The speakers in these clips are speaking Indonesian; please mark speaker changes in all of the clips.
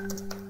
Speaker 1: Thank you.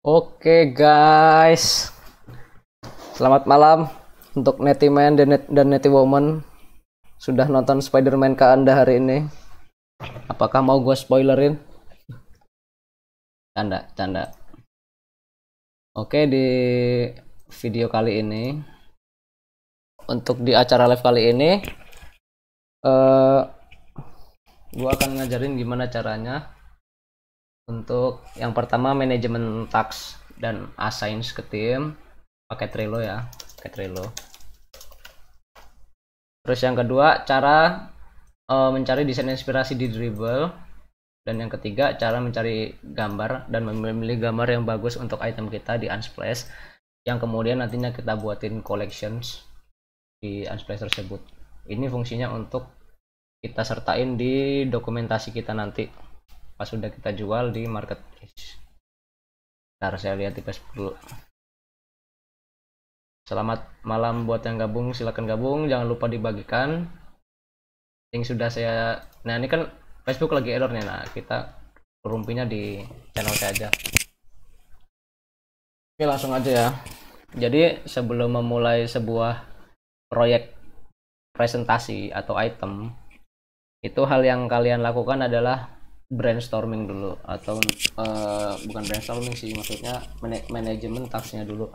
Speaker 1: Oke guys, selamat malam untuk
Speaker 2: netiman dan, neti dan sudah nonton Spider-Man ke anda hari ini. Apakah mau gue spoilerin?
Speaker 1: Canda, canda. Oke di video kali ini, untuk di acara live kali ini, uh, eh,
Speaker 2: gue akan ngajarin gimana caranya untuk yang pertama manajemen tax dan assign ke tim pakai Trello ya pakai Trello terus yang kedua cara uh, mencari desain inspirasi di dribble dan yang ketiga cara mencari gambar dan memilih gambar yang bagus untuk item kita di Unsplash yang kemudian nantinya kita buatin collections di Unsplash tersebut ini fungsinya untuk kita sertain di dokumentasi kita nanti pas sudah kita jual di marketplace ntar saya lihat di Facebook dulu selamat malam buat yang gabung silahkan gabung jangan lupa dibagikan yang sudah saya nah ini kan Facebook lagi error nih nah kita rumpinya di channel saya aja oke langsung aja ya jadi sebelum memulai sebuah proyek presentasi atau item itu hal yang kalian lakukan adalah brainstorming dulu atau uh, bukan brainstorming sih maksudnya man manajemen tasnya dulu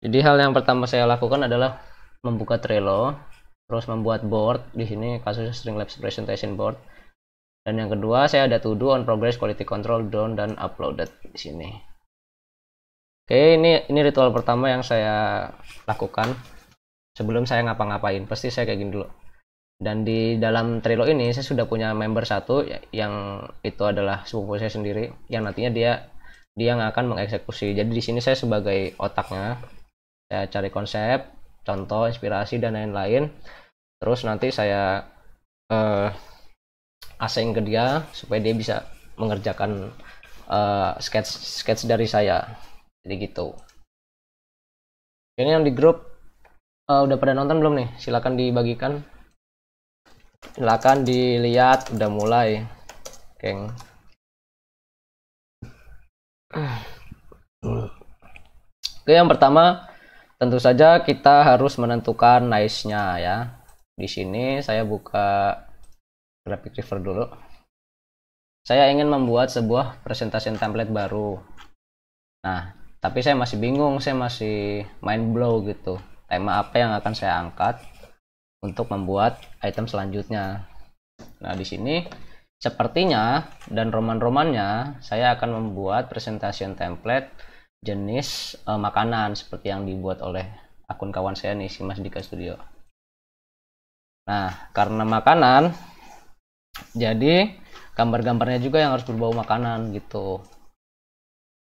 Speaker 2: jadi hal yang pertama saya lakukan adalah membuka Trello terus membuat board di sini kasusnya string labs presentation board dan yang kedua saya ada to do on progress quality control down dan uploaded di sini oke ini ini ritual pertama yang saya lakukan sebelum saya ngapa-ngapain pasti saya kayak gini dulu dan di dalam Trilo ini saya sudah punya member satu ya, yang itu adalah sepupu saya sendiri yang nantinya dia dia yang akan mengeksekusi jadi di sini saya sebagai otaknya saya cari konsep contoh inspirasi dan lain-lain terus nanti saya uh, asing ke dia supaya dia bisa mengerjakan uh, sketch sketch dari saya jadi gitu ini yang di grup uh, udah pada nonton belum nih silahkan dibagikan silakan dilihat udah mulai keng. oke yang pertama tentu saja kita harus menentukan nice nya ya di sini saya buka graphic river dulu saya ingin membuat sebuah presentasi template baru nah tapi saya masih bingung saya masih mind blow gitu tema apa yang akan saya angkat untuk membuat item selanjutnya. Nah, di sini sepertinya dan roman-romannya saya akan membuat presentation template jenis uh, makanan seperti yang dibuat oleh akun kawan saya nih si Mas Dika Studio. Nah, karena makanan jadi gambar-gambarnya juga yang harus berbau makanan gitu.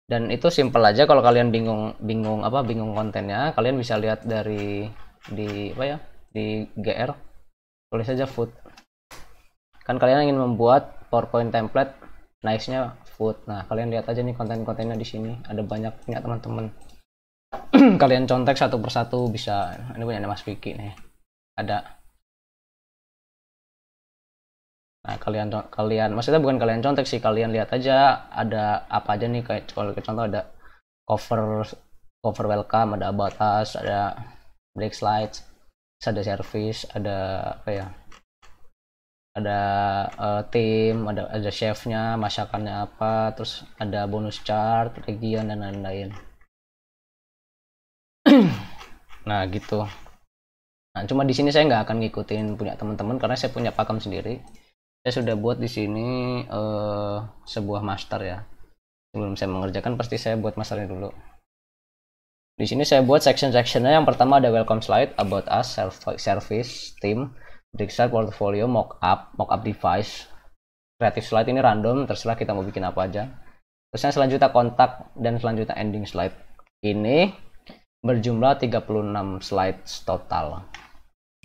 Speaker 2: Dan itu simpel aja kalau kalian bingung bingung apa bingung kontennya, kalian bisa lihat dari di apa ya? di GR tulis saja food kan kalian ingin membuat PowerPoint template nice-nya food nah kalian lihat aja nih konten-kontennya di
Speaker 1: sini ada banyak punya teman-teman kalian contek satu persatu bisa ini punya Mas Vicky nih ada
Speaker 2: Nah, kalian kalian maksudnya bukan kalian contek sih, kalian lihat aja ada apa aja nih kayak kalau contoh ada cover cover welcome, ada about us, ada break slides ada service ada apa ya ada uh, tim ada ada chefnya masakannya apa terus ada bonus chart region dan lain-lain nah gitu nah cuma di sini saya nggak akan ngikutin punya teman-teman karena saya punya pakem sendiri saya sudah buat di sini uh, sebuah master ya sebelum saya mengerjakan pasti saya buat masternya dulu di sini saya buat section-sectionnya. Yang pertama ada welcome slide, about us, service, team, digital portfolio, mock up, mock up device. Creative slide ini random, terserah kita mau bikin apa aja. Terusnya selanjutnya kontak dan selanjutnya ending slide. Ini berjumlah 36 slides total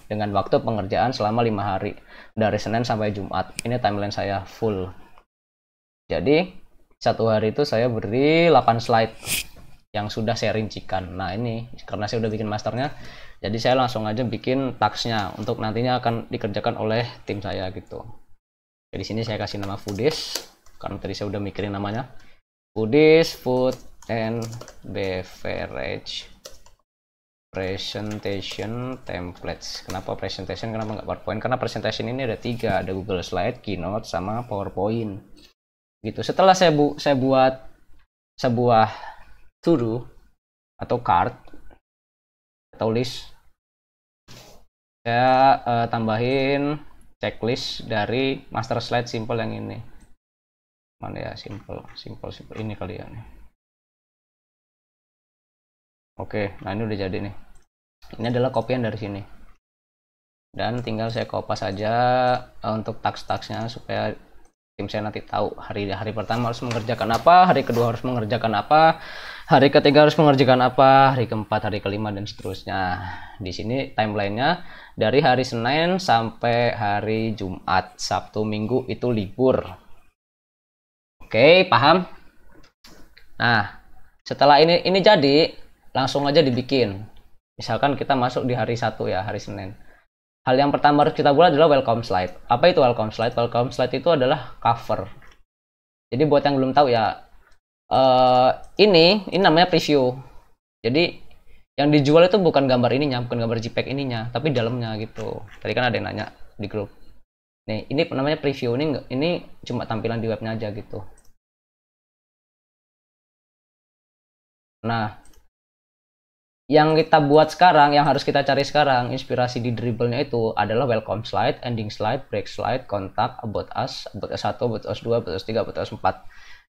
Speaker 2: dengan waktu pengerjaan selama lima hari dari Senin sampai Jumat. Ini timeline saya full. Jadi satu hari itu saya beri 8 slide yang sudah saya rincikan. Nah ini karena saya sudah bikin masternya, jadi saya langsung aja bikin taxnya untuk nantinya akan dikerjakan oleh tim saya gitu. Jadi sini saya kasih nama foodies karena tadi saya udah mikirin namanya. Foodies, food and beverage presentation templates. Kenapa presentation? Kenapa nggak PowerPoint? Karena presentation ini ada tiga, ada Google Slide, Keynote, sama PowerPoint. Gitu. Setelah saya bu saya buat sebuah to do atau card atau list saya uh, tambahin checklist dari
Speaker 1: master slide simple yang ini mana ya simple simple simple ini kali ya nih. oke nah ini udah jadi nih ini adalah kopian dari sini dan tinggal saya copas saja eh, untuk tax-taxnya
Speaker 2: supaya tim saya nanti tahu hari hari pertama harus mengerjakan apa hari kedua harus mengerjakan apa hari ketiga harus mengerjakan apa, hari keempat, hari kelima, dan seterusnya. Di sini timelinenya dari hari Senin sampai hari Jumat, Sabtu, Minggu itu libur. Oke, paham? Nah, setelah ini ini jadi, langsung aja dibikin. Misalkan kita masuk di hari satu ya, hari Senin. Hal yang pertama harus kita buat adalah welcome slide. Apa itu welcome slide? Welcome slide itu adalah cover. Jadi buat yang belum tahu ya, Eh, ini ini namanya preview jadi yang dijual itu bukan gambar ininya bukan gambar JPEG ininya tapi dalamnya gitu tadi kan ada yang nanya di grup nih ini namanya preview
Speaker 1: ini ini cuma tampilan di webnya aja gitu nah yang kita buat sekarang, yang harus kita
Speaker 2: cari sekarang, inspirasi di dribblenya itu adalah welcome slide, ending slide, break slide, contact, about us, about S1, about S2, about S3, about S4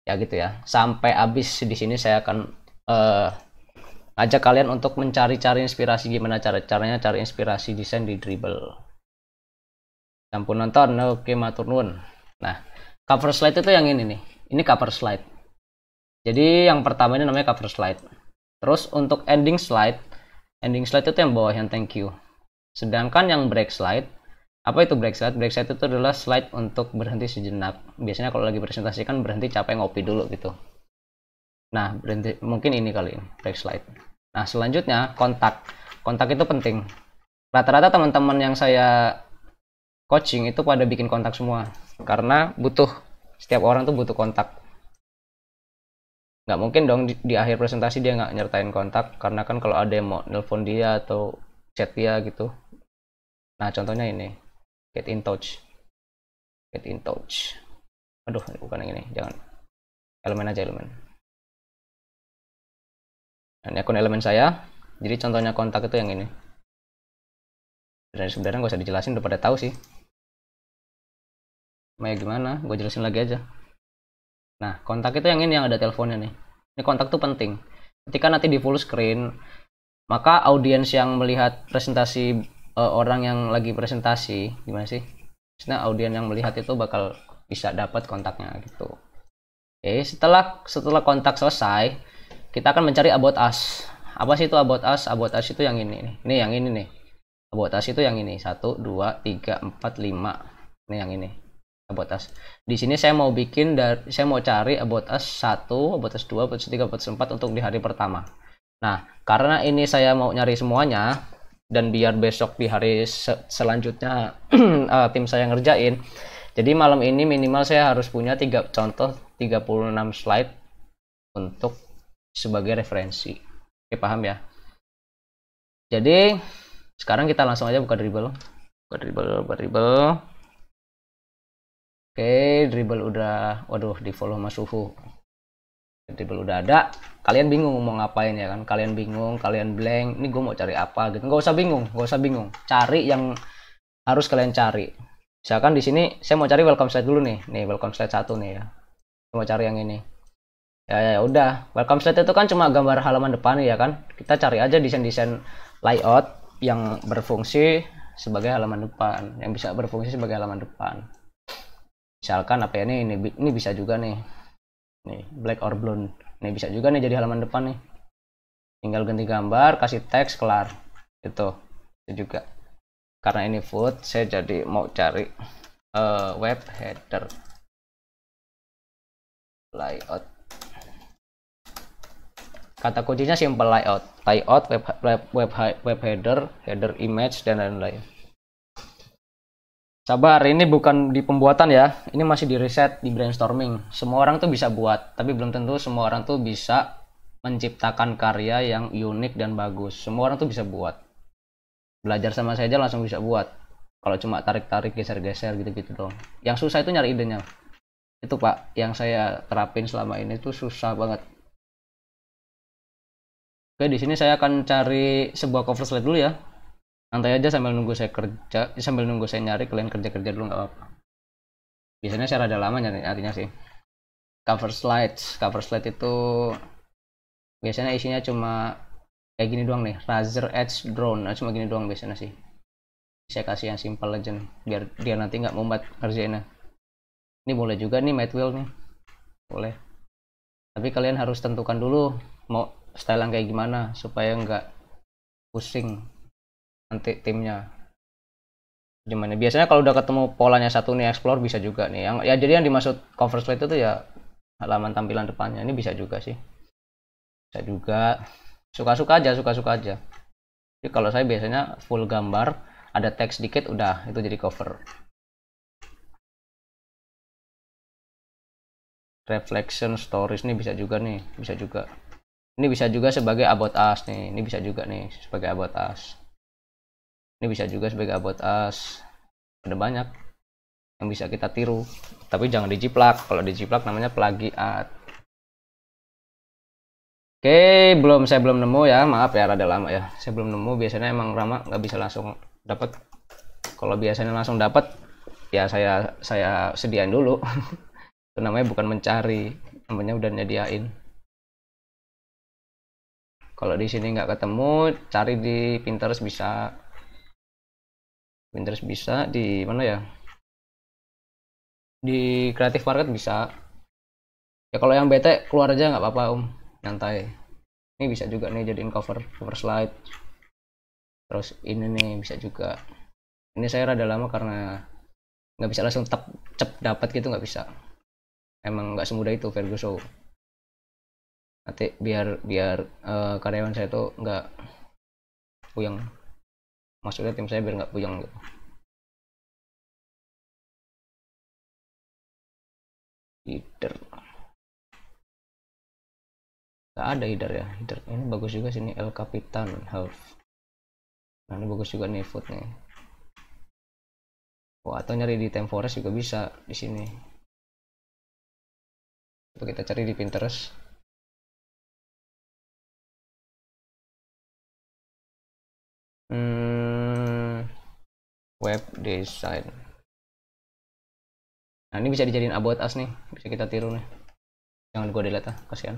Speaker 2: ya gitu ya sampai habis di sini saya akan uh, eh, ajak kalian untuk mencari-cari inspirasi gimana cara caranya cari inspirasi desain di dribble Sampun ya nonton oke matur nuwun nah cover slide itu yang ini nih ini cover slide jadi yang pertama ini namanya cover slide terus untuk ending slide ending slide itu yang bawah yang thank you sedangkan yang break slide apa itu break slide? Break slide itu adalah slide untuk berhenti sejenak. Biasanya kalau lagi presentasi kan berhenti capek ngopi dulu gitu. Nah, berhenti mungkin ini kali ini, break slide. Nah, selanjutnya kontak. Kontak itu penting. Rata-rata teman-teman yang saya coaching itu pada bikin kontak semua. Karena butuh, setiap orang tuh butuh kontak. Nggak mungkin dong di, di akhir presentasi dia nggak nyertain kontak. Karena kan kalau ada yang mau nelpon dia atau
Speaker 1: chat dia gitu. Nah, contohnya ini get in touch get in touch aduh bukan yang ini jangan elemen aja elemen nah, ini akun elemen saya jadi contohnya kontak itu yang ini dan sebenarnya gue usah dijelasin udah pada tahu sih Maya gimana gue jelasin lagi aja nah kontak itu yang ini yang ada teleponnya nih
Speaker 2: ini kontak tuh penting ketika nanti di full screen maka audiens yang melihat presentasi uh, orang yang lagi presentasi gimana sih maksudnya audien yang melihat itu bakal bisa dapat kontaknya gitu oke setelah setelah kontak selesai kita akan mencari about us apa sih itu about us about us itu yang ini nih ini yang ini nih about us itu yang ini satu dua tiga empat lima ini yang ini about us di sini saya mau bikin dari saya mau cari about us satu about us dua about us tiga about us empat untuk di hari pertama nah karena ini saya mau nyari semuanya dan biar besok di hari se selanjutnya uh, tim saya ngerjain. Jadi malam ini minimal saya harus punya tiga contoh 36 slide untuk sebagai referensi. Oke, paham ya? Jadi sekarang kita langsung aja buka dribble. Buka dribble, buka dribble. Oke, dribble udah waduh di follow Mas Suhu tiba udah ada kalian bingung mau ngapain ya kan kalian bingung kalian blank ini gue mau cari apa gitu nggak usah bingung nggak usah bingung cari yang harus kalian cari misalkan di sini saya mau cari welcome slide dulu nih nih welcome slide satu nih ya saya mau cari yang ini ya ya, ya udah welcome slide itu kan cuma gambar halaman depan ya kan kita cari aja desain desain layout yang berfungsi sebagai halaman depan yang bisa berfungsi sebagai halaman depan misalkan apa ya ini, ini bisa juga nih nih black or blue. nih bisa juga nih jadi halaman depan nih tinggal ganti gambar kasih teks kelar itu
Speaker 1: itu juga karena ini food saya jadi mau cari uh, web header layout
Speaker 2: kata kuncinya simple layout layout web web web, web header header image dan lain-lain Sabar, ini bukan di pembuatan ya. Ini masih di riset, di brainstorming. Semua orang tuh bisa buat, tapi belum tentu semua orang tuh bisa menciptakan karya yang unik dan bagus. Semua orang tuh bisa buat. Belajar sama saya aja langsung bisa buat. Kalau cuma tarik-tarik, geser-geser gitu-gitu dong. Yang susah itu nyari idenya. Itu Pak, yang saya terapin selama ini tuh susah banget. Oke, di sini saya akan cari sebuah cover slide dulu ya santai aja sambil nunggu saya kerja sambil nunggu saya nyari kalian kerja kerja dulu nggak apa-apa biasanya saya rada lama nyari artinya sih cover slides cover slide itu biasanya isinya cuma kayak gini doang nih razer edge drone nah, cuma gini doang biasanya sih saya kasih yang simple aja nih biar dia nanti nggak mumbat kerjainnya ini boleh juga nih matte wheel nih boleh tapi kalian harus tentukan dulu mau style yang kayak gimana supaya nggak pusing nanti timnya gimana biasanya kalau udah ketemu polanya satu nih explore bisa juga nih yang ya jadi yang dimaksud cover slide itu ya halaman tampilan depannya ini bisa juga sih bisa juga suka-suka aja suka-suka aja jadi kalau saya biasanya
Speaker 1: full gambar ada teks dikit udah itu jadi cover reflection stories ini bisa juga nih bisa juga
Speaker 2: ini bisa juga sebagai about us nih ini bisa juga nih sebagai about us ini bisa juga sebagai abot as ada banyak yang bisa kita tiru tapi jangan dijiplak kalau dijiplak namanya plagiat oke belum saya belum nemu ya maaf ya rada lama ya saya belum nemu biasanya emang Rama nggak bisa langsung dapat kalau biasanya langsung dapat ya saya saya sediain dulu itu namanya bukan mencari namanya udah nyediain
Speaker 1: kalau di sini nggak ketemu cari di Pinterest bisa Pinterest bisa di mana ya di kreatif market bisa ya kalau yang bete keluar aja nggak apa-apa om
Speaker 2: nyantai ini bisa juga nih jadiin cover cover slide terus ini nih bisa juga ini saya rada lama karena nggak bisa langsung tap cep dapat gitu nggak bisa emang nggak semudah itu Virgo nanti
Speaker 1: biar biar uh, karyawan saya tuh nggak puyeng maksudnya tim saya biar nggak puyeng gitu leader nggak ada leader ya leader ini bagus juga sini El Capitan half, nah ini bagus juga nih footnya, Oh, Wah, atau nyari di Temforest juga bisa di sini kita cari di Pinterest hmm web design nah ini bisa dijadiin about us nih bisa kita tiru nih jangan gua delete ah kasihan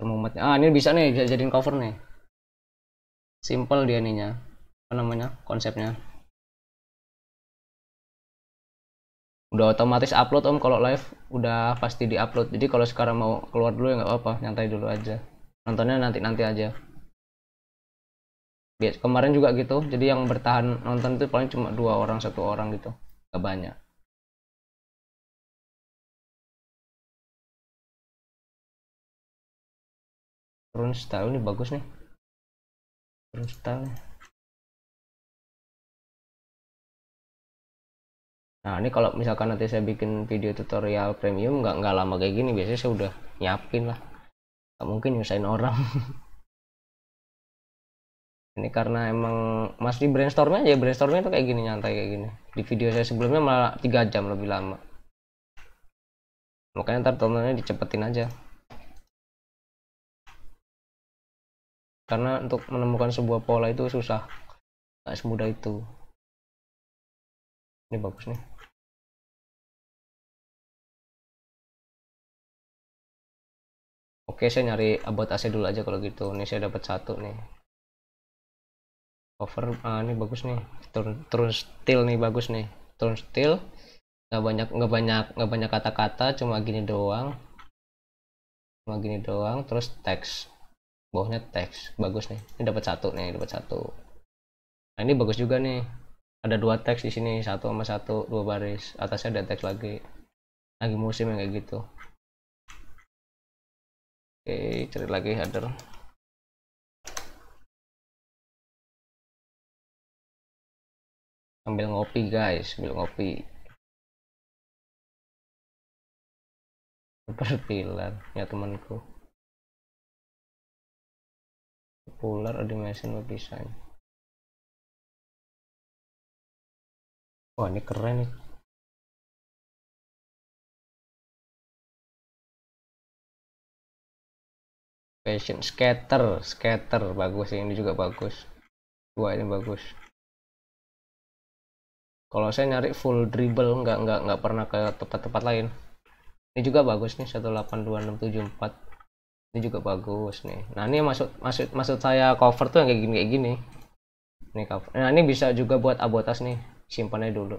Speaker 1: termumatnya ah ini bisa nih bisa jadiin cover nih simple dia ininya apa namanya konsepnya udah
Speaker 2: otomatis upload om kalau live udah pasti diupload jadi kalau sekarang mau keluar dulu ya nggak apa-apa nyantai dulu aja nontonnya nanti nanti aja kemarin juga gitu
Speaker 1: jadi yang bertahan nonton itu paling cuma dua orang satu orang gitu gak banyak Rune style ini bagus nih Rune style nah ini kalau misalkan nanti saya bikin video tutorial premium nggak nggak lama kayak gini biasanya saya udah nyiapin lah nggak
Speaker 2: mungkin nyusahin orang ini karena emang masih brainstormnya aja ya, brainstormnya tuh kayak gini nyantai kayak gini di video saya sebelumnya malah tiga jam lebih lama
Speaker 1: makanya ntar tontonnya dicepetin aja karena untuk menemukan sebuah pola itu susah nggak semudah itu ini bagus nih oke saya nyari about AC dulu aja kalau gitu ini saya dapat satu nih cover
Speaker 2: uh, ini bagus nih turun turun steel nih bagus nih turun steel nggak banyak nggak banyak nggak banyak kata-kata cuma gini doang cuma gini doang terus teks bawahnya teks bagus nih ini dapat satu nih dapat satu nah ini bagus juga nih ada dua teks di sini satu sama satu dua baris atasnya ada teks lagi
Speaker 1: lagi musim yang kayak gitu oke cari lagi header ambil ngopi guys ambil ngopi pilar ya temanku pular ada mesin lukisan wah ini keren nih fashion scatter scatter bagus ini juga bagus dua ini bagus
Speaker 2: kalau saya nyari full dribble nggak nggak nggak pernah ke tempat-tempat lain ini juga bagus nih 182674 ini juga bagus nih nah ini maksud maksud maksud saya cover tuh yang kayak gini kayak gini ini cover nah ini bisa juga buat abotas nih simpannya dulu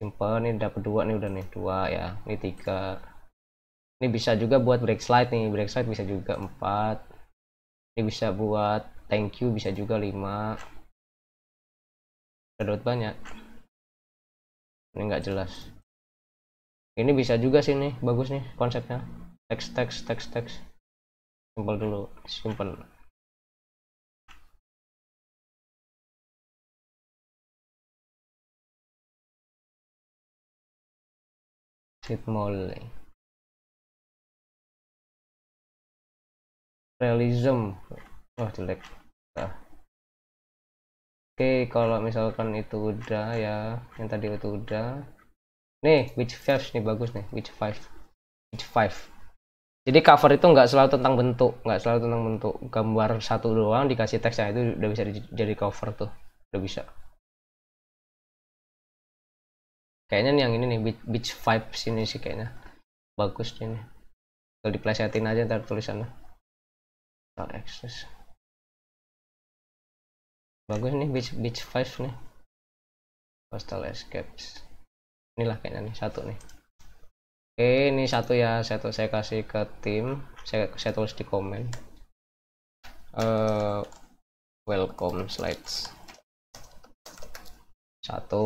Speaker 2: simpan ini dapat dua nih udah nih dua ya ini tiga ini bisa juga buat break slide nih break slide bisa juga
Speaker 1: empat ini bisa buat thank you bisa juga lima kedot banyak ini nggak jelas ini bisa juga sih nih bagus nih konsepnya teks teks teks teks simpel dulu simpel. sheet realism wah jelek nah.
Speaker 2: Oke, kalau misalkan itu udah ya, yang tadi itu udah. Nih, which five nih bagus nih, which five, which five. Jadi cover itu nggak selalu tentang bentuk, nggak selalu tentang bentuk. Gambar satu doang dikasih teksnya itu udah bisa jadi cover tuh,
Speaker 1: udah bisa. Kayaknya nih yang ini nih, which five sini sih kayaknya bagus ini. Kalau diplesetin aja ntar tulisannya. Access bagus nih beach beach five nih coastal escapes inilah kayaknya nih satu
Speaker 2: nih oke ini satu ya satu saya kasih ke tim saya saya tulis di
Speaker 1: komen uh, welcome slides satu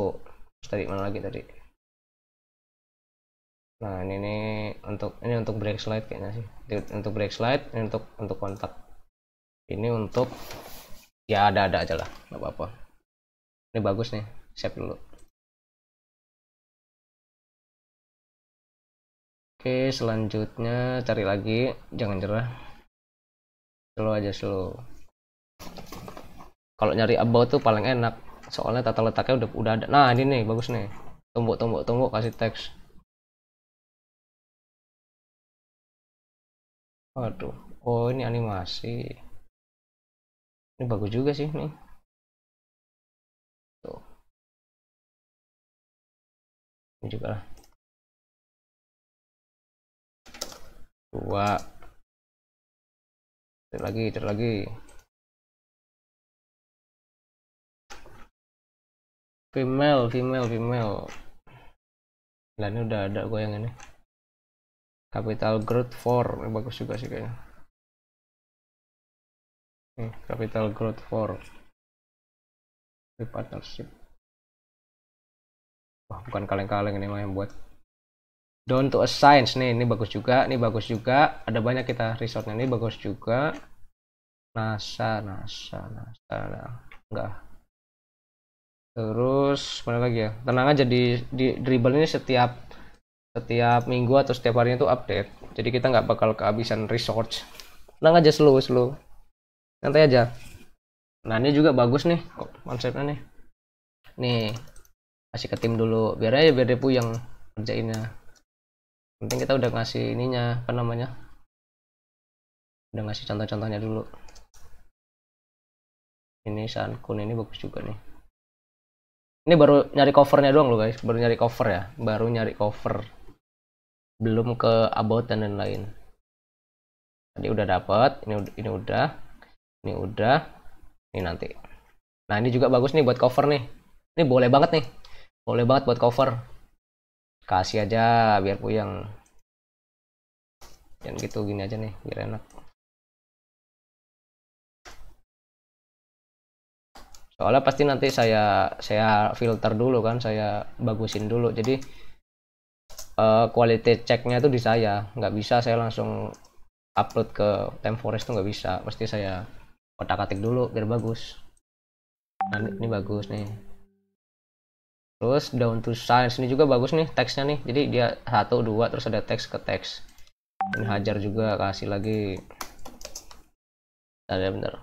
Speaker 1: tadi mana lagi tadi
Speaker 2: nah ini nih untuk ini untuk break slide kayaknya sih untuk break slide ini
Speaker 1: untuk untuk kontak ini untuk ya ada-ada aja lah nggak apa-apa ini bagus nih siap dulu oke selanjutnya cari lagi jangan jerah slow aja slow kalau nyari about tuh paling enak soalnya tata letaknya udah udah ada nah ini nih bagus nih tumbuk tumbuk tumbuk kasih teks Waduh, oh ini animasi ini bagus juga sih nih tuh ini juga lah dua terus lagi terus lagi female female female lah ini udah ada gue yang ini capital growth for ini bagus juga sih kayaknya okay, hmm, capital growth for partnership wah bukan kaleng-kaleng ini mah yang buat
Speaker 2: down to a science nih ini bagus juga ini bagus juga ada banyak kita resortnya ini bagus juga NASA NASA NASA nah. enggak terus mana lagi ya tenang aja di, di dribble ini setiap setiap minggu atau setiap harinya itu update jadi kita nggak bakal kehabisan resource. tenang aja slow slow nanti aja nah ini juga bagus nih konsepnya nih nih kasih ke tim dulu biar aja biar dia yang
Speaker 1: kerjainnya penting kita udah ngasih ininya apa namanya udah ngasih contoh-contohnya dulu ini sankun ini bagus juga
Speaker 2: nih ini baru nyari covernya doang loh guys baru nyari cover ya baru nyari cover belum ke about dan lain-lain tadi udah dapat ini ini udah ini udah ini nanti nah ini juga bagus nih buat cover nih ini boleh banget nih boleh banget buat cover kasih
Speaker 1: aja biar puyeng jangan gitu gini aja nih biar enak soalnya pasti nanti saya saya filter dulu kan saya bagusin dulu jadi
Speaker 2: uh, quality checknya itu di saya nggak bisa saya langsung upload ke temforest itu nggak bisa Pasti saya kotak atik dulu biar bagus nah, ini, ini bagus nih terus down to size ini juga bagus nih teksnya nih jadi
Speaker 1: dia satu dua terus ada teks ke teks ini hajar juga kasih lagi ada ya, bener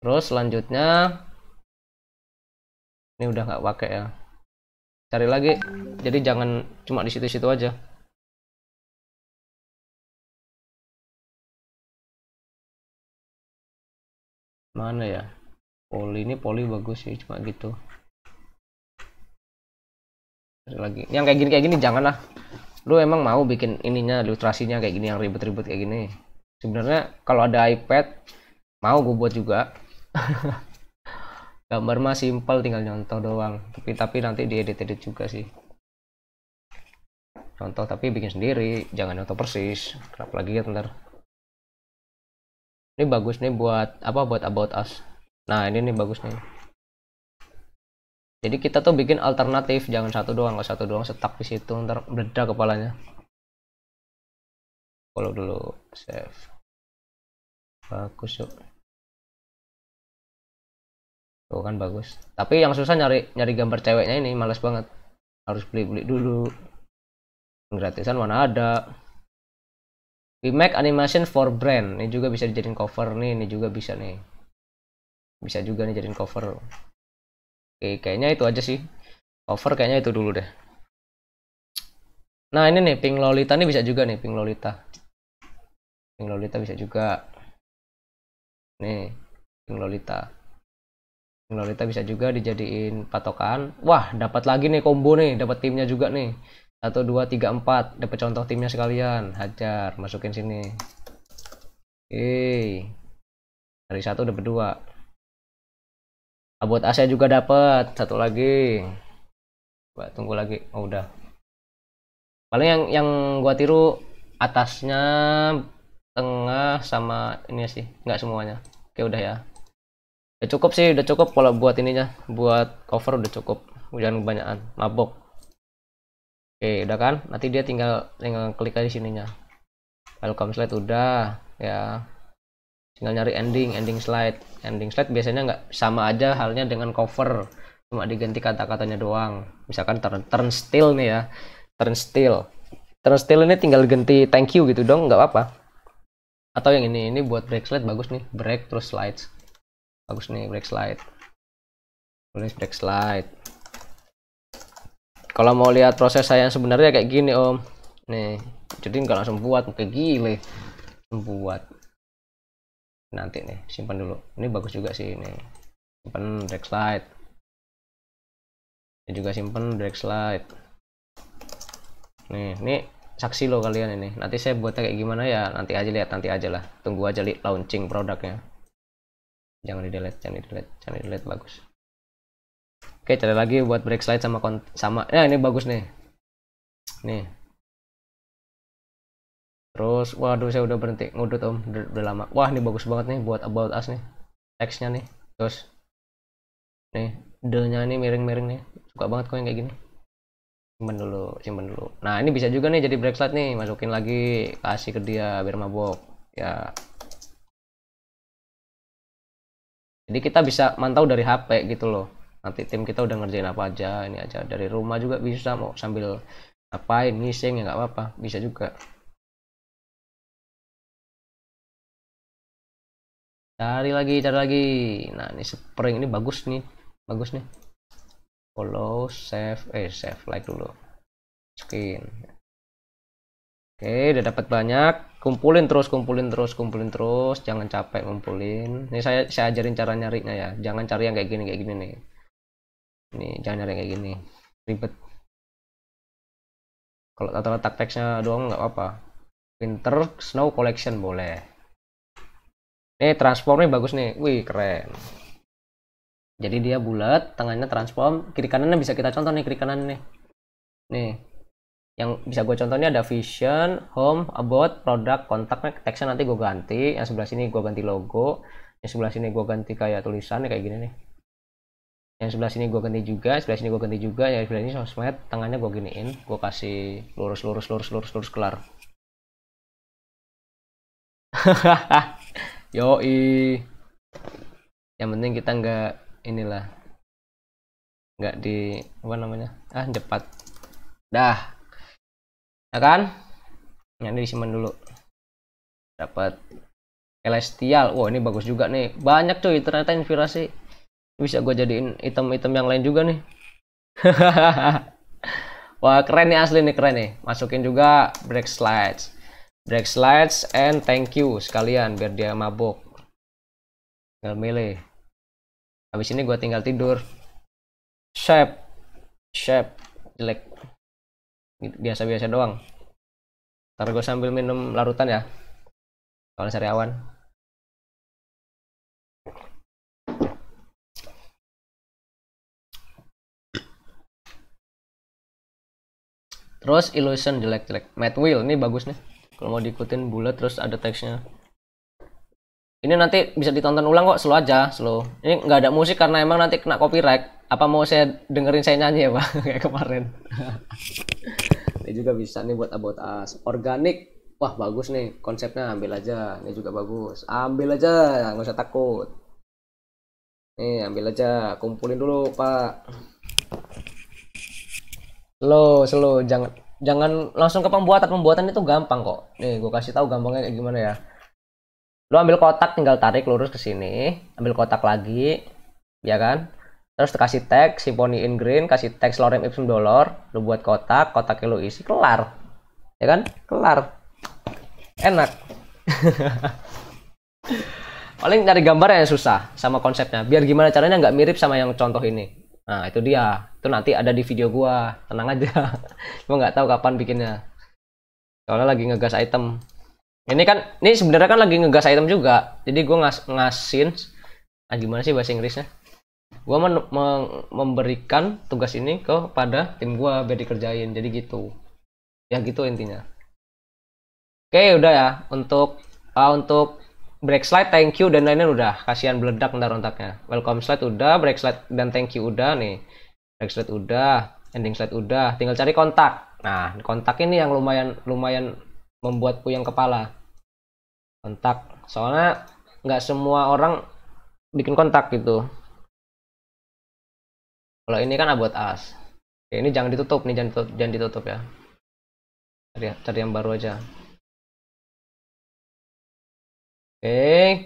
Speaker 1: terus selanjutnya ini udah nggak pakai ya cari lagi jadi jangan cuma di situ-situ aja mana ya poli ini poli bagus sih cuma gitu
Speaker 2: lagi yang kayak gini kayak gini janganlah lu emang mau bikin ininya ilustrasinya kayak gini yang ribet-ribet kayak gini sebenarnya kalau ada iPad mau gue buat juga gambar mah simple tinggal nyontoh doang tapi tapi nanti diedit edit juga sih contoh tapi bikin sendiri jangan nyontoh persis kenapa lagi ya ntar ini bagus nih buat apa buat about us nah ini nih bagus nih jadi kita tuh bikin alternatif jangan satu doang nggak satu doang setak di situ ntar beda kepalanya
Speaker 1: kalau dulu save bagus yuk tuh kan bagus tapi yang susah nyari nyari gambar ceweknya
Speaker 2: ini males banget harus beli beli dulu gratisan mana ada We make animation for brand. Ini juga bisa dijadiin cover nih, ini juga bisa nih. Bisa juga nih jadiin cover. Oke, kayaknya itu aja sih. Cover kayaknya itu dulu deh. Nah, ini nih Pink Lolita ini bisa juga nih Pink Lolita. Pink Lolita bisa juga. Nih, Pink Lolita. Pink Lolita bisa juga dijadiin patokan. Wah, dapat lagi nih combo nih, dapat timnya juga nih satu dua tiga empat dapat contoh timnya sekalian hajar masukin sini oke dari satu dapat dua nah, buat Asia juga dapat satu lagi coba tunggu lagi oh udah paling yang yang gua tiru atasnya tengah sama ini sih nggak semuanya oke udah ya udah cukup sih udah cukup kalau buat ininya buat cover udah cukup hujan kebanyakan mabok Oke, udah kan? Nanti dia tinggal tinggal klik aja di sininya. Welcome slide udah ya. Tinggal nyari ending, ending slide. Ending slide biasanya nggak sama aja halnya dengan cover, cuma diganti kata-katanya doang. Misalkan turn, turn still nih ya. Turn still. Turn still ini tinggal ganti thank you gitu dong, nggak apa-apa. Atau yang ini, ini buat break slide bagus nih. Break terus slides. Bagus nih break slide. Tulis break slide kalau mau lihat proses saya yang sebenarnya kayak gini om nih jadi
Speaker 1: nggak langsung buat ke gile buat nanti nih simpan dulu ini bagus juga sih ini simpan drag slide
Speaker 2: ini juga simpan drag slide nih ini saksi lo kalian ini nanti saya buatnya kayak gimana ya nanti aja lihat nanti aja lah tunggu aja lihat launching produknya
Speaker 1: jangan di delete jangan di delete jangan di delete bagus Oke, cari lagi buat break slide sama sama. Nah, ini bagus nih. Nih.
Speaker 2: Terus, waduh saya udah berhenti ngudut om, udah, udah lama. Wah, ini bagus banget nih buat about us nih. Teksnya nih. Terus nih, delnya nih ini miring-miring nih. Suka banget kok yang kayak gini. Simpen dulu, simpen dulu. Nah, ini bisa juga nih jadi break slide nih, masukin lagi kasih ke dia biar mabok. Ya, jadi kita bisa mantau dari HP gitu loh nanti tim kita udah ngerjain apa aja
Speaker 1: ini aja dari rumah juga bisa mau sambil ngapain ngising ya nggak apa-apa bisa juga cari lagi cari lagi nah ini spring ini bagus nih bagus nih follow
Speaker 2: save eh save like dulu skin oke udah dapat banyak kumpulin terus kumpulin terus kumpulin terus jangan capek kumpulin ini saya saya ajarin cara nyarinya ya jangan cari yang kayak gini kayak gini nih ini jangan ada kayak gini ribet kalau tata letak teksnya doang nggak apa winter snow collection boleh ini eh, transformnya bagus nih wih keren jadi dia bulat tangannya transform kiri kanannya bisa kita contoh nih kiri kanan nih nih yang bisa gue contoh contohnya ada vision home about product kontaknya teksnya nanti gue ganti yang sebelah sini gue ganti logo yang sebelah sini gue ganti kayak tulisan kayak gini nih yang sebelah sini gue ganti juga sebelah sini gue ganti juga yang sebelah ini sosmed tangannya gue giniin gue kasih lurus lurus lurus lurus lurus kelar
Speaker 1: yoi yang penting kita nggak inilah nggak di apa
Speaker 2: namanya ah cepat dah ya kan yang ini disimpan dulu dapat celestial wow ini bagus juga nih banyak cuy ternyata inspirasi bisa gue jadiin item-item yang lain juga nih wah keren nih asli nih keren nih masukin juga break slides break slides and thank you sekalian biar dia mabuk
Speaker 1: tinggal milih habis ini gue tinggal tidur shape shape jelek biasa-biasa doang ntar gue sambil minum larutan ya kalau sariawan Terus Illusion jelek-jelek. Matt Will ini bagus nih.
Speaker 2: Kalau mau diikutin bulat terus ada teksnya. Ini nanti bisa ditonton ulang kok, slow aja, slow. Ini nggak ada musik karena emang nanti kena copyright. Apa mau saya dengerin saya nyanyi ya, Pak? Kayak kemarin. ini juga bisa nih buat about us. Organik. Wah, bagus nih konsepnya, ambil aja. Ini juga bagus. Ambil aja, nggak usah takut. Nih, ambil aja, kumpulin dulu, Pak lo, slow jangan jangan langsung ke pembuatan pembuatan itu gampang kok nih gue kasih tahu gampangnya kayak gimana ya lo ambil kotak tinggal tarik lurus ke sini ambil kotak lagi ya kan terus kasih tag simfoni in green kasih teks lorem ipsum dolor lo buat kotak kotak lo isi kelar ya kan kelar enak paling dari gambar yang susah sama konsepnya biar gimana caranya nggak mirip sama yang contoh ini Nah, itu dia. Itu nanti ada di video gua. Tenang aja. Cuma nggak tahu kapan bikinnya. Soalnya lagi ngegas item. Ini kan ini sebenarnya kan lagi ngegas item juga. Jadi gua ngas ngasin ah gimana sih bahasa Inggrisnya? Gua men memberikan tugas ini kepada tim gua biar dikerjain. Jadi gitu. Ya gitu intinya. Oke, udah ya untuk uh, untuk break slide thank you dan lainnya udah kasihan meledak ntar rontaknya welcome slide udah break slide dan thank you udah nih break slide udah ending slide udah tinggal cari kontak nah kontak ini yang lumayan lumayan membuat puyeng kepala kontak soalnya nggak semua orang
Speaker 1: bikin kontak gitu kalau ini kan buat as. ini jangan ditutup nih jangan ditutup, jangan ditutup ya cari, cari yang baru aja Oke,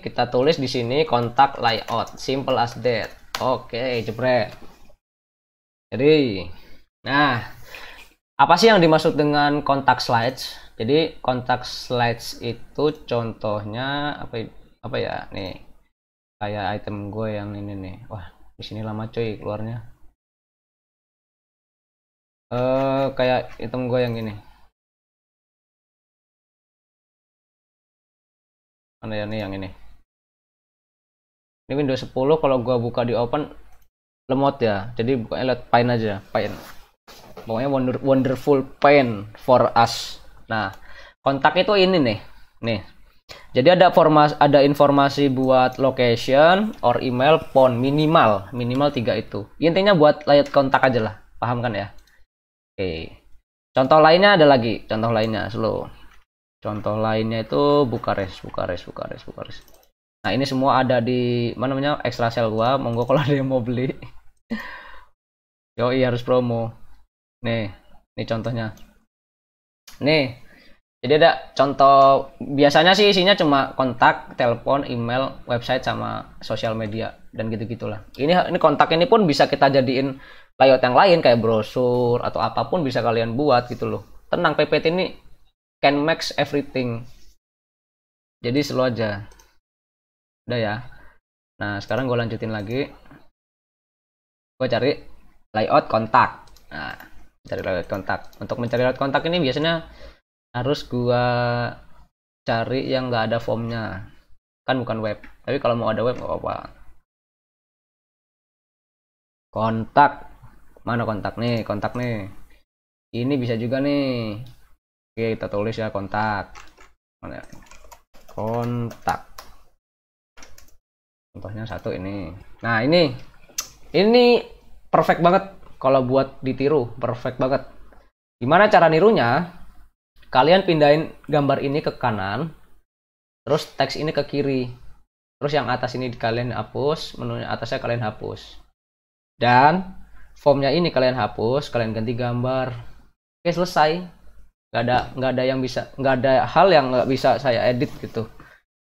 Speaker 1: kita tulis di sini kontak layout, simple as that. Oke, jebret. Jadi,
Speaker 2: nah, apa sih yang dimaksud dengan kontak slides? Jadi, kontak slides itu contohnya apa apa ya? Nih.
Speaker 1: Kayak item gue yang ini nih. Wah, di sini lama cuy keluarnya. Eh, uh, kayak item gue yang ini. mana ya nih yang ini ini Windows 10 kalau gua buka di open lemot ya jadi bukannya lihat paint aja
Speaker 2: paint pokoknya wonder, wonderful paint for us nah kontak itu ini nih nih jadi ada formas ada informasi buat location or email phone minimal minimal tiga itu intinya buat layout kontak aja lah paham kan ya oke contoh lainnya ada lagi contoh lainnya slow contoh lainnya itu Bukares Bukares Bukares Bukares nah ini semua ada di mana namanya extra sel gua monggo kalau ada yang mau beli yo iya harus promo nih ini contohnya nih jadi ada contoh biasanya sih isinya cuma kontak telepon email website sama sosial media dan gitu gitulah ini ini kontak ini pun bisa kita jadiin layout yang lain kayak brosur atau apapun bisa kalian buat gitu loh tenang PPT ini can max
Speaker 1: everything jadi slow aja udah ya nah sekarang gue lanjutin lagi gue cari layout kontak
Speaker 2: nah cari layout kontak untuk mencari layout kontak ini biasanya harus gua cari yang nggak ada formnya kan bukan web tapi kalau mau ada web nggak apa-apa
Speaker 1: kontak mana kontak
Speaker 2: nih kontak nih ini bisa juga nih Oke, kita tulis ya kontak. Kontak. Contohnya satu ini. Nah, ini. Ini perfect banget kalau buat ditiru, perfect banget. Gimana cara nirunya? Kalian pindahin gambar ini ke kanan, terus teks ini ke kiri. Terus yang atas ini kalian hapus, menu atasnya kalian hapus. Dan formnya ini kalian hapus, kalian ganti gambar. Oke, selesai nggak ada nggak ada yang bisa nggak ada hal yang nggak bisa saya edit gitu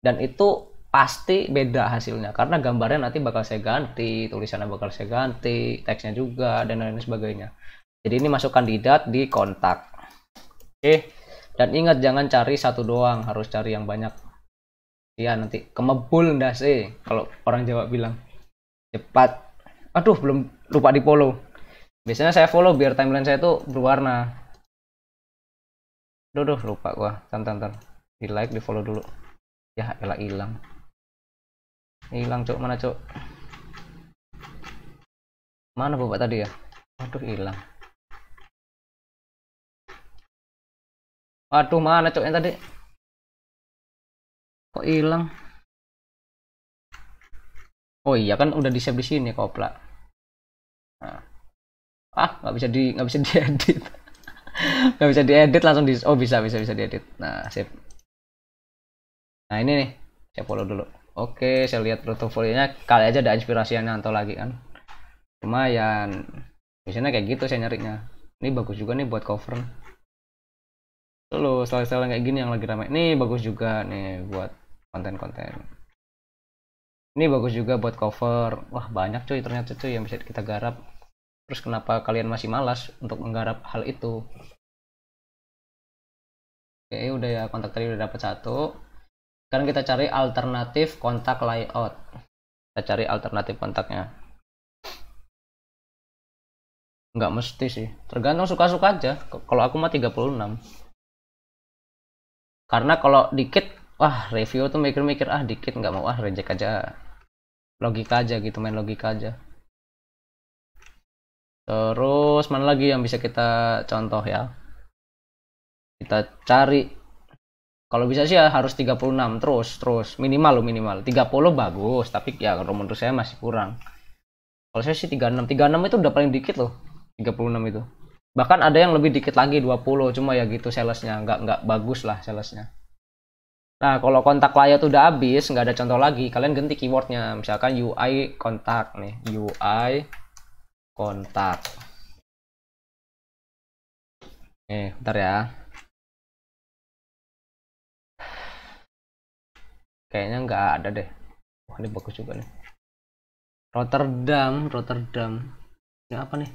Speaker 2: dan itu pasti beda hasilnya karena gambarnya nanti bakal saya ganti tulisannya bakal saya ganti teksnya juga dan lain lain sebagainya jadi ini masuk kandidat di kontak oke dan ingat jangan cari satu doang harus cari yang banyak iya nanti kemebul ndak sih kalau orang Jawa bilang cepat aduh belum lupa di follow biasanya saya follow biar timeline saya itu berwarna Duh, duh lupa gua. Tantan, tantan. Di like, di follow dulu. Ya, elah hilang. Hilang,
Speaker 1: Cok. Mana, Cok? Mana Bapak tadi ya? Waduh, hilang. aduh mana Cok yang tadi? Kok hilang? Oh iya kan udah di save di sini kopla. Nah. Ah,
Speaker 2: nggak bisa di nggak bisa diedit nggak bisa diedit langsung di oh bisa bisa bisa diedit nah sip nah ini nih saya follow dulu oke saya lihat portofolionya kali aja ada inspirasi yang lagi kan lumayan biasanya kayak gitu saya nyarinya ini bagus juga nih buat cover lalu style-style kayak gini yang lagi ramai ini bagus juga nih buat konten-konten ini bagus juga buat cover wah banyak cuy ternyata cuy yang bisa kita garap terus kenapa kalian masih malas untuk menggarap hal itu oke udah ya kontak tadi udah dapat satu sekarang kita cari alternatif kontak layout
Speaker 1: kita cari alternatif kontaknya nggak mesti sih tergantung suka-suka aja kalau aku mah 36
Speaker 2: karena kalau dikit wah review tuh mikir-mikir ah dikit nggak mau ah reject aja logika aja gitu main logika aja Terus mana lagi yang bisa kita contoh ya? Kita cari kalau bisa sih ya harus 36 terus terus minimal lo minimal 30 bagus tapi ya kalau menurut saya masih kurang kalau saya sih 36 36 itu udah paling dikit loh 36 itu bahkan ada yang lebih dikit lagi 20 cuma ya gitu salesnya nggak nggak bagus lah salesnya nah kalau kontak layak udah habis nggak ada contoh lagi kalian ganti keywordnya
Speaker 1: misalkan UI kontak nih UI kontak eh, bentar ya kayaknya nggak ada deh wah ini bagus juga nih Rotterdam Rotterdam ini apa nih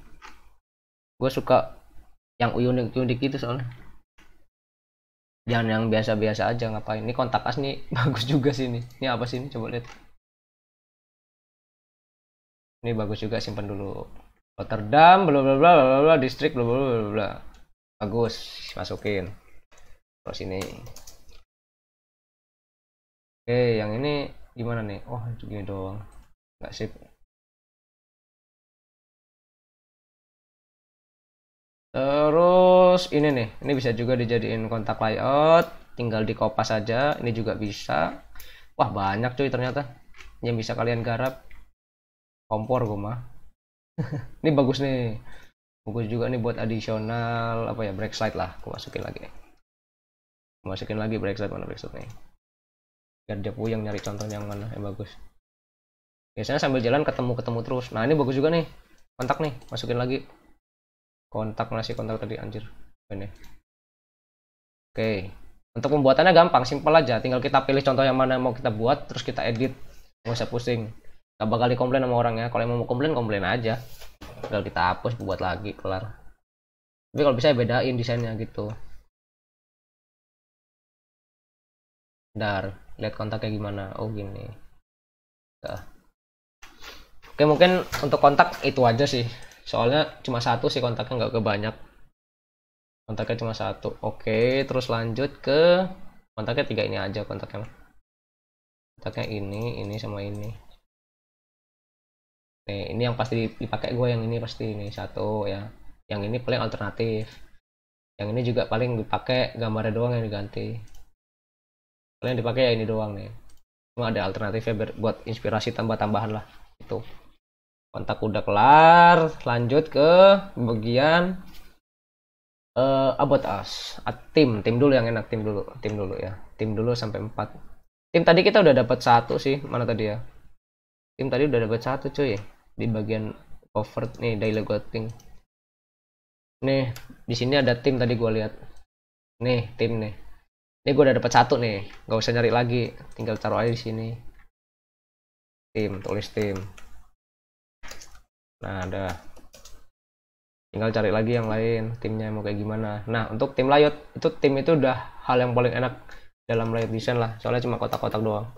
Speaker 1: gue suka yang unik-unik gitu soalnya jangan yang
Speaker 2: biasa-biasa aja ngapain ini kontak as nih bagus juga sih ini ini apa sih ini coba lihat ini bagus juga simpan dulu Rotterdam bla bla bla bla bla distrik bla bla bla bla bagus masukin terus ini
Speaker 1: oke yang ini gimana nih oh gini doang nggak sip terus ini nih ini bisa juga dijadiin kontak layout
Speaker 2: tinggal dikopas aja ini juga bisa wah banyak cuy ternyata yang bisa kalian garap kompor gue mah ini bagus nih bagus juga nih buat additional apa ya break slide lah aku masukin lagi aku masukin lagi break slide mana break slide nih biar dia puyeng nyari contoh yang mana yang bagus biasanya sambil jalan ketemu ketemu terus nah ini bagus juga nih kontak nih masukin lagi kontak masih kontak tadi anjir ini oke untuk pembuatannya gampang simple aja tinggal kita pilih contoh yang mana yang mau kita buat terus kita edit nggak usah pusing Gak bakal dikomplain sama orangnya, Kalau emang mau komplain, komplain aja. Tinggal kita hapus, buat lagi, kelar.
Speaker 1: Tapi kalau bisa bedain desainnya gitu. Dar, lihat kontaknya gimana. Oh gini. Dah.
Speaker 2: Oke mungkin untuk kontak itu aja sih. Soalnya cuma satu sih kontaknya nggak kebanyak. Kontaknya cuma satu. Oke, terus lanjut ke kontaknya tiga ini aja kontaknya. Kontaknya ini, ini sama ini nih ini yang pasti dipakai gue yang ini pasti ini satu ya yang ini paling alternatif yang ini juga paling dipakai gambarnya doang yang diganti paling dipakai ya ini doang nih cuma ada alternatif ya buat inspirasi tambah-tambahan lah itu kontak udah kelar lanjut ke bagian uh, about us uh, tim tim dulu yang enak tim dulu tim dulu ya tim dulu sampai 4 tim tadi kita udah dapat satu sih mana tadi ya tim tadi udah dapat satu cuy di bagian cover nih daily goting nih di sini ada tim tadi gue lihat nih tim nih ini gue udah dapat satu nih nggak usah nyari lagi tinggal taruh aja di sini tim tulis tim nah ada tinggal cari lagi yang lain timnya mau kayak gimana nah untuk tim layout itu tim itu udah hal yang paling enak
Speaker 1: dalam layout desain lah soalnya cuma kotak-kotak doang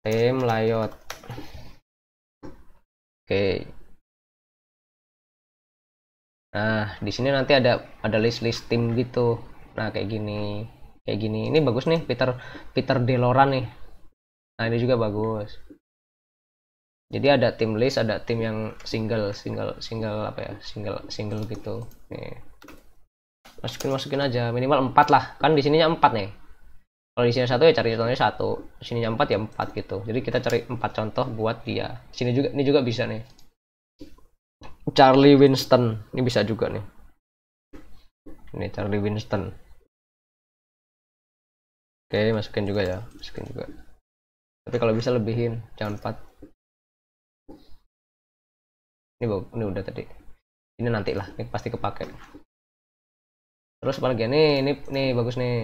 Speaker 1: tim layout Oke. Nah, di sini nanti ada ada list-list tim gitu. Nah, kayak gini.
Speaker 2: Kayak gini. Ini bagus nih Peter Peter Deloran nih. Nah, ini juga bagus. Jadi ada tim list, ada tim yang single, single, single apa ya? Single single gitu. Nih. Masukin masukin aja minimal 4 lah. Kan di sininya 4 nih kalau di sini satu ya cari contohnya satu sini empat ya empat gitu jadi kita cari empat contoh buat dia sini juga ini juga bisa nih Charlie Winston
Speaker 1: ini bisa juga nih ini Charlie Winston oke masukin juga ya masukin juga tapi kalau bisa lebihin jangan empat ini ini udah tadi ini nanti lah ini pasti kepake terus apalagi ini ini ini bagus nih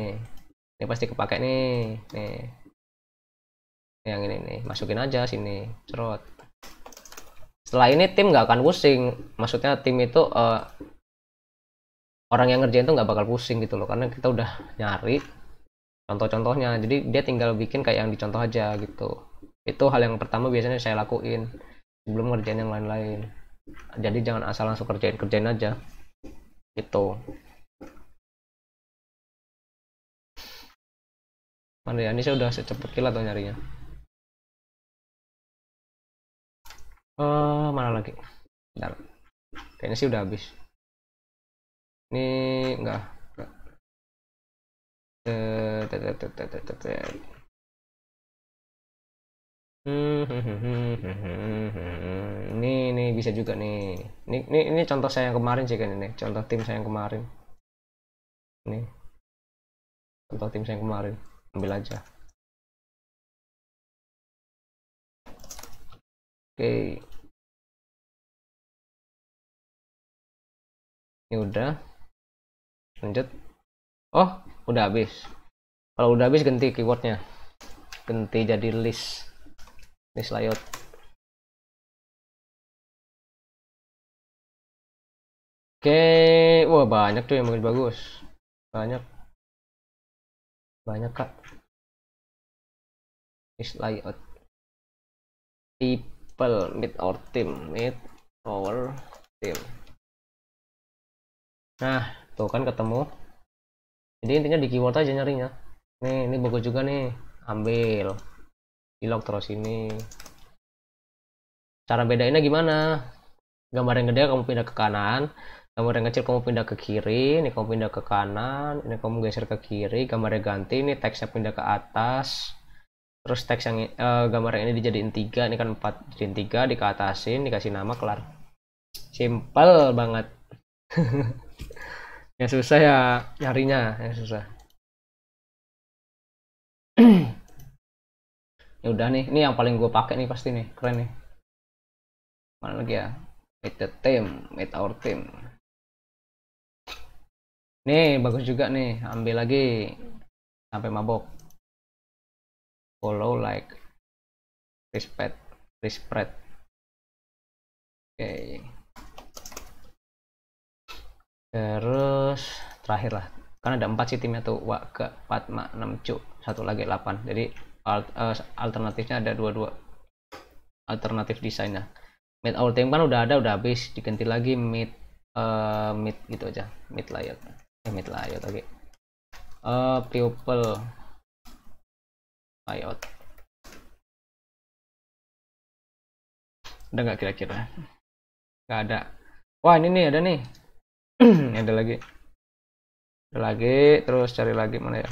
Speaker 2: ini pasti kepake nih nih yang ini nih masukin aja sini cerot setelah ini tim nggak akan pusing maksudnya tim itu uh, orang yang ngerjain tuh nggak bakal pusing gitu loh karena kita udah nyari contoh-contohnya jadi dia tinggal bikin kayak yang dicontoh aja gitu itu hal yang pertama biasanya saya lakuin sebelum ngerjain yang lain-lain jadi jangan asal langsung kerjain kerjain
Speaker 1: aja gitu Mana ya? Ini saya udah secepat kilat tuh nyarinya. Eh, uh, mana lagi? Bentar. Kayaknya sih udah habis. Ini enggak.
Speaker 2: Ini ini bisa juga nih. Ini ini ini contoh saya yang
Speaker 1: kemarin sih kan ini. Contoh tim saya yang kemarin. Nih. Contoh tim saya yang kemarin ambil aja oke ini udah lanjut oh udah habis kalau udah habis ganti keywordnya ganti jadi list list layout oke wah banyak tuh yang bagus-bagus banyak banyak kak is layout people meet our team meet our team nah tuh kan ketemu jadi intinya di keyword aja nyarinya
Speaker 2: nih ini bagus juga nih ambil di lock terus ini cara bedainnya gimana gambar yang gede kamu pindah ke kanan gambar yang kecil kamu pindah ke kiri ini kamu pindah ke kanan ini kamu geser ke kiri gambarnya ganti ini teksnya pindah ke atas terus teks yang uh, gambar yang ini dijadiin tiga ini kan empat jadiin tiga atasin, dikasih nama kelar simple banget
Speaker 1: yang susah ya nyarinya yang susah ya udah nih ini yang paling gue pakai nih pasti nih keren nih mana lagi ya meet the team meet our team Nih, bagus juga nih. Ambil lagi. Sampai mabok. Follow, like. Respect. Respect. Oke. Okay.
Speaker 2: Terus, terakhir lah. Karena ada empat sih timnya tuh. Wak, ke, empat, mak, enam, cu. Satu lagi, delapan. Jadi, alt, uh, eh, alternatifnya ada dua-dua. Alternatif desainnya. Mid all time kan udah ada, udah habis. Diganti lagi mid
Speaker 1: uh, mid gitu aja mid layout Emit layout oke okay. uh, eh, people layout ada nggak kira-kira nggak ada wah ini nih ada nih ada lagi ada lagi terus cari lagi mana ya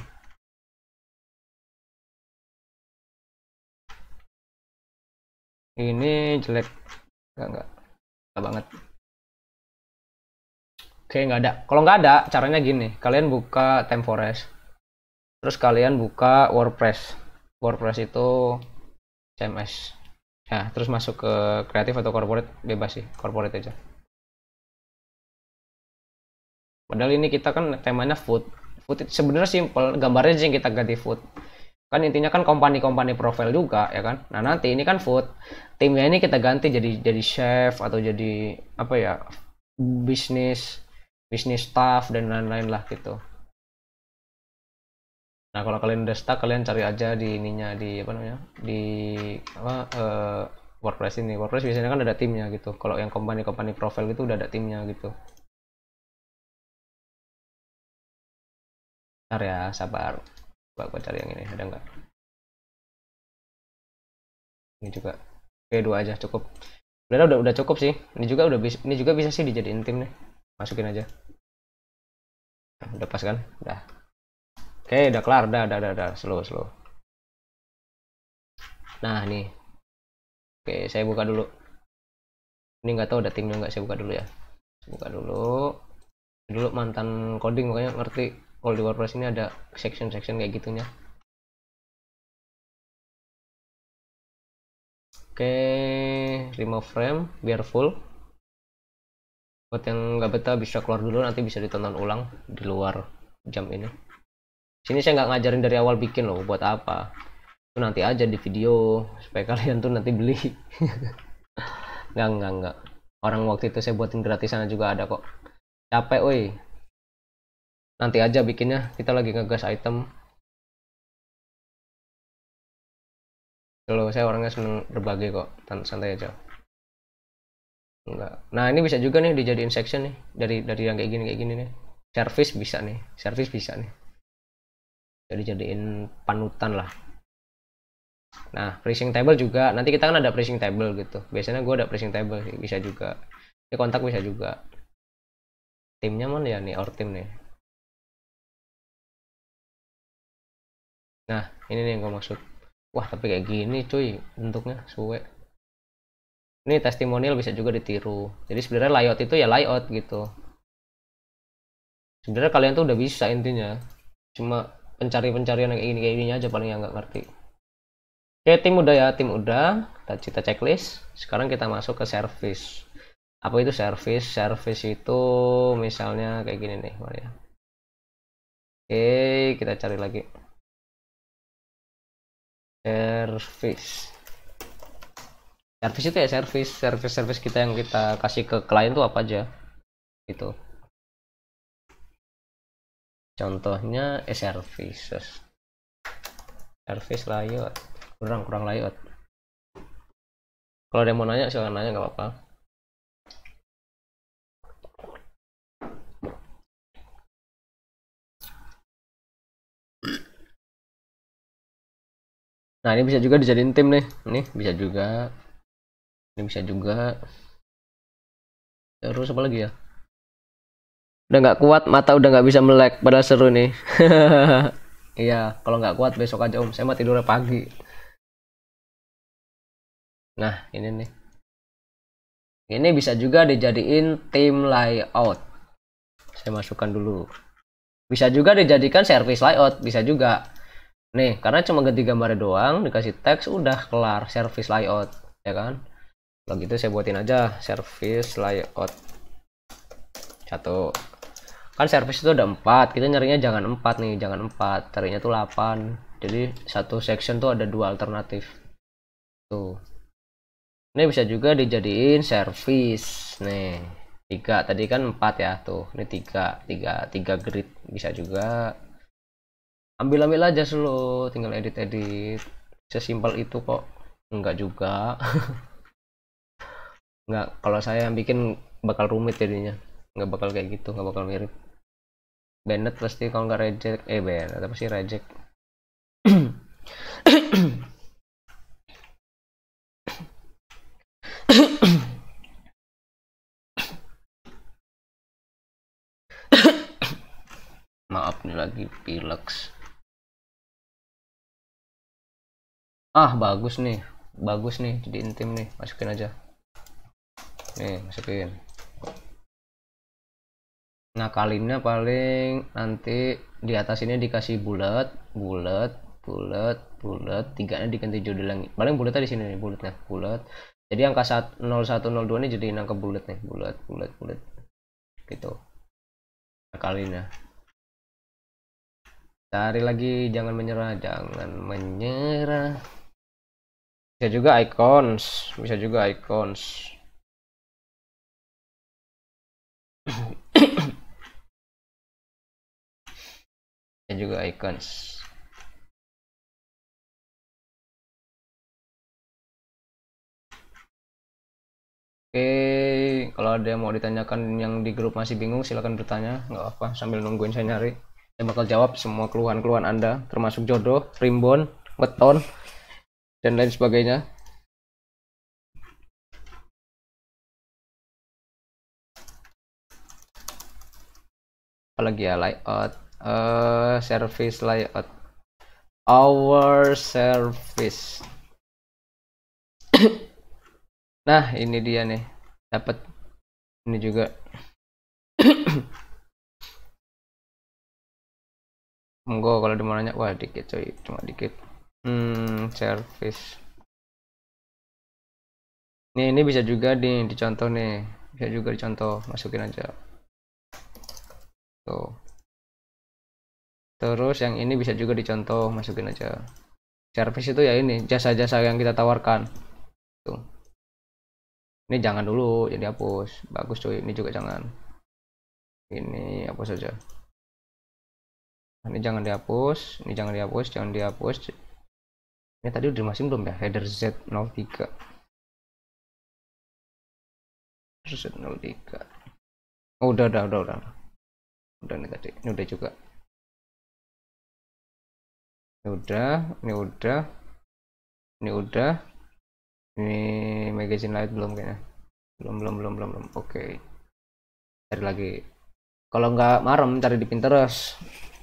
Speaker 1: ini jelek nggak nggak nggak banget Oke, nggak ada. Kalau nggak ada, caranya gini. Kalian buka Temforest.
Speaker 2: Terus kalian buka WordPress. WordPress itu CMS. Nah, ya, terus masuk ke kreatif atau corporate, bebas sih. Corporate aja. Padahal ini kita kan temanya food. Food itu sebenarnya simple. Gambarnya sih kita ganti food. Kan intinya kan company-company profile juga, ya kan? Nah, nanti ini kan food. Timnya ini kita ganti jadi jadi chef atau jadi apa ya bisnis bisnis staff dan lain-lain lah gitu nah kalau kalian udah stuck kalian cari aja di ininya di apa namanya di apa uh,
Speaker 1: WordPress ini WordPress biasanya kan ada timnya gitu kalau yang company-company profile gitu udah ada timnya gitu ntar ya sabar coba gue cari yang ini ada nggak ini juga oke dua aja cukup udah udah udah cukup sih ini juga udah ini juga bisa sih dijadiin tim nih masukin aja udah pas kan udah oke udah kelar udah udah udah, udah. slow slow nah nih oke saya buka dulu ini nggak tahu udah tinggal nggak saya buka dulu ya buka dulu dulu mantan coding makanya ngerti kalau di WordPress ini ada section-section kayak gitunya oke remove frame biar full buat yang nggak
Speaker 2: betah bisa keluar dulu nanti bisa ditonton ulang di luar jam ini sini saya nggak ngajarin dari awal bikin loh buat apa itu nanti aja di video supaya kalian tuh nanti beli nggak nggak nggak orang waktu itu saya buatin gratisan juga ada kok
Speaker 1: capek woi nanti aja bikinnya kita lagi ngegas item kalau saya orangnya seneng berbagi kok santai aja enggak nah ini bisa juga nih dijadiin section nih
Speaker 2: dari dari yang kayak gini kayak gini nih service bisa nih service bisa nih jadi jadiin panutan lah nah pricing table juga nanti kita kan ada
Speaker 1: pricing table gitu biasanya gue ada pricing table sih. bisa juga ini kontak bisa juga timnya mana ya nih or tim nih nah ini nih yang gue maksud wah tapi kayak gini cuy bentuknya suwe
Speaker 2: ini testimonial bisa juga ditiru jadi sebenarnya layout itu ya layout gitu sebenarnya kalian tuh udah bisa intinya cuma pencari-pencarian kayak ini kayak ini aja paling yang nggak ngerti oke tim udah ya tim udah kita cita checklist sekarang kita masuk ke service apa itu service service itu
Speaker 1: misalnya kayak gini nih Maria ya. oke kita cari lagi service
Speaker 2: Service itu ya service, service-service kita yang kita kasih ke klien tuh apa aja.
Speaker 1: itu. Contohnya eh, services. Service layout. Kurang kurang layout. Kalau ada yang mau nanya silahkan nanya nggak apa-apa. Nah ini bisa juga dijadiin tim nih, ini bisa juga ini bisa juga terus apa lagi ya udah nggak kuat mata udah nggak bisa melek Pada seru nih
Speaker 2: iya kalau nggak kuat besok aja om saya mau tidur pagi nah ini nih ini bisa juga dijadiin tim layout saya masukkan dulu bisa juga dijadikan service layout bisa juga nih karena cuma ganti gambar doang dikasih teks udah kelar service layout ya kan kalau gitu saya buatin aja service layout satu kan service itu ada empat kita nyarinya jangan empat nih jangan empat carinya tuh 8 jadi satu section tuh ada dua alternatif tuh ini bisa juga dijadiin service nih tiga tadi kan empat ya tuh ini tiga tiga tiga grid bisa juga ambil ambil aja selo tinggal edit edit sesimpel itu kok enggak juga nggak kalau saya yang bikin bakal rumit jadinya nggak bakal kayak gitu nggak bakal mirip Bennett pasti kalau nggak reject eh Bennett apa sih reject
Speaker 1: maaf nih lagi pilex ah bagus nih bagus nih jadi intim nih masukin aja nih eh, masukin
Speaker 2: nah kalimnya paling nanti di atas ini dikasih bulat bulat bulat bulat tiganya diganti judul lagi paling bulatnya di sini nih bulatnya bulat jadi angka 0102 ini jadi angka bulat nih bulat bulat bulat
Speaker 1: gitu nah, kalimnya cari lagi jangan menyerah jangan menyerah bisa juga icons bisa juga icons dan juga icons Oke, kalau ada yang mau ditanyakan yang di grup masih
Speaker 2: bingung, silahkan bertanya, nggak apa-apa, sambil nungguin saya nyari. Saya bakal jawab semua keluhan-keluhan Anda,
Speaker 1: termasuk jodoh, primbon, weton, dan lain sebagainya. Apalagi ya, layout. Eh, service layout
Speaker 2: our service
Speaker 1: nah ini dia nih dapat ini juga monggo kalau mau nanya wah dikit coy cuma dikit hmm service
Speaker 2: ini ini bisa juga di dicontoh nih bisa juga dicontoh masukin aja tuh Terus yang ini bisa juga dicontoh, masukin aja. Service itu ya ini, jasa-jasa yang kita tawarkan. Tuh.
Speaker 1: Ini jangan dulu, jadi hapus. Bagus cuy, ini juga jangan. Ini hapus saja. Ini jangan dihapus, ini jangan dihapus, jangan dihapus. Ini tadi udah masih belum ya, header Z03. Z03. Oh, udah, udah, udah, udah. Udah ini tadi, ini udah juga ini udah ini udah ini udah ini
Speaker 2: magazine light belum kayaknya belum belum belum belum belum oke okay. cari lagi kalau nggak marem cari di Pinterest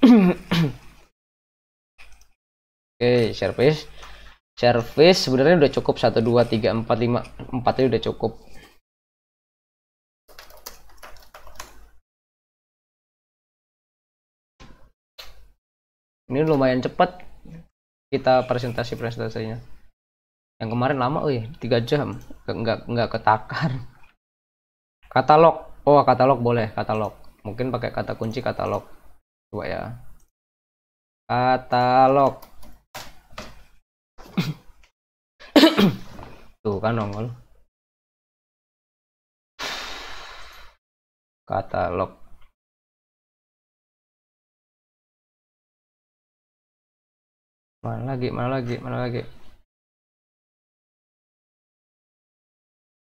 Speaker 2: oke okay, service service sebenarnya udah cukup satu, dua, tiga, empat,
Speaker 1: lima, 4 itu udah cukup ini lumayan cepat kita presentasi presentasinya yang kemarin lama oh ya tiga
Speaker 2: jam Enggak nggak ketakar katalog oh katalog boleh katalog mungkin pakai kata kunci katalog coba ya katalog
Speaker 1: tuh kan nongol katalog mana lagi mana lagi mana lagi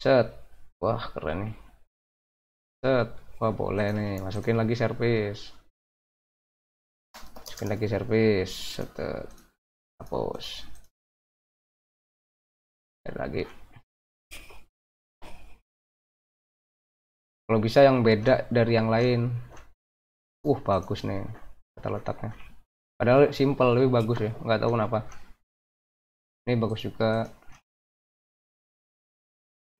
Speaker 1: set wah keren nih set wah boleh nih masukin lagi servis. masukin lagi servis. set hapus Lihat lagi kalau bisa yang beda dari yang lain uh bagus nih kita letaknya padahal simple lebih bagus ya nggak tahu kenapa ini bagus juga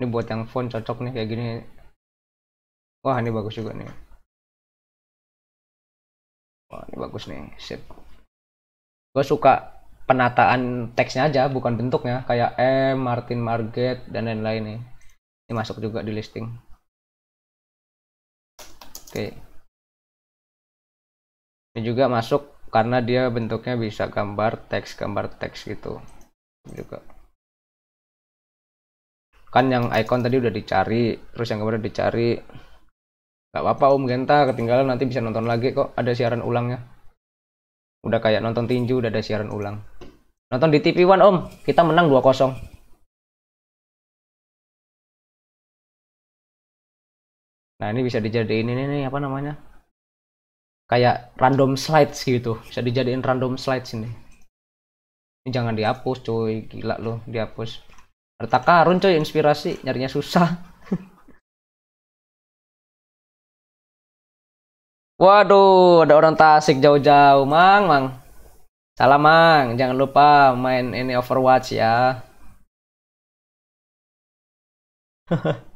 Speaker 1: ini buat yang font cocok nih kayak gini wah ini bagus juga nih wah ini bagus nih sip
Speaker 2: gue suka penataan teksnya aja bukan bentuknya kayak M, Martin Marget
Speaker 1: dan lain-lain nih ini masuk juga di listing oke ini juga masuk karena dia bentuknya bisa gambar teks gambar teks gitu juga
Speaker 2: kan yang icon tadi udah dicari terus yang gambar dicari nggak apa-apa Om Genta ketinggalan nanti bisa nonton lagi kok ada siaran ulangnya udah kayak nonton tinju udah
Speaker 1: ada siaran ulang nonton di TV One Om kita menang 2-0 Nah ini bisa dijadiin ini nih apa namanya kayak random slides gitu bisa dijadiin random slides ini ini jangan dihapus cuy gila loh dihapus harta karun cuy inspirasi nyarinya susah waduh ada orang Tasik jauh-jauh mang mang
Speaker 2: salam mang jangan lupa main ini Overwatch ya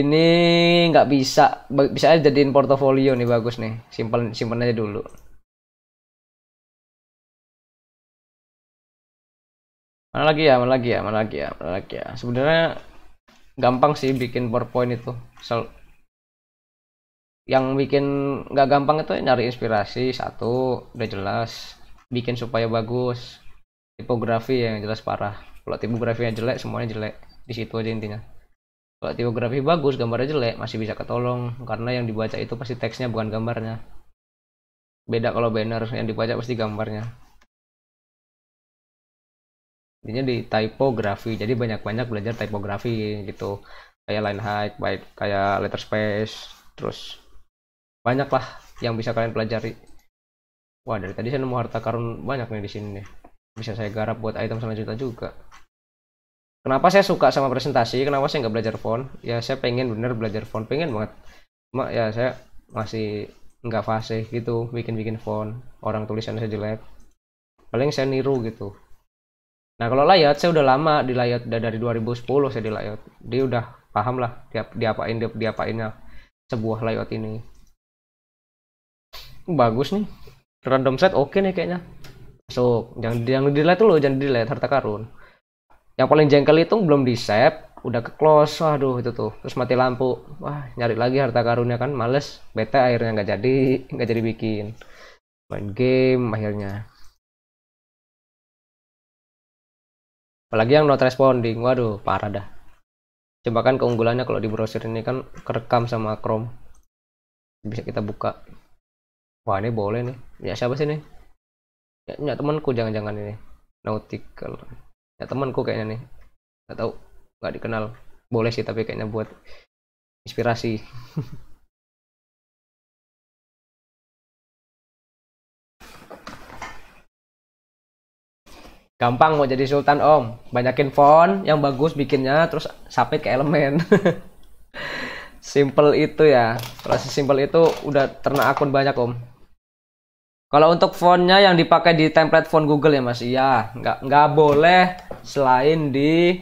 Speaker 2: ini nggak bisa bisa
Speaker 1: aja jadiin portofolio nih bagus nih simpen simpen aja dulu mana lagi ya mana lagi ya mana lagi ya mana lagi ya sebenarnya gampang sih bikin powerpoint itu Sel
Speaker 2: yang bikin nggak gampang itu nyari inspirasi satu udah jelas bikin supaya bagus tipografi yang jelas parah kalau tipografinya jelek semuanya jelek di situ aja intinya kalau tipografi bagus gambarnya jelek masih bisa ketolong karena yang dibaca itu pasti teksnya bukan gambarnya beda kalau banner yang dibaca pasti gambarnya intinya di tipografi jadi banyak-banyak belajar tipografi gitu kayak line height baik kayak letter space terus banyak lah yang bisa kalian pelajari wah dari tadi saya nemu harta karun banyak nih di sini nih bisa saya garap buat item selanjutnya juga kenapa saya suka sama presentasi kenapa saya nggak belajar font ya saya pengen bener belajar font pengen banget cuma ya saya masih nggak fase gitu bikin-bikin font orang tulisan saya jelek paling saya niru gitu nah kalau layout saya udah lama di layout udah dari 2010 saya di layout dia udah paham lah dia diapain dia diapainnya sebuah layout ini bagus nih random set oke okay nih kayaknya so jangan jangan dilihat dulu jangan dilihat harta karun yang paling jengkel itu belum di save udah ke close waduh itu tuh terus mati lampu wah nyari lagi harta karunnya kan males bete akhirnya nggak jadi nggak jadi bikin main game akhirnya
Speaker 1: apalagi yang not responding waduh parah dah coba kan keunggulannya kalau di browser ini kan kerekam sama Chrome
Speaker 2: bisa kita buka wah ini boleh nih ya siapa sih nih ya, temanku jangan-jangan ini nautical ya temanku kayaknya nih nggak tahu
Speaker 1: nggak dikenal boleh sih tapi kayaknya buat inspirasi gampang mau jadi sultan om banyakin font yang bagus
Speaker 2: bikinnya terus sampai ke elemen simple itu ya proses simple itu udah ternak akun banyak om kalau untuk fontnya yang dipakai di template font Google ya Mas, iya, nggak nggak boleh selain di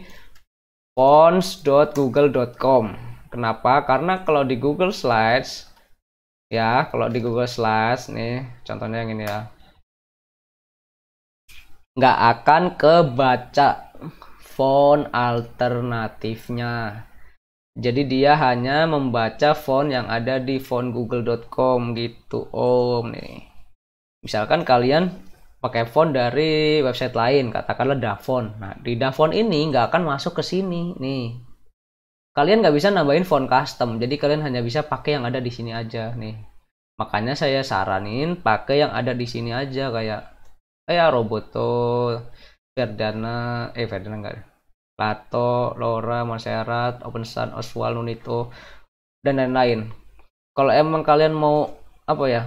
Speaker 2: fonts.google.com. Kenapa? Karena kalau di Google Slides ya, kalau di Google Slides nih, contohnya yang ini ya, nggak akan kebaca font alternatifnya. Jadi dia hanya membaca font yang ada di fontgoogle.com gitu om nih. Misalkan kalian pakai font dari website lain, katakanlah Davon. Nah, di Davon ini nggak akan masuk ke sini, nih. Kalian nggak bisa nambahin font custom, jadi kalian hanya bisa pakai yang ada di sini aja, nih. Makanya saya saranin pakai yang ada di sini aja, kayak kayak eh, Roboto, Verdana, eh Verdana enggak ada. Lato, Laura, Monserrat, Sun, Oswald, Nunito, dan lain-lain. Kalau emang kalian mau apa ya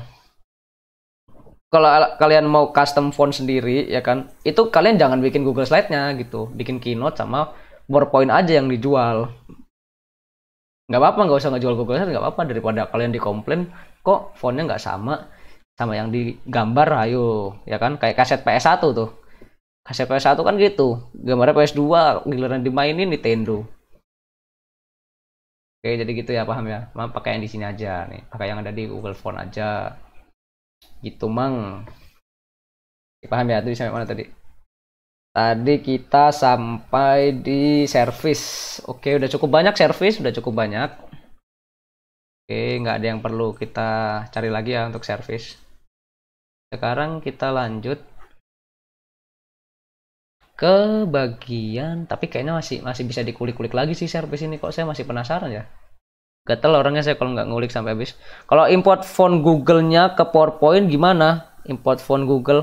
Speaker 2: kalau kalian mau custom font sendiri ya kan itu kalian jangan bikin Google Slide-nya gitu bikin Keynote sama PowerPoint aja yang dijual nggak apa-apa nggak usah ngejual Google Slide nggak apa-apa daripada kalian dikomplain kok fontnya nggak sama sama yang digambar ayo ya kan kayak kaset PS1 tuh kaset PS1 kan gitu gambarnya PS2 giliran dimainin Nintendo oke jadi gitu ya paham ya Maaf, pakai yang di sini aja nih pakai yang ada di Google Font aja gitu mang paham ya tadi sampai mana tadi tadi kita sampai di service oke udah cukup banyak service udah cukup banyak oke nggak ada yang perlu kita cari lagi ya untuk service sekarang kita lanjut ke bagian tapi kayaknya masih masih bisa dikulik-kulik lagi sih service ini kok saya masih penasaran ya gatel orangnya saya kalau nggak ngulik sampai habis. Kalau import font Google-nya ke PowerPoint gimana? Import font Google,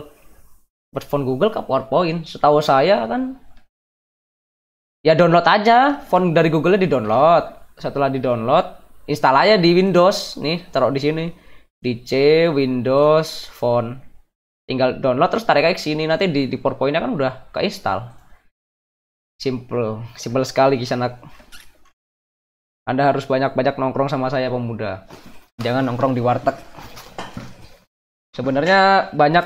Speaker 2: import font Google ke PowerPoint. Setahu saya kan, ya download aja font dari Google-nya di download. Setelah di download, install aja di Windows nih, taruh di sini di C Windows font. Tinggal download terus tarik ke sini nanti di, di PowerPoint-nya kan udah keinstall. Simple, simple sekali kisah anak anda harus banyak-banyak nongkrong sama saya pemuda. Jangan nongkrong di warteg. Sebenarnya banyak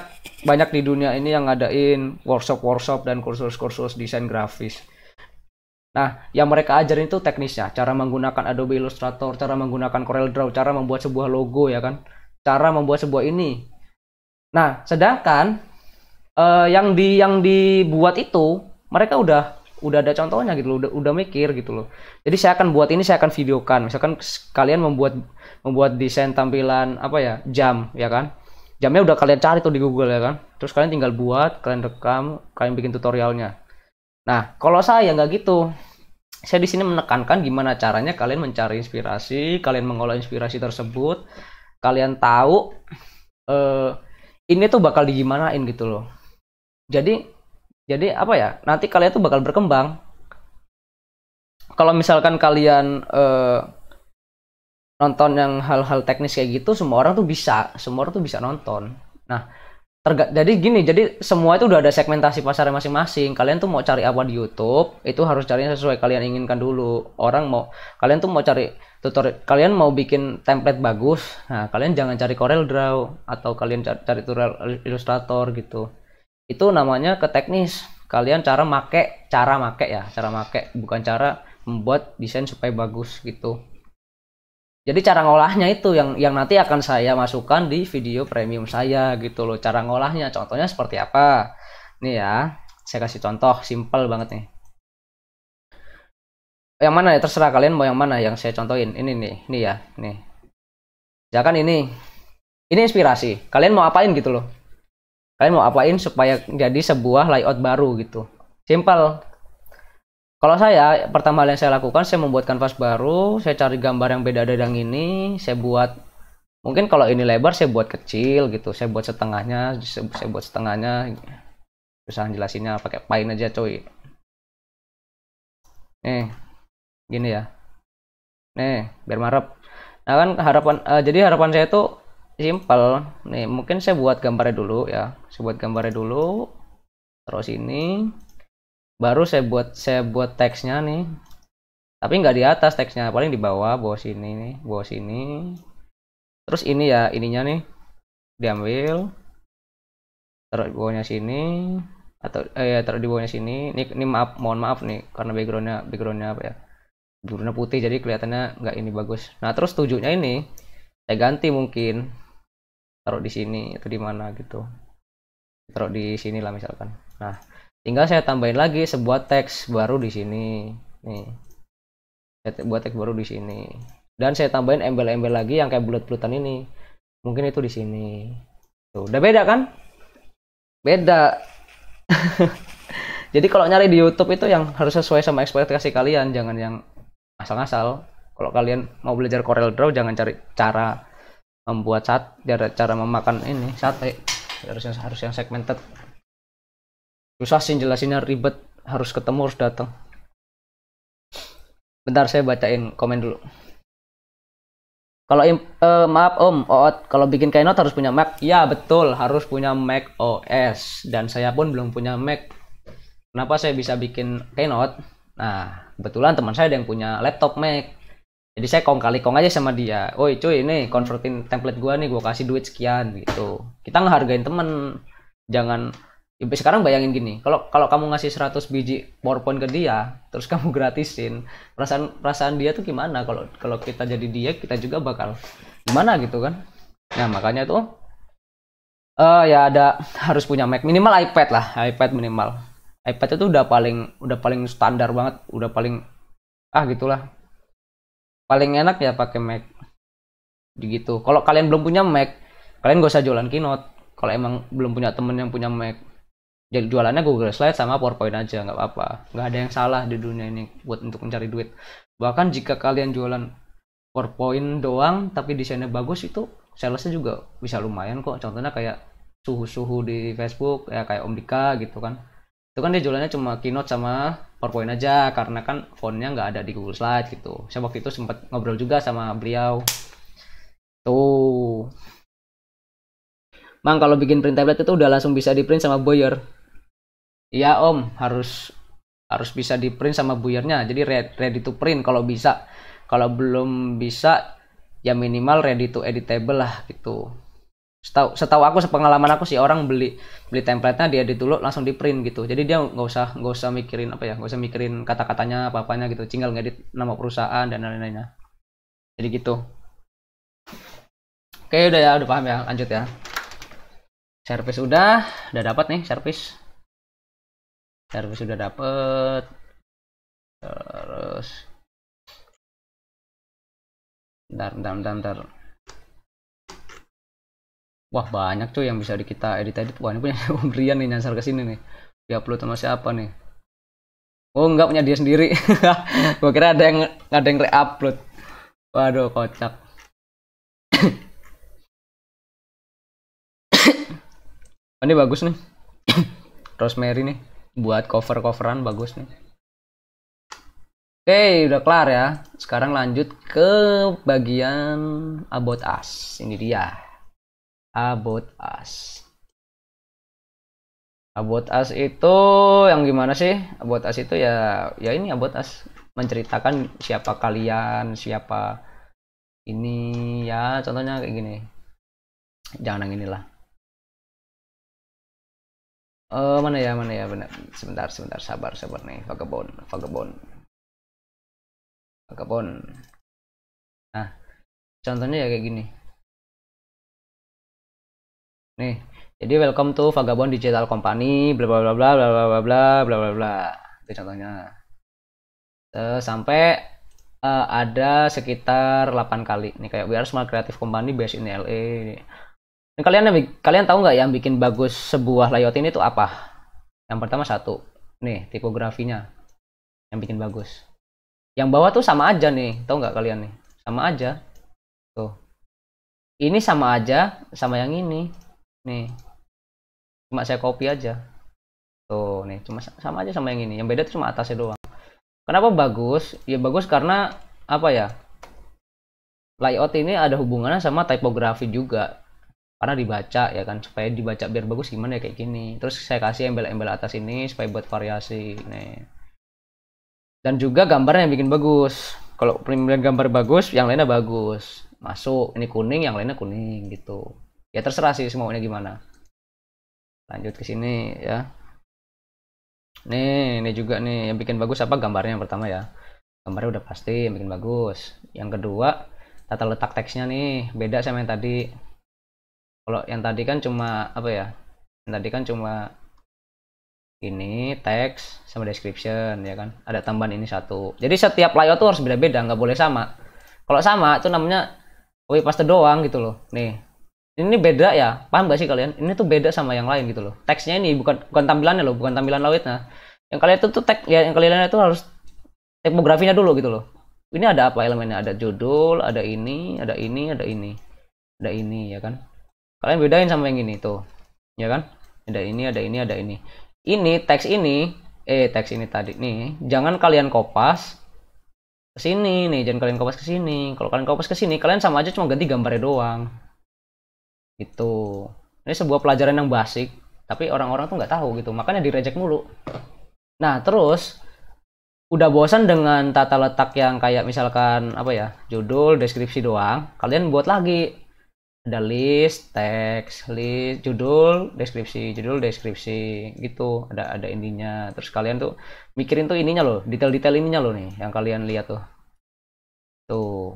Speaker 2: banyak di dunia ini yang ngadain workshop-workshop dan kursus-kursus desain grafis. Nah, yang mereka ajarin itu teknisnya, cara menggunakan Adobe Illustrator, cara menggunakan Corel Draw, cara membuat sebuah logo ya kan, cara membuat sebuah ini. Nah, sedangkan eh, yang di yang dibuat itu mereka udah udah ada contohnya gitu loh, udah, udah mikir gitu loh. Jadi saya akan buat ini saya akan videokan. Misalkan kalian membuat membuat desain tampilan apa ya? jam ya kan. Jamnya udah kalian cari tuh di Google ya kan. Terus kalian tinggal buat, kalian rekam, kalian bikin tutorialnya. Nah, kalau saya nggak gitu. Saya di sini menekankan gimana caranya kalian mencari inspirasi, kalian mengolah inspirasi tersebut, kalian tahu eh ini tuh bakal digimanain gitu loh. Jadi jadi apa ya nanti kalian tuh bakal berkembang kalau misalkan kalian uh, nonton yang hal-hal teknis kayak gitu semua orang tuh bisa semua orang tuh bisa nonton nah terga jadi gini jadi semua itu udah ada segmentasi pasar masing-masing kalian tuh mau cari apa di YouTube itu harus yang sesuai kalian inginkan dulu orang mau kalian tuh mau cari tutorial kalian mau bikin template bagus nah kalian jangan cari Corel Draw atau kalian cari tutorial Illustrator gitu itu namanya ke teknis kalian cara make cara make ya cara make bukan cara membuat desain supaya bagus gitu jadi cara ngolahnya itu yang yang nanti akan saya masukkan di video premium saya gitu loh cara ngolahnya contohnya seperti apa nih ya saya kasih contoh simple banget nih yang mana ya terserah kalian mau yang mana yang saya contohin ini nih ini ya nih jangan ini ini inspirasi kalian mau apain gitu loh kalian mau apain supaya jadi sebuah layout baru gitu simple kalau saya pertama yang saya lakukan saya membuat kanvas baru saya cari gambar yang beda dari yang ini saya buat mungkin kalau ini lebar saya buat kecil gitu saya buat setengahnya saya buat setengahnya susah jelasinnya pakai paint aja coy nih gini ya nih biar marep nah kan harapan uh, jadi harapan saya itu simple nih mungkin saya buat gambarnya dulu ya saya buat gambarnya dulu terus ini baru saya buat saya buat teksnya nih tapi nggak di atas teksnya paling di bawah bawah sini nih bawah sini terus ini ya ininya nih diambil terus di bawahnya sini atau eh ya taruh di bawahnya sini ini, ini maaf mohon maaf nih karena backgroundnya backgroundnya apa ya backgroundnya putih jadi kelihatannya nggak ini bagus nah terus tujuhnya ini saya ganti mungkin taruh di sini atau di mana gitu taruh di sini lah misalkan nah tinggal saya tambahin lagi sebuah teks baru di sini nih saya buat teks baru di sini dan saya tambahin embel-embel lagi yang kayak bulat-bulatan ini mungkin itu di sini tuh udah beda kan beda jadi kalau nyari di YouTube itu yang harus sesuai sama ekspektasi kalian jangan yang asal-asal kalau kalian mau belajar Corel Draw jangan cari cara membuat sat cara, cara memakan ini sate harus yang harus yang segmented
Speaker 1: susah sih jelasinnya ribet harus ketemu harus datang bentar saya bacain komen dulu kalau uh,
Speaker 2: maaf Om, OOT, kalau bikin Keynote harus punya Mac. Ya betul, harus punya Mac OS dan saya pun belum punya Mac. Kenapa saya bisa bikin Keynote? Nah, kebetulan teman saya ada yang punya laptop Mac jadi saya kong kali kong aja sama dia woi cuy ini convertin template gua nih gua kasih duit sekian gitu kita ngehargain temen jangan ya, sekarang bayangin gini kalau kalau kamu ngasih 100 biji powerpoint ke dia terus kamu gratisin perasaan perasaan dia tuh gimana kalau kalau kita jadi dia kita juga bakal gimana gitu kan nah makanya tuh uh, ya ada harus punya Mac minimal iPad lah iPad minimal iPad itu udah paling udah paling standar banget udah paling ah gitulah paling enak ya pakai Mac gitu kalau kalian belum punya Mac kalian gak usah jualan keynote kalau emang belum punya temen yang punya Mac jadi jualannya Google Slide sama PowerPoint aja nggak apa-apa nggak ada yang salah di dunia ini buat untuk mencari duit bahkan jika kalian jualan PowerPoint doang tapi desainnya bagus itu salesnya juga bisa lumayan kok contohnya kayak suhu-suhu di Facebook ya kayak Om Dika gitu kan itu kan dia jualannya cuma keynote sama PowerPoint aja karena kan fontnya nggak ada di Google Slide gitu. Saya waktu itu sempat ngobrol juga sama beliau. Tuh. Mang kalau bikin print tablet itu udah langsung bisa di print sama Boyer. Iya Om, harus harus bisa di print sama Boyernya. Jadi ready to print kalau bisa. Kalau belum bisa ya minimal ready to editable lah gitu setahu setahu aku sepengalaman aku sih orang beli beli template-nya dia dituluk langsung di print gitu jadi dia nggak usah nggak usah mikirin apa ya nggak usah mikirin kata katanya apa apanya gitu tinggal ngedit nama perusahaan dan lain-lainnya jadi gitu oke udah ya udah paham ya lanjut ya service udah udah dapat nih
Speaker 1: service service udah dapat terus bentar bentar bentar, wah banyak tuh yang bisa di kita edit edit wah ini punya Om nih
Speaker 2: nyasar ke sini nih dia upload sama siapa nih oh nggak punya dia sendiri
Speaker 1: gua kira ada yang ada yang reupload waduh kocak ini bagus nih Rosemary nih buat cover coveran bagus nih
Speaker 2: Oke, udah kelar ya. Sekarang lanjut ke bagian about us. Ini dia about us about us itu yang gimana sih about us itu ya ya ini about us
Speaker 1: menceritakan siapa kalian siapa ini ya contohnya kayak gini jangan yang inilah uh, mana ya mana ya benar sebentar sebentar sabar sabar nih vagabond vagabond vagabond nah contohnya ya kayak gini Nih, jadi welcome to Vagabond Digital
Speaker 2: Company, bla bla bla bla bla bla bla bla bla bla. Itu contohnya. Terus sampai uh, ada sekitar 8 kali. Nih kayak we are small creative company based in LA. Ini kalian kalian tahu nggak yang bikin bagus sebuah layout ini tuh apa? Yang pertama satu, nih tipografinya yang bikin bagus. Yang bawah tuh sama aja nih, tahu nggak kalian nih? Sama aja. Tuh. Ini sama aja sama yang ini nih cuma saya copy aja tuh nih cuma sama aja sama yang ini yang beda tuh cuma atasnya doang kenapa bagus ya bagus karena apa ya layout ini ada hubungannya sama tipografi juga karena dibaca ya kan supaya dibaca biar bagus gimana ya kayak gini terus saya kasih embel-embel atas ini supaya buat variasi nih dan juga gambarnya yang bikin bagus kalau pemilihan gambar bagus yang lainnya bagus masuk ini kuning yang lainnya kuning gitu ya terserah sih semuanya gimana lanjut ke sini ya nih ini juga nih yang bikin bagus apa gambarnya yang pertama ya gambarnya udah pasti yang bikin bagus yang kedua tata letak teksnya nih beda sama yang tadi kalau yang tadi kan cuma apa ya yang tadi kan cuma ini teks sama description ya kan ada tambahan ini satu jadi setiap layout tuh harus beda-beda nggak boleh sama kalau sama itu namanya copy paste doang gitu loh nih ini beda ya paham gak sih kalian ini tuh beda sama yang lain gitu loh teksnya ini bukan bukan tampilannya loh bukan tampilan nah. yang kalian itu tuh teks ya yang kalian itu harus tipografinya dulu gitu loh ini ada apa elemennya ada judul ada ini ada ini ada ini ada ini ya kan kalian bedain sama yang ini tuh ya kan ada ini ada ini ada ini ini teks ini eh teks ini tadi nih jangan kalian kopas ke sini nih jangan kalian kopas ke sini kalau kalian kopas ke sini kalian sama aja cuma ganti gambarnya doang itu. Ini sebuah pelajaran yang basic, tapi orang-orang tuh nggak tahu gitu. Makanya direjek mulu. Nah, terus udah bosan dengan tata letak yang kayak misalkan apa ya judul deskripsi doang kalian buat lagi ada list teks list judul deskripsi judul deskripsi gitu ada ada intinya terus kalian tuh mikirin tuh ininya loh detail-detail ininya loh nih yang kalian lihat tuh tuh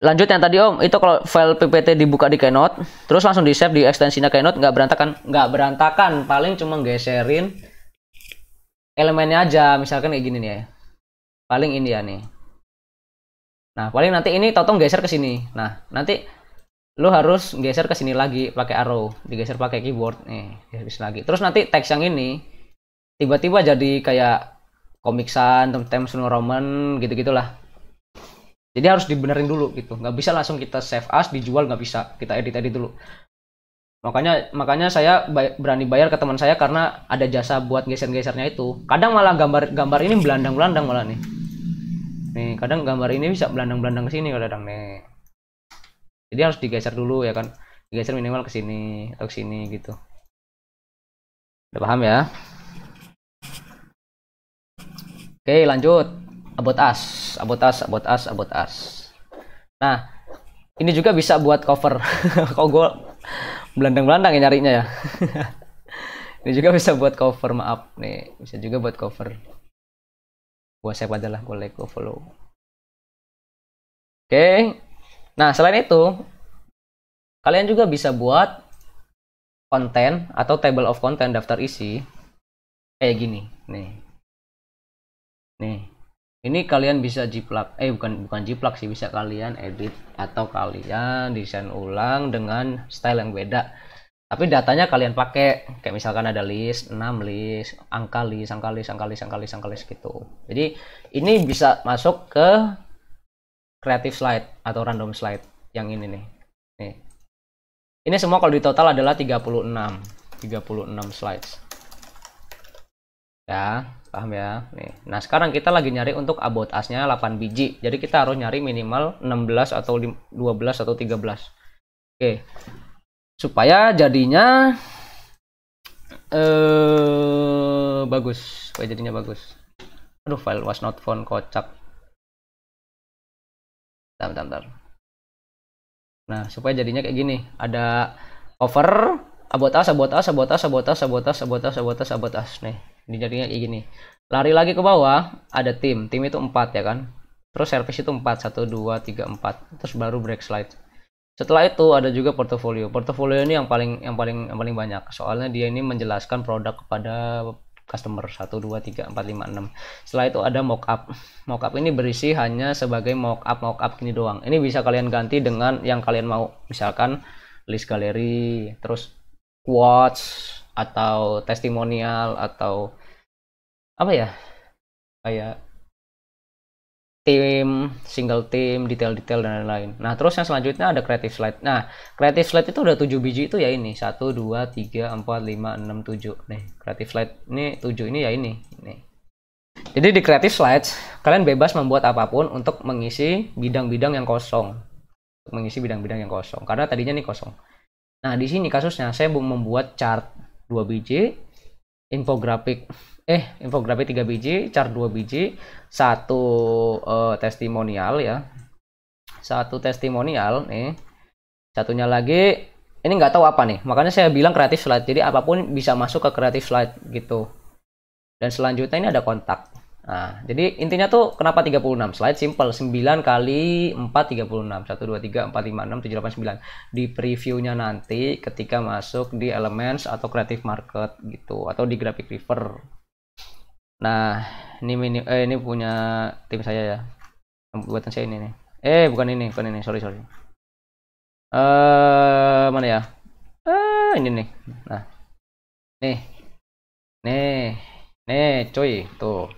Speaker 2: lanjut yang tadi om itu kalau file ppt dibuka di Keynote terus langsung di save di ekstensinya Keynote nggak berantakan nggak berantakan paling cuma geserin elemennya aja misalkan kayak gini nih ya paling ini ya nih nah paling nanti ini totong geser ke sini nah nanti lu harus geser ke sini lagi pakai arrow digeser pakai keyboard nih habis lagi terus nanti teks yang ini tiba-tiba jadi kayak komiksan, tem Times New Roman gitu-gitulah jadi harus dibenerin dulu gitu. Nggak bisa langsung kita save as dijual nggak bisa. Kita edit edit dulu. Makanya makanya saya berani bayar ke teman saya karena ada jasa buat geser-gesernya itu. Kadang malah gambar-gambar ini belandang-belandang malah nih. Nih, kadang gambar ini bisa belandang-belandang ke sini kadang nih. Jadi harus digeser dulu ya kan. Digeser minimal ke sini atau ke sini gitu. Udah paham ya? Oke, lanjut about us, about us, about us, about us. Nah, ini juga bisa buat cover. Kok gue belandang-belandang ya nyarinya ya. ini juga bisa buat cover, maaf. Nih, bisa juga buat cover.
Speaker 1: Gue save aja lah, gue like, gue follow. Oke. Okay. Nah, selain itu, kalian juga bisa buat
Speaker 2: konten atau table of content daftar isi kayak gini nih nih ini kalian bisa jiplak eh bukan bukan jiplak sih bisa kalian edit atau kalian desain ulang dengan style yang beda tapi datanya kalian pakai kayak misalkan ada list 6 list angka list angka list angka list angka list angka list gitu jadi ini bisa masuk ke creative slide atau random slide yang ini nih nih ini semua kalau di total adalah 36 36 slides ya paham ya nih nah sekarang kita lagi nyari untuk about asnya 8 biji jadi kita harus nyari minimal 16 atau 12 atau 13 oke supaya jadinya eh bagus supaya jadinya bagus
Speaker 1: aduh file was not found kocak bentar bentar, nah supaya jadinya kayak gini ada cover
Speaker 2: about us about us about us about us about us about us about us about us nih jadinya kayak gini lari lagi ke bawah ada tim tim itu empat ya kan terus service itu empat satu dua tiga empat terus baru break slide setelah itu ada juga portfolio portfolio ini yang paling yang paling yang paling banyak soalnya dia ini menjelaskan produk kepada customer 1 2 3 4 5 6. Setelah itu ada mock up mock up ini berisi hanya sebagai mock up mock up ini doang. Ini bisa kalian ganti dengan yang kalian mau. Misalkan list galeri, terus quotes atau testimonial atau apa ya kayak tim single tim detail-detail dan lain-lain nah terus yang selanjutnya ada creative slide nah creative slide itu udah 7 biji itu ya ini 1 2 3 4 5 6 7 nih creative slide ini 7 ini ya ini ini jadi di creative slides kalian bebas membuat apapun untuk mengisi bidang-bidang yang kosong untuk mengisi bidang-bidang yang kosong karena tadinya nih kosong nah di sini kasusnya saya membuat chart 2 biji infografik eh infografik 3 biji, chart 2 biji, satu uh, testimonial ya. Satu testimonial nih. Satunya lagi ini nggak tahu apa nih. Makanya saya bilang kreatif slide. Jadi apapun bisa masuk ke kreatif slide gitu. Dan selanjutnya ini ada kontak. Nah, jadi intinya tuh kenapa 36 slide simple 9 kali 4 36 1 2 3 4 5 6 7 8 9 di previewnya nanti ketika masuk di elements atau creative market gitu atau di graphic river Nah, ini mini eh ini punya tim saya ya. Buatan saya ini nih. Eh, bukan ini, bukan ini. Sorry, sorry. Eh, uh, mana ya? Eh, uh, ini
Speaker 1: nih. Nah.
Speaker 2: Nih. Nih. Nih, cuy. Tuh.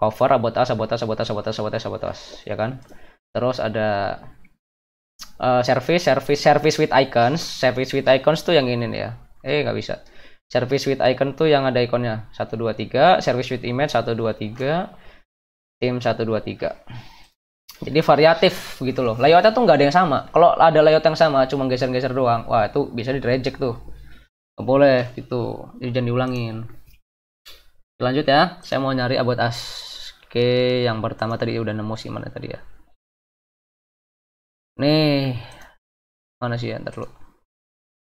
Speaker 2: Cover sabotase, as sabotase, as sabotase, as ya kan? Terus ada uh, service, service, service with icons. Service with icons tuh yang ini nih ya. Eh, nggak bisa service with icon tuh yang ada ikonnya 123 service with image 123 tim 123 jadi variatif gitu loh layoutnya tuh nggak ada yang sama kalau ada layout yang sama cuma geser-geser doang wah itu bisa di reject tuh nggak boleh gitu jadi jangan diulangin lanjut ya saya mau nyari about us oke yang pertama tadi udah nemu sih mana tadi ya nih mana sih ya ntar dulu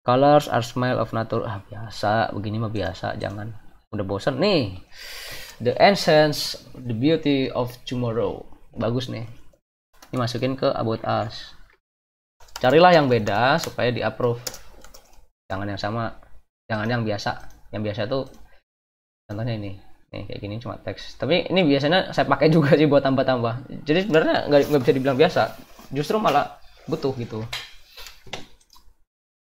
Speaker 2: colors are smile of nature ah biasa begini mah biasa jangan udah bosen nih the essence the beauty of tomorrow bagus nih ini masukin ke about us carilah yang beda supaya di approve jangan yang sama jangan yang biasa yang biasa tuh contohnya ini nih kayak gini cuma teks tapi ini biasanya saya pakai juga sih buat tambah-tambah jadi sebenarnya nggak bisa dibilang biasa justru malah butuh gitu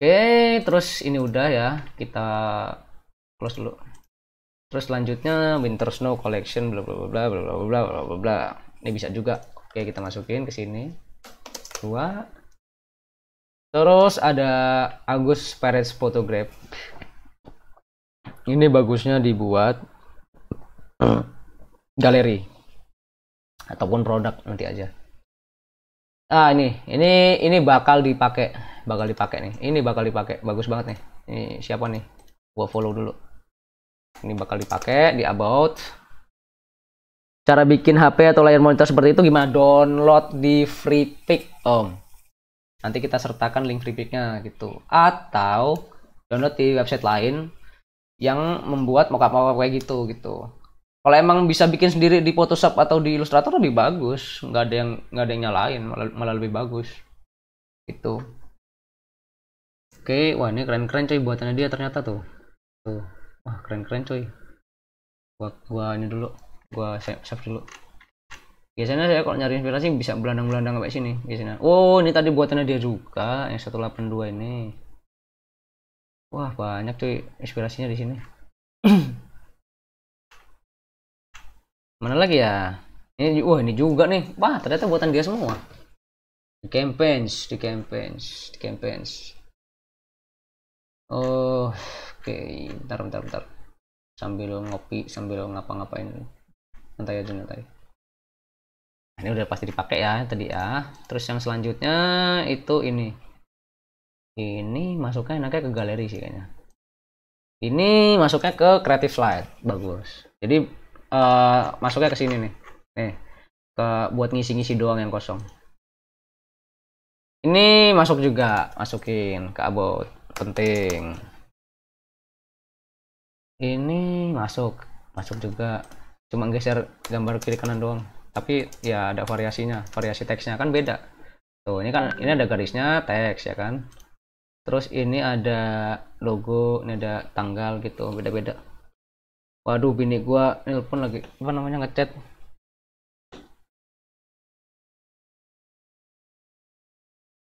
Speaker 2: Oke, terus ini udah ya, kita close dulu. Terus selanjutnya Winter Snow Collection bla bla bla bla bla bla bla bla bla. Ini bisa juga. Oke, kita masukin ke sini. Dua. Terus ada Agus Perez Photograph. Ini bagusnya dibuat galeri ataupun produk nanti aja. Ah ini, ini ini bakal dipakai bakal dipakai nih ini bakal dipakai bagus banget nih ini siapa nih gua follow dulu ini bakal dipakai di about cara bikin HP atau layar monitor seperti itu gimana download di free pick om nanti kita sertakan link free picknya gitu atau download di website lain yang membuat mockup mockup kayak gitu gitu kalau emang bisa bikin sendiri di Photoshop atau di Illustrator lebih bagus nggak ada yang nggak ada yang nyalain malah,
Speaker 1: malah lebih bagus itu Oke, wah ini keren-keren coy buatannya dia ternyata tuh. Tuh. Wah, keren-keren coy. Gua gua ini
Speaker 2: dulu. Gua save, save dulu. Biasanya saya kalau nyari inspirasi bisa belandang-belandang kayak sini biasanya. Oh, ini tadi buatannya dia juga yang 182 ini. Wah, banyak coy inspirasinya di sini. Mana lagi ya? Ini wah ini juga nih. Wah, ternyata buatan dia semua. Di campaigns, di campaigns, di campaigns oh oke okay. bentar bentar bentar sambil ngopi sambil ngapa-ngapain nanti aja nanti. ini udah pasti dipakai ya tadi ya terus yang selanjutnya itu ini ini masuknya enaknya ke galeri sih kayaknya ini masuknya ke creative slide bagus jadi uh, masuknya ke sini nih nih ke buat ngisi-ngisi doang yang kosong
Speaker 1: ini masuk juga masukin ke about penting ini masuk masuk juga
Speaker 2: cuma geser gambar kiri kanan doang tapi ya ada variasinya variasi teksnya kan beda tuh ini kan ini ada garisnya teks ya kan terus ini ada
Speaker 1: logo ini ada tanggal gitu beda-beda waduh bini gua nelpon lagi apa namanya ngechat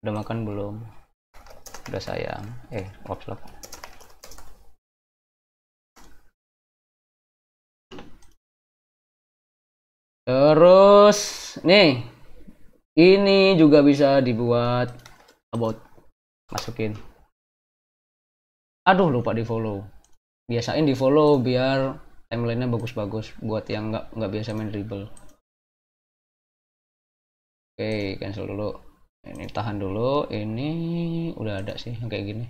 Speaker 1: udah makan belum udah sayang eh ops terus nih ini juga bisa dibuat about masukin
Speaker 2: aduh lupa di follow biasain di follow biar timelinenya bagus-bagus buat yang nggak nggak biasa main dribble oke okay, cancel dulu ini tahan dulu ini udah ada sih yang kayak gini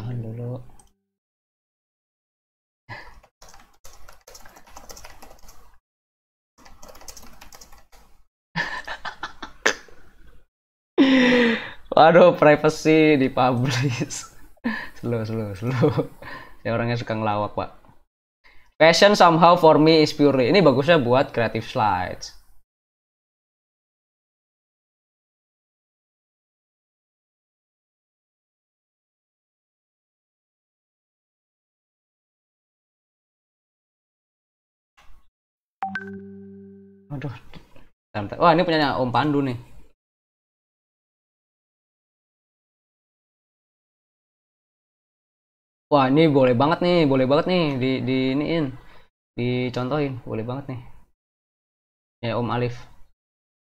Speaker 1: tahan dulu
Speaker 2: Waduh, privacy di publish slow, slow, slow. Saya orangnya suka ngelawak, Pak. Fashion somehow for
Speaker 1: me is purely. Ini bagusnya buat creative slides. aduh wah ini punya Om Pandu nih wah ini boleh banget nih boleh banget nih di di iniin dicontohin
Speaker 2: boleh banget nih ya Om Alif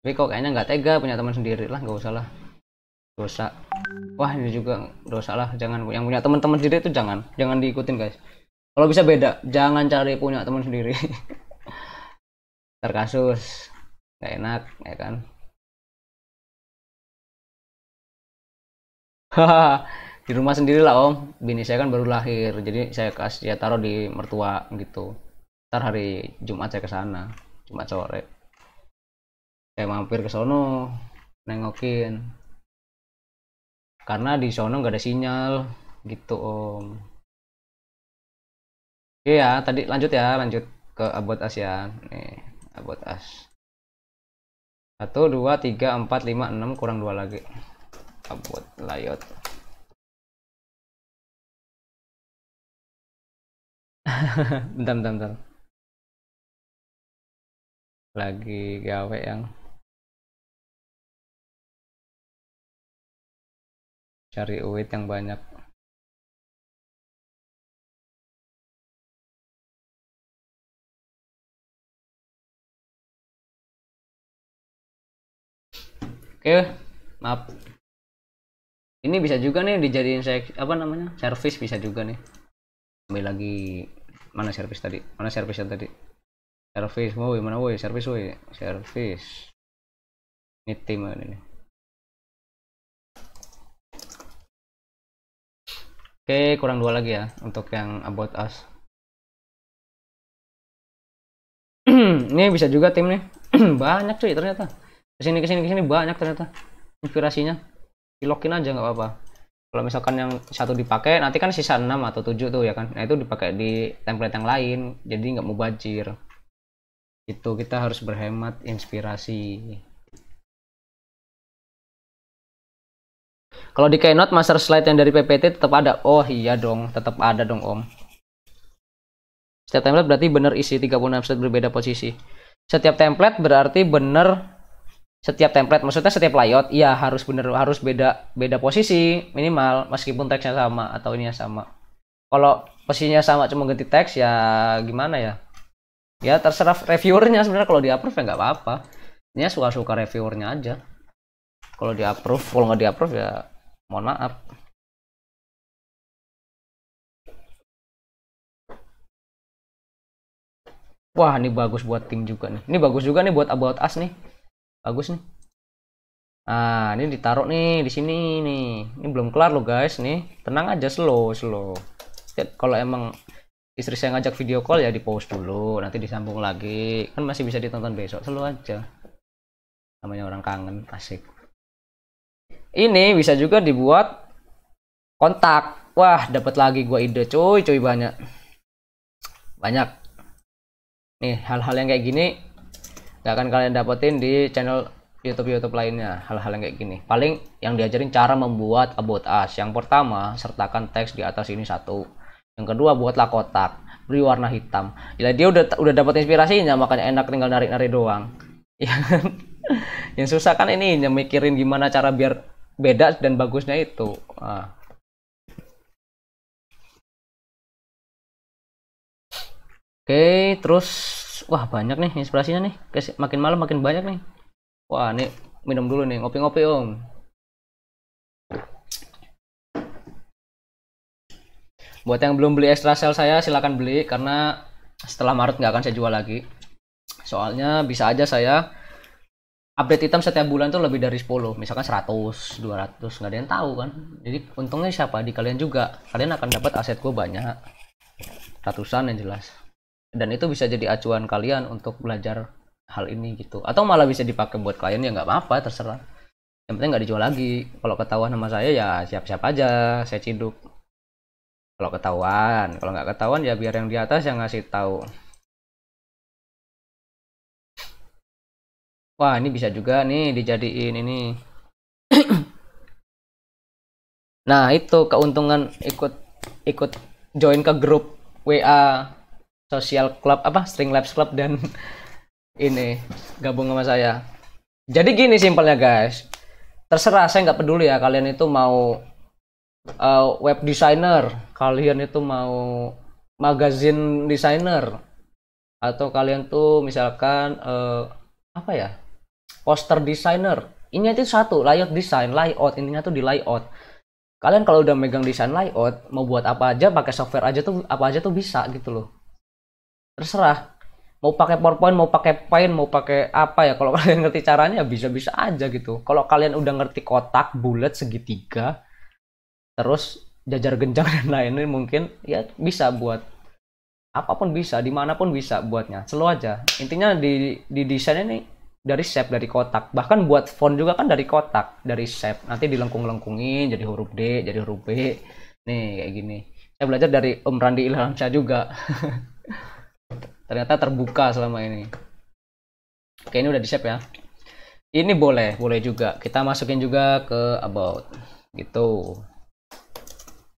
Speaker 2: tapi kok kayaknya nggak tega punya teman sendiri lah nggak usah lah dosa wah ini juga dosa lah jangan yang punya teman-teman sendiri itu jangan jangan diikutin guys kalau bisa beda jangan cari punya teman sendiri
Speaker 1: terkasus nggak enak ya kan di rumah sendiri lah om
Speaker 2: bini saya kan baru lahir jadi saya kasih ya taruh di mertua gitu ntar hari Jumat saya kesana sana Jumat sore saya mampir ke sono nengokin karena di sono nggak ada sinyal gitu
Speaker 1: om iya tadi lanjut ya, lanjut ke abot Asia Nih about us 1 2 3 4 5 6 kurang 2 lagi about layout bentar bentar bentar lagi gawe yang cari uwit yang banyak oke maaf ini bisa juga nih dijadiin saya apa namanya
Speaker 2: service bisa juga nih ambil lagi mana service tadi mana service yang tadi
Speaker 1: service woi mana woi service woi service ini tim ini oke kurang dua lagi ya untuk yang about us
Speaker 2: ini bisa juga tim nih banyak cuy ternyata kesini kesini kesini banyak ternyata inspirasinya dilokin aja nggak apa-apa kalau misalkan yang satu dipakai nanti kan sisa 6 atau 7 tuh ya kan nah itu dipakai di template yang lain jadi nggak mau banjir itu kita harus berhemat inspirasi
Speaker 1: kalau di Keynote master slide yang dari PPT tetap ada oh
Speaker 2: iya dong tetap ada dong om setiap template berarti bener isi 36 slide berbeda posisi setiap template berarti bener setiap template maksudnya setiap layout ya harus bener harus beda beda posisi minimal meskipun teksnya sama atau ya sama kalau posisinya sama cuma ganti teks ya gimana ya ya terserah reviewernya sebenarnya kalau di approve ya nggak apa-apa ini suka suka reviewernya aja
Speaker 1: kalau di approve kalau nggak di approve ya mohon maaf wah ini bagus buat tim juga nih ini bagus juga nih buat about us nih bagus nih
Speaker 2: nah ini ditaruh nih di sini nih ini belum kelar loh guys nih tenang aja slow slow ya, kalau emang istri saya ngajak video call ya di pause dulu nanti disambung lagi kan masih bisa ditonton besok slow aja namanya orang kangen asik ini bisa juga dibuat kontak wah dapat lagi gua ide Cuy, cuy banyak banyak nih hal-hal yang kayak gini gak akan kalian dapetin di channel YouTube-YouTube lainnya hal-hal yang kayak gini paling yang diajarin cara membuat about us yang pertama sertakan teks di atas ini satu yang kedua buatlah kotak beri warna hitam ya dia udah udah dapat inspirasinya makanya enak tinggal narik-narik doang Yang, kan? yang susah kan ini yang
Speaker 1: mikirin gimana cara biar beda dan bagusnya itu nah. oke terus wah banyak nih inspirasinya nih makin malam makin banyak nih wah nih minum dulu nih
Speaker 2: ngopi-ngopi om buat yang belum beli extra sel saya silahkan beli karena setelah Maret nggak akan saya jual lagi soalnya bisa aja saya update item setiap bulan tuh lebih dari 10 misalkan 100 200 nggak ada yang tahu kan jadi untungnya siapa di kalian juga kalian akan dapat aset gue banyak ratusan yang jelas dan itu bisa jadi acuan kalian untuk belajar hal ini gitu atau malah bisa dipakai buat klien ya nggak apa-apa terserah yang penting nggak dijual lagi kalau ketahuan sama saya ya siap-siap aja saya ciduk
Speaker 1: kalau ketahuan kalau nggak ketahuan ya biar yang di atas yang ngasih tahu wah ini bisa juga nih dijadiin ini nah itu keuntungan ikut
Speaker 2: ikut join ke grup WA Social Club apa String Labs Club dan ini gabung sama saya. Jadi gini simpelnya guys. Terserah saya nggak peduli ya kalian itu mau uh, web designer, kalian itu mau magazine designer atau kalian tuh misalkan uh, apa ya? poster designer. Ini itu satu, layout design, layout intinya tuh di layout kalian kalau udah megang desain layout mau buat apa aja pakai software aja tuh apa aja tuh bisa gitu loh terserah mau pakai PowerPoint, mau pakai Paint, mau pakai apa ya. Kalau kalian ngerti caranya ya bisa-bisa aja gitu. Kalau kalian udah ngerti kotak, bulat, segitiga, terus jajar genjang dan lain-lain mungkin ya bisa buat apapun bisa, dimanapun bisa buatnya. Selalu aja. Intinya di di desain ini dari shape dari kotak. Bahkan buat font juga kan dari kotak, dari shape. Nanti dilengkung-lengkungin jadi huruf D, jadi huruf B. Nih kayak gini. Saya belajar dari Om Randi Ilhamsyah juga. ternyata terbuka selama ini oke ini udah di shape ya ini boleh boleh juga kita masukin juga ke about gitu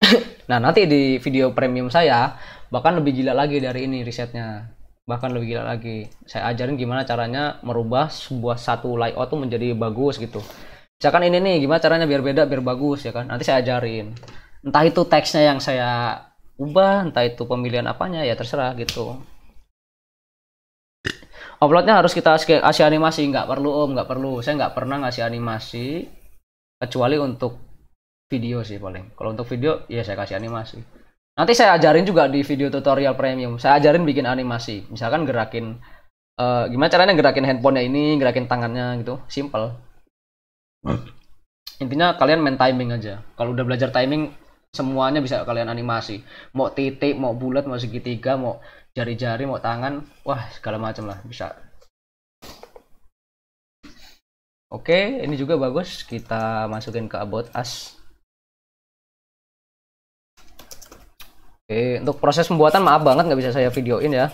Speaker 2: nah nanti di video premium saya bahkan lebih gila lagi dari ini risetnya bahkan lebih gila lagi saya ajarin gimana caranya merubah sebuah satu layout tuh menjadi bagus gitu misalkan ini nih gimana caranya biar beda biar bagus ya kan nanti saya ajarin entah itu teksnya yang saya ubah entah itu pemilihan apanya ya terserah gitu uploadnya harus kita kasih animasi nggak perlu om nggak perlu saya nggak pernah ngasih animasi kecuali untuk video sih paling kalau untuk video ya saya kasih animasi nanti saya ajarin juga di video tutorial premium saya ajarin bikin animasi misalkan gerakin uh, gimana caranya gerakin handphonenya ini gerakin tangannya gitu simple intinya kalian main timing aja kalau udah belajar timing semuanya bisa kalian animasi mau titik mau bulat mau segitiga mau jari-jari mau tangan wah
Speaker 1: segala macam lah bisa oke ini juga bagus kita masukin ke about us
Speaker 2: oke untuk proses pembuatan maaf banget nggak bisa saya videoin ya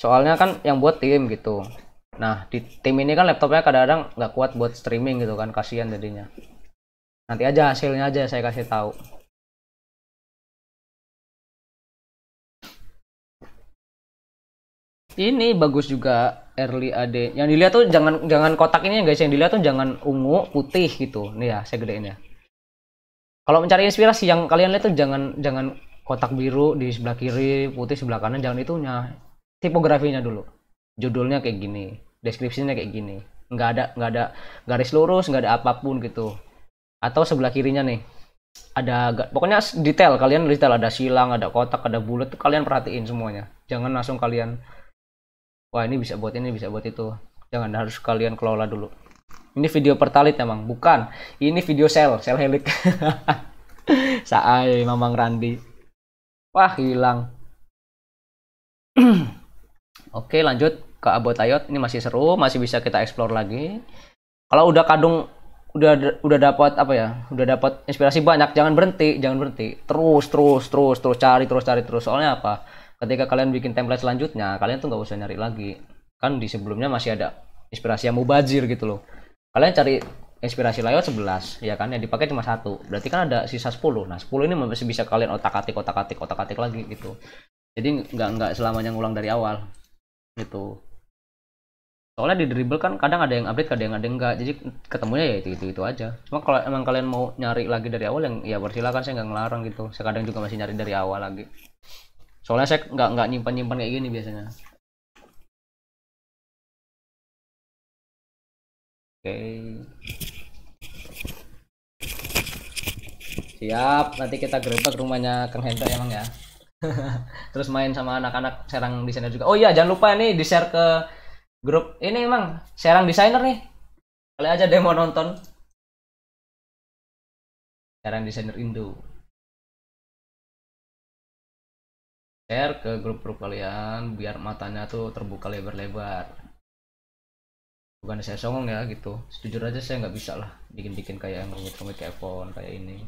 Speaker 2: soalnya kan yang buat tim gitu nah di tim ini kan laptopnya kadang-kadang nggak kuat buat streaming gitu kan
Speaker 1: kasihan jadinya nanti aja hasilnya aja saya kasih tahu Ini bagus juga early AD. Yang dilihat tuh jangan jangan kotak ini ya guys, yang dilihat tuh jangan ungu,
Speaker 2: putih gitu. Nih ya, saya gedein ya. Kalau mencari inspirasi yang kalian lihat tuh jangan jangan kotak biru di sebelah kiri, putih sebelah kanan, jangan itunya. Tipografinya dulu. Judulnya kayak gini, deskripsinya kayak gini. Nggak ada nggak ada garis lurus, nggak ada apapun gitu. Atau sebelah kirinya nih, ada pokoknya detail kalian detail ada silang ada kotak ada bulat kalian perhatiin semuanya jangan langsung kalian wah ini bisa buat ini bisa buat itu jangan harus kalian kelola dulu ini video pertalit emang bukan ini video sel sel helik saai mamang randi wah hilang oke lanjut ke abotayot ini masih seru masih bisa kita explore lagi kalau udah kadung udah udah dapat apa ya udah dapat inspirasi banyak jangan berhenti jangan berhenti terus terus terus terus cari terus cari terus soalnya apa ketika kalian bikin template selanjutnya kalian tuh nggak usah nyari lagi kan di sebelumnya masih ada inspirasi yang mubazir gitu loh kalian cari inspirasi layout 11 ya kan yang dipakai cuma satu berarti kan ada sisa 10 nah 10 ini masih bisa kalian otak atik otak atik otak atik lagi gitu jadi nggak nggak selamanya ngulang dari awal gitu soalnya di dribble kan kadang ada yang update kadang ada yang enggak jadi ketemunya ya itu itu itu aja cuma kalau emang kalian mau nyari lagi dari awal yang ya bersilakan saya nggak ngelarang gitu saya kadang juga masih
Speaker 1: nyari dari awal lagi soalnya saya nggak nggak nyimpan nyimpan kayak gini biasanya oke siap nanti kita gerebek rumahnya
Speaker 2: Kang Hendra emang ya terus main sama anak-anak serang desainer juga oh iya jangan lupa nih di
Speaker 1: share ke grup ini emang serang desainer nih kali aja demo nonton serang desainer Indo share ke grup-grup kalian biar matanya tuh terbuka lebar-lebar bukan saya songong ya gitu Sejujur aja saya nggak bisa lah
Speaker 2: bikin-bikin kayak yang rumit-rumit kayak phone kayak ini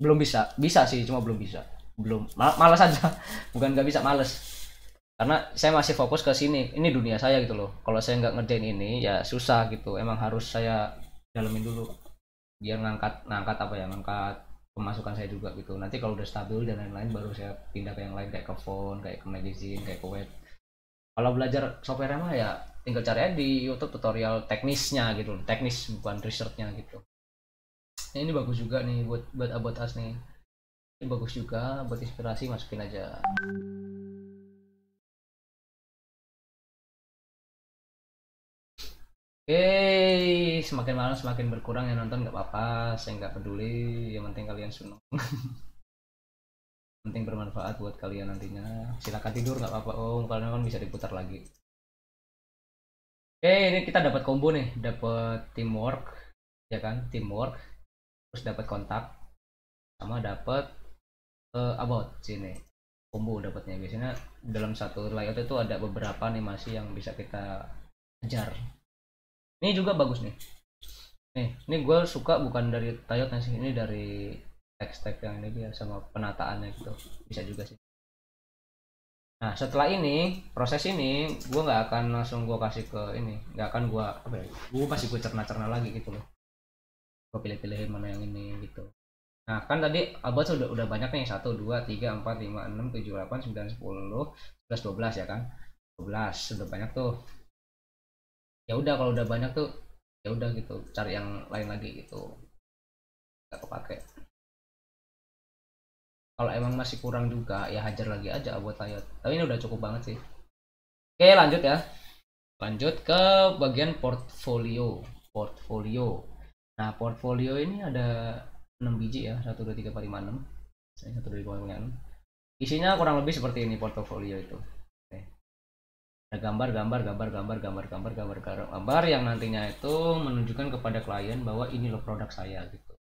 Speaker 2: belum bisa bisa sih cuma belum bisa belum Mal malas aja bukan nggak bisa males karena saya masih fokus ke sini ini dunia saya gitu loh kalau saya nggak ngerjain ini ya susah gitu emang harus saya dalemin dulu biar ngangkat ngangkat apa ya ngangkat pemasukan saya juga gitu nanti kalau udah stabil dan lain-lain baru saya pindah ke yang lain kayak ke phone kayak ke magazine kayak ke web kalau belajar software mah ya tinggal cari aja di YouTube tutorial teknisnya gitu teknis bukan researchnya gitu
Speaker 1: nah, ini bagus juga nih buat buat abot as nih ini bagus juga buat inspirasi masukin aja Hey, semakin malam semakin berkurang yang nonton nggak apa-apa, saya nggak peduli, yang penting kalian senang.
Speaker 2: penting bermanfaat buat kalian nantinya. Silakan tidur nggak apa-apa, Om, oh, kalian kan bisa diputar lagi.
Speaker 1: Oke, hey, ini kita dapat combo nih, dapat teamwork, ya kan, teamwork, terus dapat kontak, sama dapat uh,
Speaker 2: about sini combo dapatnya biasanya dalam satu layout itu ada beberapa animasi yang bisa kita kejar ini juga bagus nih nih ini gue suka bukan dari tayot sih ini dari text tag yang ini dia sama penataannya gitu bisa juga sih nah setelah ini proses ini gue nggak akan langsung gue kasih ke ini nggak akan gue apa ya gue pasti gue cerna-cerna lagi gitu loh gue pilih-pilih mana yang ini gitu Nah, kan tadi abad sudah udah banyak nih satu dua tiga empat lima enam tujuh delapan sembilan sepuluh sebelas dua belas ya kan. Dua belas sudah banyak
Speaker 1: tuh ya udah kalau udah banyak tuh ya udah gitu cari yang lain lagi gitu nggak kepake kalau emang masih kurang juga ya hajar lagi aja buat layout tapi ini udah cukup banget sih oke lanjut ya
Speaker 2: lanjut ke bagian portfolio portfolio nah portfolio ini ada 6 biji ya 1, 2, 3, 4, 5, 6 1, 2, 3, 4, 5, 6 isinya kurang lebih seperti ini portfolio itu ada gambar gambar gambar gambar gambar gambar gambar gambar yang nantinya itu menunjukkan kepada klien bahwa ini loh
Speaker 1: produk saya gitu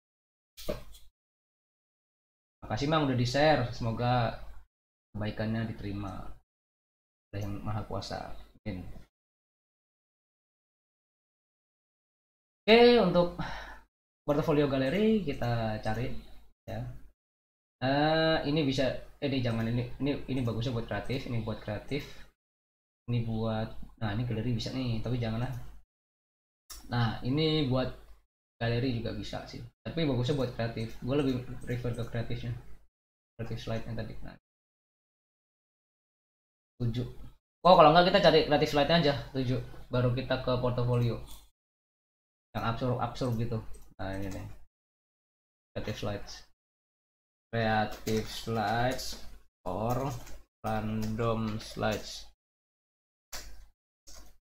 Speaker 1: makasih mang udah di share semoga kebaikannya diterima oleh yang maha kuasa Amin. oke untuk portfolio galeri kita cari ya uh, ini bisa
Speaker 2: eh, ini jangan ini ini ini bagusnya buat kreatif ini buat kreatif ini buat nah ini galeri bisa nih tapi janganlah nah ini buat galeri
Speaker 1: juga bisa sih tapi bagusnya buat kreatif gue lebih prefer ke kreatifnya kreatif slide yang tadi nah tujuh oh kalau nggak kita cari kreatif slide aja tujuh baru kita ke portofolio yang absurd absurd gitu nah ini nih kreatif slides kreatif slides or random slides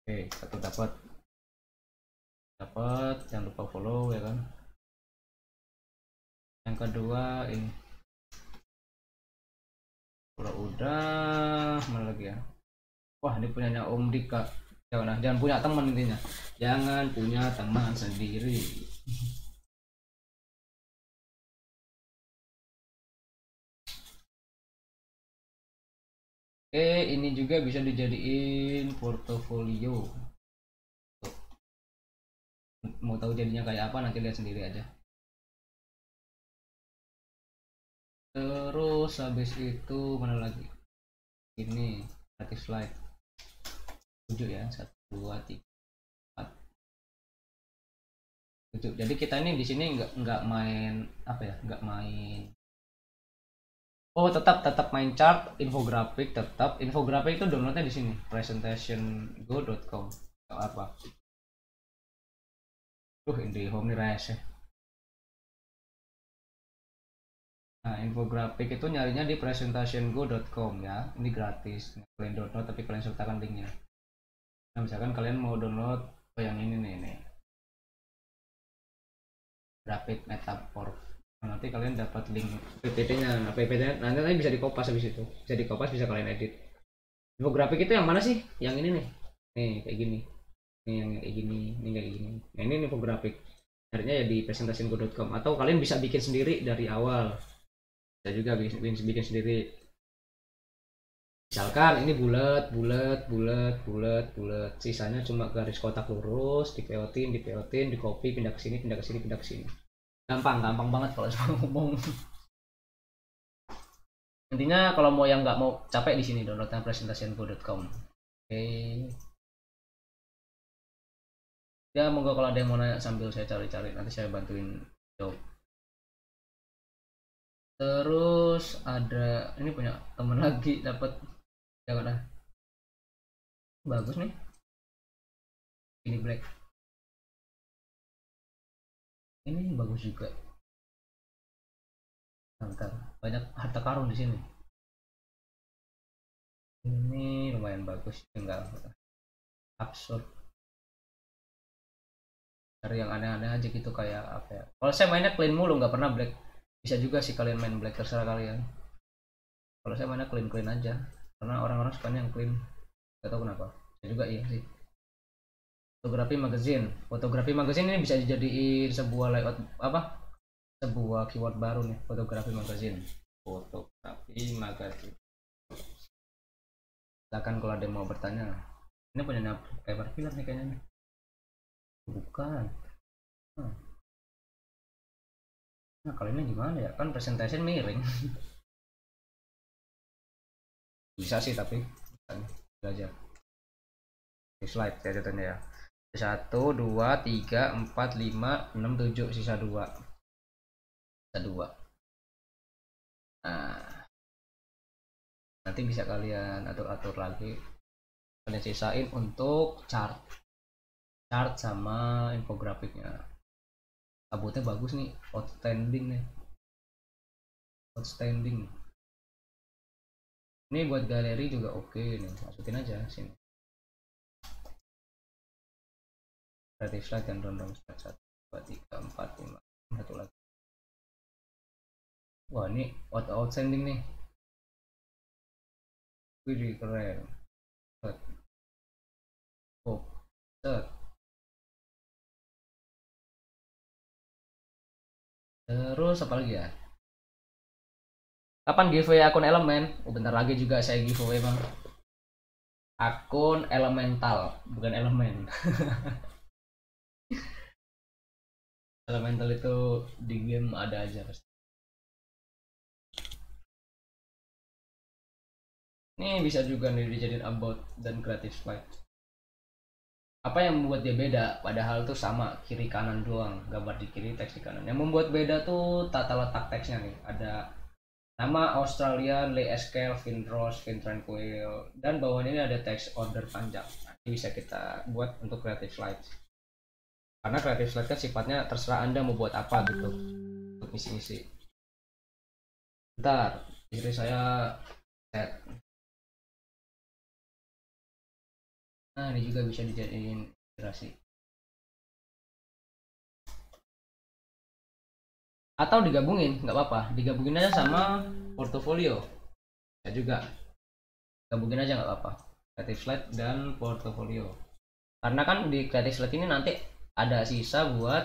Speaker 1: oke satu dapat dapat jangan lupa follow ya kan yang kedua ini kalau udah mana lagi ya wah ini punyanya Om Dika jangan jangan punya teman intinya jangan punya teman sendiri Oke, ini juga bisa dijadiin portofolio. Mau tahu jadinya kayak apa nanti lihat sendiri aja. Terus habis itu mana lagi? Ini gratis slide. 7 ya, 1 2 3 4. 7. Jadi kita ini di sini nggak nggak main apa ya? nggak main Oh
Speaker 2: tetap tetap main chart, infografik tetap. Infografik itu downloadnya di sini presentationgo.com
Speaker 1: atau apa? tuh ini home nih rese. Ya. Nah, infografik itu nyarinya di presentationgo.com ya. Ini gratis. Kalian download tapi kalian sertakan linknya. Nah, misalkan kalian mau download oh, yang ini nih, nih. Rapid metaphor nanti kalian dapat link PPT-nya nah PPT nanti, nanti
Speaker 2: bisa dikopas habis itu bisa dikopas bisa kalian edit infografik itu yang mana sih yang ini nih nih kayak gini nih yang kayak gini nih kayak gini nah ini infografik akhirnya ya di presentasiinku.com atau kalian bisa bikin sendiri dari awal bisa juga bikin, bikin sendiri misalkan ini bulat bulat bulat bulat bulat sisanya cuma garis kotak lurus dipeotin dipeotin di copy pindah ke sini pindah ke sini pindah ke sini gampang gampang banget kalau cuma ngomong intinya kalau mau yang nggak mau capek di sini downloadnya presentationku.com oke okay.
Speaker 1: ya monggo kalau ada yang mau nanya sambil saya cari-cari nanti saya bantuin jawab terus ada ini punya temen lagi dapat ya mana bagus nih ini black ini bagus juga bentar banyak harta karun di sini ini lumayan bagus tinggal absurd cari yang aneh-aneh aja gitu kayak apa ya kalau saya mainnya clean mulu nggak pernah black bisa juga sih kalian main black terserah kalian
Speaker 2: kalau saya mainnya clean clean aja karena orang-orang sukanya yang clean gak tau kenapa saya juga iya sih fotografi magazine fotografi magazine ini bisa dijadiin sebuah
Speaker 1: layout apa sebuah keyword baru nih fotografi magazine fotografi magazine silakan kalau ada yang mau bertanya ini punya paper film nih kayaknya nih bukan hmm. nah kalau ini gimana ya kan presentation miring bisa sih tapi kan, belajar di slide gitu ya contohnya ya satu dua tiga empat lima enam tujuh sisa dua sisa dua nah nanti bisa kalian atur-atur lagi kalian sisain untuk chart chart sama infografiknya kabutnya bagus nih outstanding nih outstanding ini buat galeri juga oke okay nih masukin aja sini Kreatif slide dan random slide satu dua tiga empat lima satu lagi wah ini what outstanding nih Wih keren set oh set terus apa lagi ya kapan giveaway akun elemen oh, bentar lagi juga saya giveaway bang akun elemental bukan elemen elemental itu di game ada aja pasti Ini bisa juga nih dijadiin about dan creative flight. Apa yang membuat dia beda? Padahal tuh sama kiri kanan doang, gambar di kiri,
Speaker 2: teks di kanan. Yang membuat beda tuh tata letak teksnya nih. Ada nama Australia, Lee Eskel, Finn, Tranquil, dan bawahnya ini ada teks order panjang. Nanti bisa kita buat untuk creative flight karena kreatif slide kan sifatnya terserah anda mau
Speaker 1: buat apa gitu untuk misi-misi Ntar jadi saya set nah ini juga bisa dijadiin inspirasi atau digabungin nggak apa-apa digabungin aja sama portfolio. ya juga gabungin aja nggak apa-apa creative slide dan portfolio.
Speaker 2: karena kan di creative slide ini nanti ada sisa buat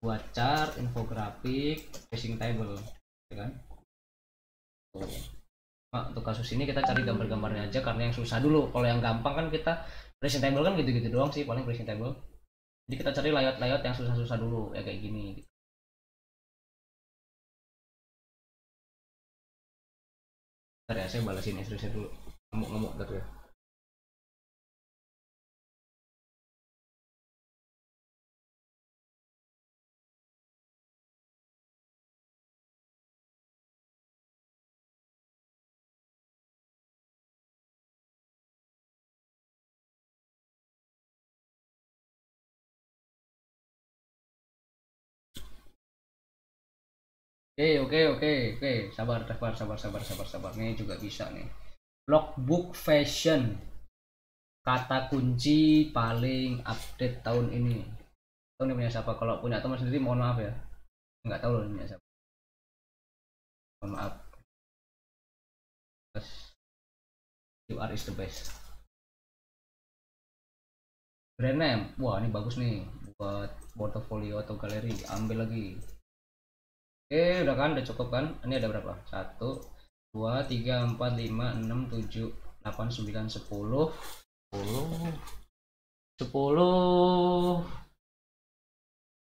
Speaker 2: buat chart infografik facing table ya kan Nah, untuk kasus ini kita cari gambar-gambarnya aja karena yang susah dulu kalau yang gampang kan kita
Speaker 1: facing table kan gitu-gitu doang sih paling facing table jadi kita cari layout-layout yang susah-susah dulu ya kayak gini Ntar ya saya balasin istri saya dulu ngamuk-ngamuk gitu ya Oke, oke, oke, oke. Sabar, sabar, sabar, sabar, sabar, sabar. Ini juga bisa nih. Logbook fashion. Kata kunci paling update tahun ini. Tahun ini punya siapa? Kalau punya teman sendiri mohon maaf ya. Nggak tahu loh punya siapa. Mohon maaf. You are is the best. Brand name. Wah, ini bagus nih buat portfolio atau galeri.
Speaker 2: Ambil lagi oke udah kan udah cukup kan ini ada berapa 1 2 3 4 5 6 7 8 9 10 10 10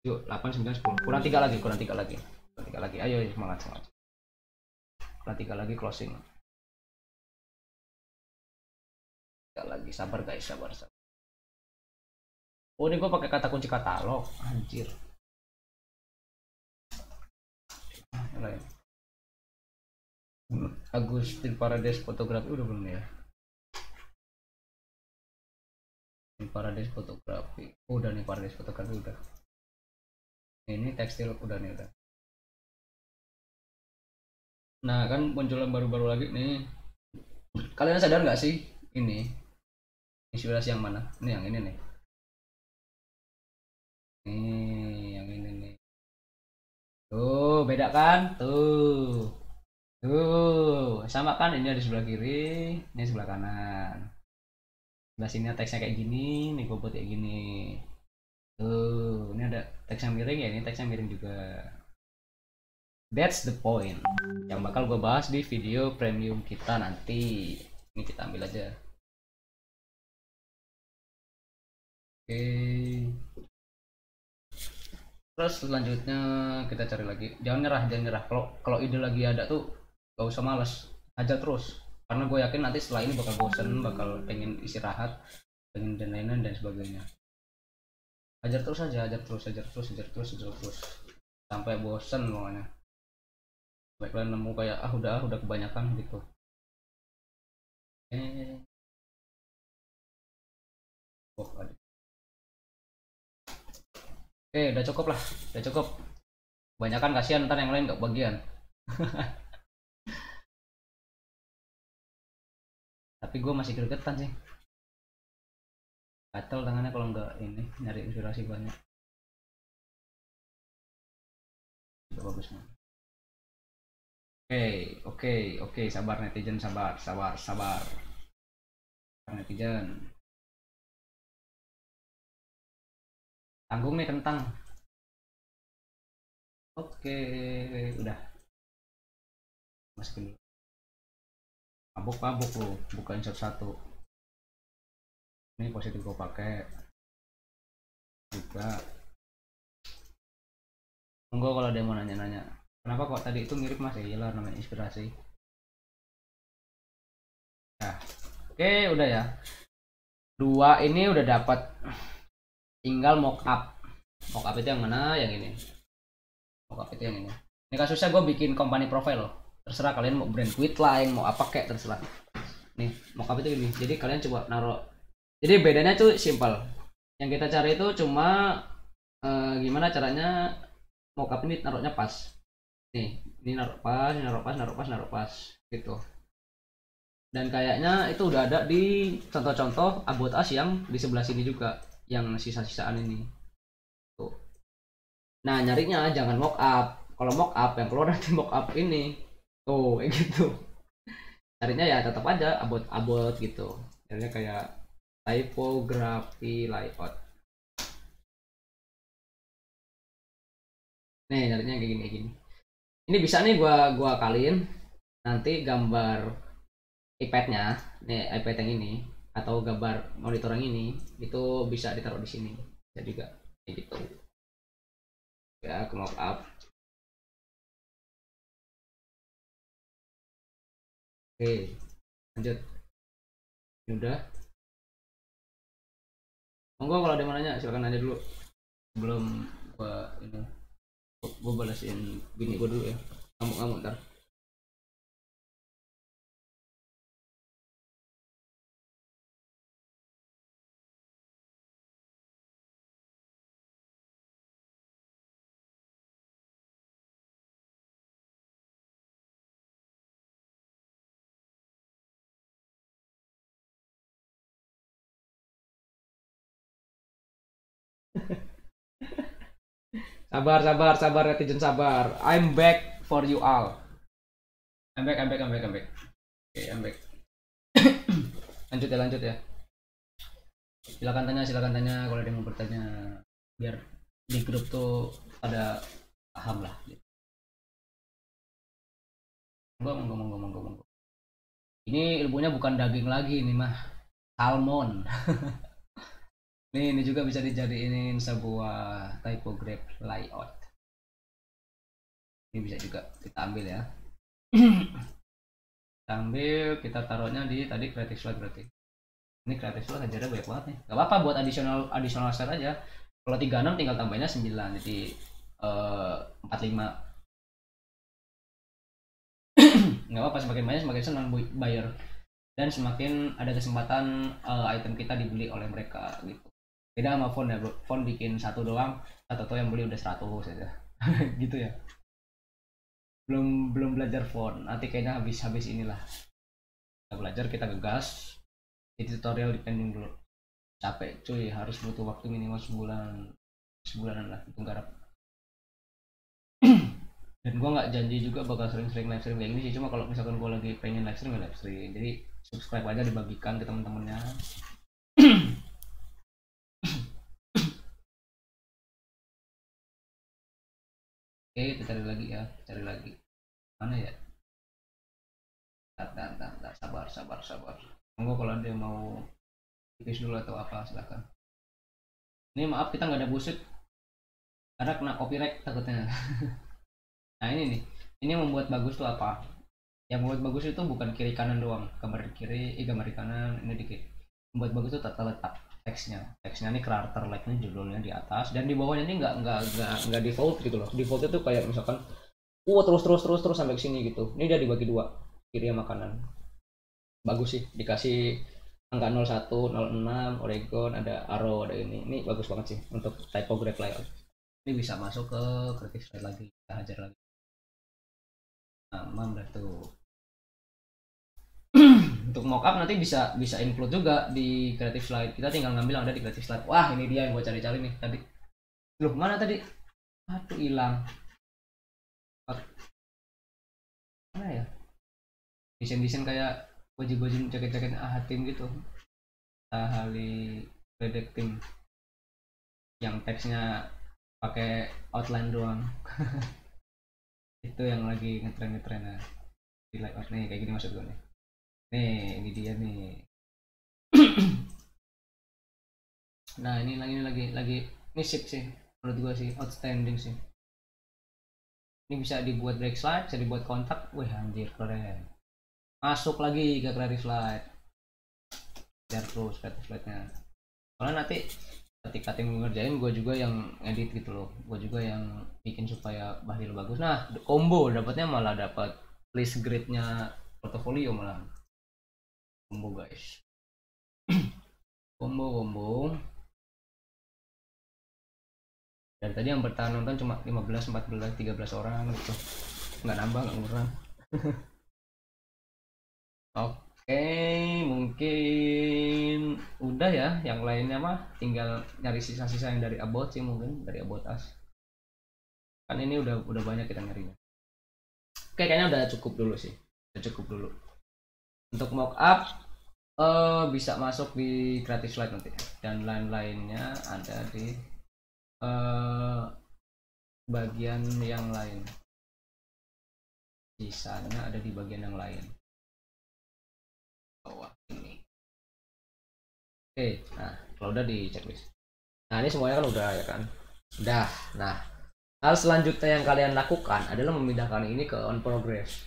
Speaker 1: yuk 8 9 10 kurang 3 lagi kurang 3 lagi kurang 3 lagi ayo semangat semangat kurang 3 lagi closing Gak lagi sabar guys sabar sabar oh ini gue pakai kata kunci katalog anjir Agus di Paradise fotografi udah belum ya? Di Paradise fotografi. udah nih Paradise fotografi udah. Ini tekstil udah nih udah. Nah, kan munculan baru-baru lagi nih. Kalian sadar nggak sih ini? Inspirasi yang mana? Ini yang ini nih. Ini Tuh, beda kan? Tuh. Tuh,
Speaker 2: sama kan ini ada sebelah kiri, ini sebelah kanan. Sebelah sini teksnya kayak gini, ini GoPro kayak gini. Tuh, ini ada teks yang miring ya, ini teks yang
Speaker 1: miring juga. That's the point yang bakal gue bahas di video premium kita nanti. Ini kita ambil aja. Oke. Okay terus
Speaker 2: selanjutnya kita cari lagi jangan nyerah jangan nyerah kalau kalau ide lagi ada tuh gak usah males aja terus karena gue yakin nanti setelah ini bakal bosen bakal pengen istirahat pengen dan lain-lain dan sebagainya ajar terus aja ajar terus ajar terus ajar terus ajar terus
Speaker 1: sampai bosen pokoknya sampai kalian nemu kayak ah udah ah, udah kebanyakan gitu eh oh ada Oke, eh, udah cukup lah, udah cukup. Banyak kan kasihan ntar yang lain nggak bagian. Tapi gue masih gregetan sih. Gatel tangannya kalau nggak ini nyari inspirasi banyak. Udah bagus banget. Oke, oke, oke, sabar netizen, sabar, sabar, sabar. Netizen. tanggung nih kentang oke udah masukin dulu mabuk mabuk lu bukan satu ini positif gue pakai juga tunggu kalau dia mau nanya-nanya kenapa kok tadi itu mirip mas ya Iyalah namanya inspirasi nah oke udah ya dua ini udah dapat tinggal mock up, mock up itu yang mana yang ini
Speaker 2: mock up itu yang ini ini kasusnya gue bikin company profile loh terserah kalian mau brand quit yang mau apa kayak terserah nih mock up itu gini jadi kalian coba naruh jadi bedanya tuh simple yang kita cari itu cuma eh, gimana caranya mock up ini naruhnya pas nih ini naruh pas ini naruh pas naruh pas naruh pas gitu dan kayaknya itu udah ada di contoh-contoh abot as yang di sebelah sini juga yang hmm. sisa-sisaan ini tuh nah nyarinya jangan mock up kalau mock up yang keluar nanti mock up ini tuh kayak gitu
Speaker 1: carinya ya tetap aja abot-abot gitu Carinya kayak typography, layout nih carinya kayak gini kayak gini ini bisa nih gua gua kalin nanti
Speaker 2: gambar ipadnya, nih iPad yang ini atau gambar monitor yang ini
Speaker 1: itu bisa ditaruh di sini bisa juga kayak gitu ya aku mau up oke lanjut ini udah monggo kalau ada yang nanya silakan nanya dulu belum gua ini gua balasin bini gua dulu ya kamu kamu ntar Sabar, sabar, sabar netizen sabar. I'm back for you all. I'm back, I'm back, I'm back, I'm back. Oke, okay, I'm back. lanjut ya, lanjut ya. Silakan tanya, silakan tanya kalau ada yang mau bertanya. Biar di grup tuh ada paham lah. Monggo, monggo, monggo, monggo, monggo. Ini ilmunya bukan daging lagi ini mah salmon. ini ini juga bisa dijadiin sebuah typograph layout. Ini bisa juga kita ambil ya. kita ambil, kita taruhnya di tadi creative slot berarti. Ini creative slot aja banyak banget nih.
Speaker 2: Gak apa-apa buat additional additional share aja. Kalau 36 tinggal tambahnya 9 jadi uh, 45. Gak apa-apa semakin banyak semakin senang buyer dan semakin ada kesempatan uh, item kita dibeli oleh mereka gitu beda sama phone ya bro phone bikin satu doang atau yang beli udah 100 aja,
Speaker 1: gitu ya belum belum belajar phone, nanti kayaknya habis habis inilah kita belajar kita gegas di tutorial di pending dulu capek cuy harus butuh waktu minimal sebulan sebulanan lah itu garap
Speaker 2: dan gua nggak janji juga bakal sering-sering live stream kayak gini sih cuma kalau misalkan gua lagi pengen
Speaker 1: live stream ya live stream jadi subscribe aja dibagikan ke teman-temannya Oke, kita cari lagi ya cari lagi mana ya Tantang, tak sabar sabar sabar monggo kalau ada mau tipis dulu atau apa silakan. ini maaf kita nggak ada busuk karena kena copyright takutnya nah ini nih ini yang membuat bagus tuh apa yang membuat bagus itu
Speaker 2: bukan kiri kanan doang gambar kiri eh gambar kanan ini dikit membuat bagus itu tak letak teksnya teksnya ini karakter like ini judulnya di atas dan di bawahnya ini nggak nggak nggak nggak default gitu loh default itu kayak misalkan uh terus terus terus terus sampai sini gitu ini dia dibagi dua kiri sama kanan bagus sih dikasih angka 01, 06, Oregon,
Speaker 1: ada arrow, ada ini. Ini bagus banget sih untuk typograph layout. Ini bisa masuk ke kritis lagi, kita hajar lagi. Aman nah, dah tuh. untuk mockup nanti bisa bisa include juga di creative slide kita tinggal ngambil yang ada di creative slide wah ini dia yang gue cari-cari nih tadi loh mana tadi aduh hilang mana ya desain-desain kayak baju-baju jaket-jaket ah tim gitu ahli bedek tim yang teksnya pakai outline doang itu yang lagi ngetren-ngetren ya. di like art nih kayak gini maksud gue nih nih ini dia nih nah ini lagi ini lagi lagi ini sip sih menurut gua sih outstanding sih ini bisa dibuat break slide bisa dibuat kontak wih anjir keren masuk lagi ke creative slide biar terus creative slide nya
Speaker 2: soalnya nanti ketika tim ngerjain gue juga yang edit gitu loh gue juga yang bikin supaya bahlil bagus nah combo dapatnya malah dapat list grade nya portfolio
Speaker 1: malah combo guys combo combo dan tadi yang bertahan nonton cuma 15 14 13 orang gitu nggak nambah nggak kurang
Speaker 2: oke mungkin udah ya yang lainnya mah tinggal nyari sisa-sisa yang dari abot sih mungkin dari abot as kan ini udah udah banyak kita nyarinya oke kayaknya udah cukup dulu sih udah cukup dulu untuk mock up uh, eh, bisa masuk di gratis slide nanti dan
Speaker 1: lain-lainnya ada di uh, bagian yang lain sisanya ada di bagian yang lain bawah ini oke okay, nah kalau udah di checklist nah ini semuanya kan udah ya kan udah nah hal selanjutnya
Speaker 2: yang kalian lakukan adalah memindahkan ini ke on progress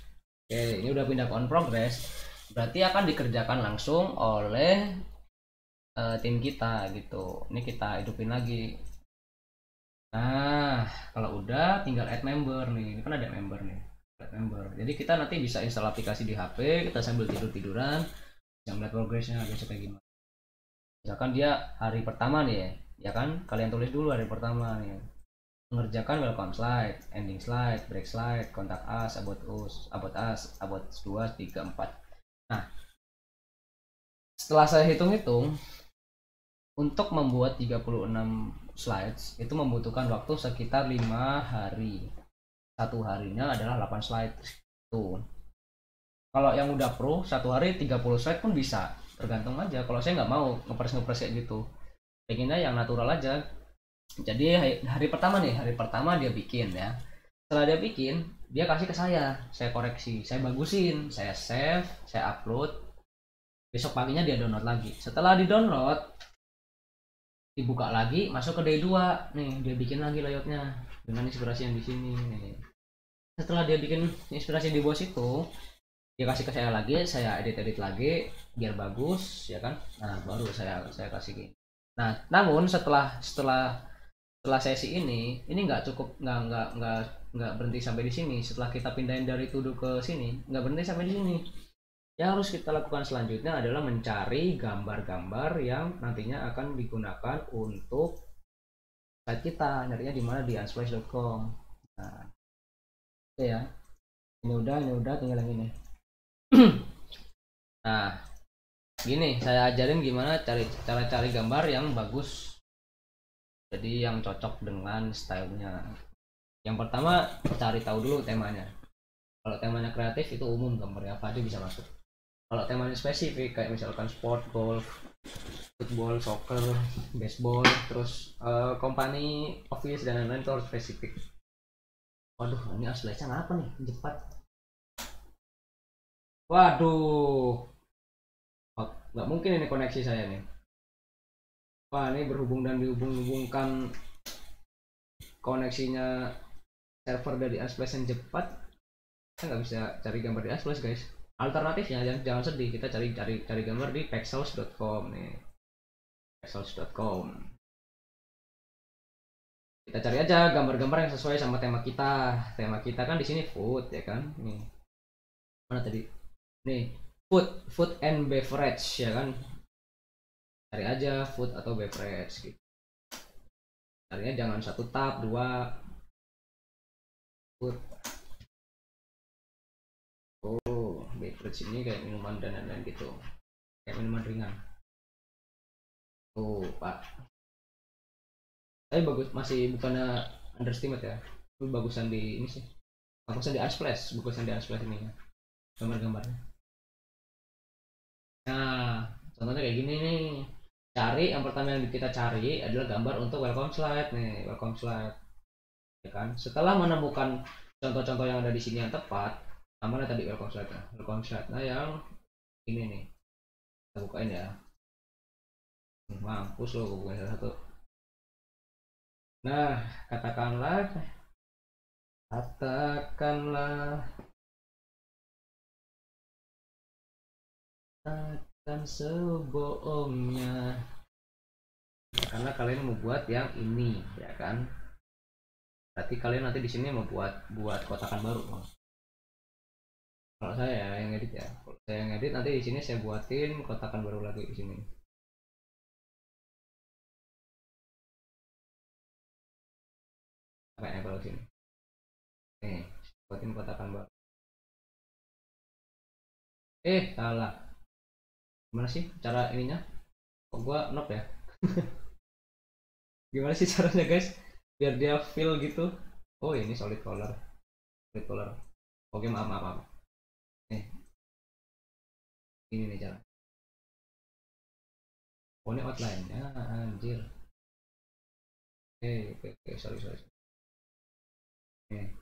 Speaker 2: oke okay, ini udah pindah ke on progress berarti akan dikerjakan langsung oleh uh, tim kita gitu ini kita hidupin lagi nah kalau udah tinggal add member nih ini kan ada member nih add member jadi kita nanti bisa install aplikasi di HP kita sambil tidur tiduran bisa melihat progresnya biasa kayak gimana misalkan dia hari pertama nih ya ya kan kalian tulis dulu hari pertama nih mengerjakan welcome slide,
Speaker 1: ending slide, break slide, contact us, about us, about us, about 2, 3, 4 Nah, setelah saya hitung-hitung,
Speaker 2: untuk membuat 36 slides itu membutuhkan waktu sekitar lima hari. Satu harinya adalah 8 slide. Tuh. Kalau yang udah pro, satu hari 30 slide pun bisa. Tergantung aja. Kalau saya nggak mau ngepres-ngepres kayak gitu. Pengennya yang natural aja. Jadi hari, hari pertama nih, hari pertama dia bikin ya. Setelah dia bikin, dia kasih ke saya saya koreksi saya bagusin saya save saya upload besok paginya dia download lagi setelah di download dibuka lagi masuk ke day 2 nih dia bikin lagi layoutnya dengan inspirasi yang di sini setelah dia bikin inspirasi di bos itu dia kasih ke saya lagi saya edit edit lagi biar bagus ya kan nah baru saya saya kasih gini nah namun setelah setelah setelah sesi ini ini nggak cukup nggak nggak nggak nggak berhenti sampai di sini setelah kita pindahin dari tuduh ke sini nggak berhenti sampai di sini yang harus kita lakukan selanjutnya adalah mencari gambar-gambar yang nantinya akan
Speaker 1: digunakan untuk site kita nyarinya di mana di unsplash.com nah oke ya ini udah ini udah tinggal yang ini nah gini saya ajarin gimana cari cara cari gambar yang
Speaker 2: bagus jadi yang cocok dengan stylenya yang pertama cari tahu dulu temanya kalau temanya kreatif itu umum gambarnya apa aja bisa masuk kalau temanya spesifik kayak misalkan sport golf football soccer
Speaker 1: baseball terus uh, company office dan lain-lain itu harus spesifik waduh ini Australia apa nih cepat waduh nggak oh, mungkin ini koneksi saya nih
Speaker 2: wah ini berhubung dan dihubung-hubungkan koneksinya server dari Asplash yang cepat kita nggak bisa cari gambar di Asplash guys alternatifnya
Speaker 1: jangan, jangan sedih kita cari cari cari gambar di pexels.com nih pexels.com kita cari aja gambar-gambar yang sesuai sama tema kita tema kita kan di sini food ya kan nih mana tadi nih food food and beverage ya kan cari aja food atau beverage gitu carinya jangan satu tab dua Good. Oh, beverage ini kayak minuman dan lain-lain gitu. Kayak minuman ringan. Oh, Pak. Tapi bagus, masih bukannya eh, underestimate ya. Itu bagusan di ini sih. Bagusan di asplash bagusan di asplash ini ya. Gambar-gambarnya. Nah, contohnya kayak gini nih. Cari, yang pertama yang
Speaker 2: kita cari adalah gambar untuk welcome slide nih, welcome slide ya kan setelah
Speaker 1: menemukan contoh-contoh yang ada di sini yang tepat namanya tadi welcome slide nah, welcome shot nah yang ini nih kita bukain ya hmm, mampus loh bukain satu nah katakanlah katakanlah akan sebohongnya karena kalian membuat yang ini ya kan berarti kalian nanti di sini membuat buat kotakan baru kalau saya yang edit ya kalau saya yang edit nanti di sini saya buatin kotakan baru lagi di sini kayaknya kalau sini nih buatin kotakan baru eh salah gimana sih cara ininya kok gua nop ya gimana sih caranya guys biar dia feel gitu oh ini solid color solid color oke maaf maaf maaf nih eh. ini nih jalan oh ini outline ya ah, anjir eh, oke okay, oke okay, okay, sorry sorry oke okay.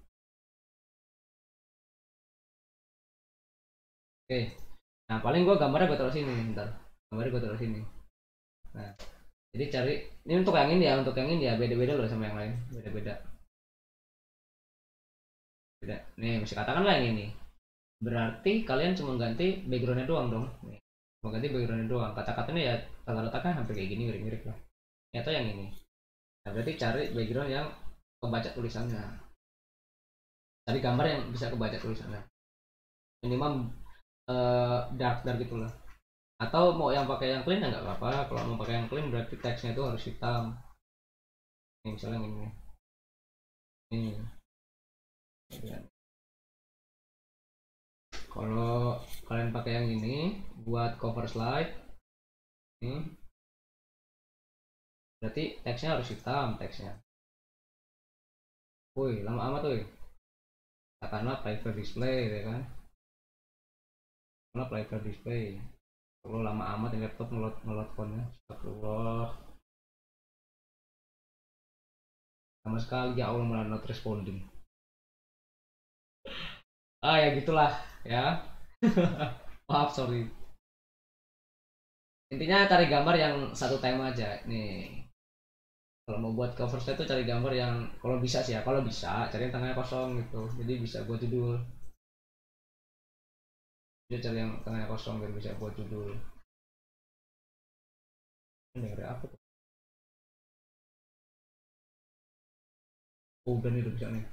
Speaker 1: Eh. nah paling gua gambarnya gua taruh sini ntar gambarnya gua taruh sini nah jadi
Speaker 2: cari ini untuk yang ini ya untuk yang ini ya beda-beda loh sama yang lain beda-beda beda nih mesti katakan lah yang ini berarti kalian cuma ganti backgroundnya doang dong nih, mau ganti backgroundnya doang kata-katanya ya tata letaknya hampir kayak gini mirip-mirip lah
Speaker 1: atau yang ini nah, berarti cari background yang kebaca tulisannya cari gambar yang bisa kebaca tulisannya minimal uh, eh, dark dark gitulah atau mau yang pakai yang clean ya nggak apa-apa kalau mau pakai yang clean berarti teksnya itu harus hitam ini misalnya ini ini kalau kalian pakai yang ini buat cover slide ini berarti teksnya harus hitam teksnya woi lama amat woi karena private display ya kan karena private display kalau lama amat yang laptop ngelot ngelot ponnya. Astagfirullah sama sekali ya Allah malah not responding ah ya gitulah ya maaf sorry intinya cari gambar yang satu tema aja nih kalau mau buat cover saya tuh cari gambar yang kalau bisa sih ya kalau bisa cari yang tengahnya kosong gitu jadi bisa buat judul dia cari yang tengahnya kosong biar bisa buat judul ini ada apa tuh oh udah nih udah bisa nih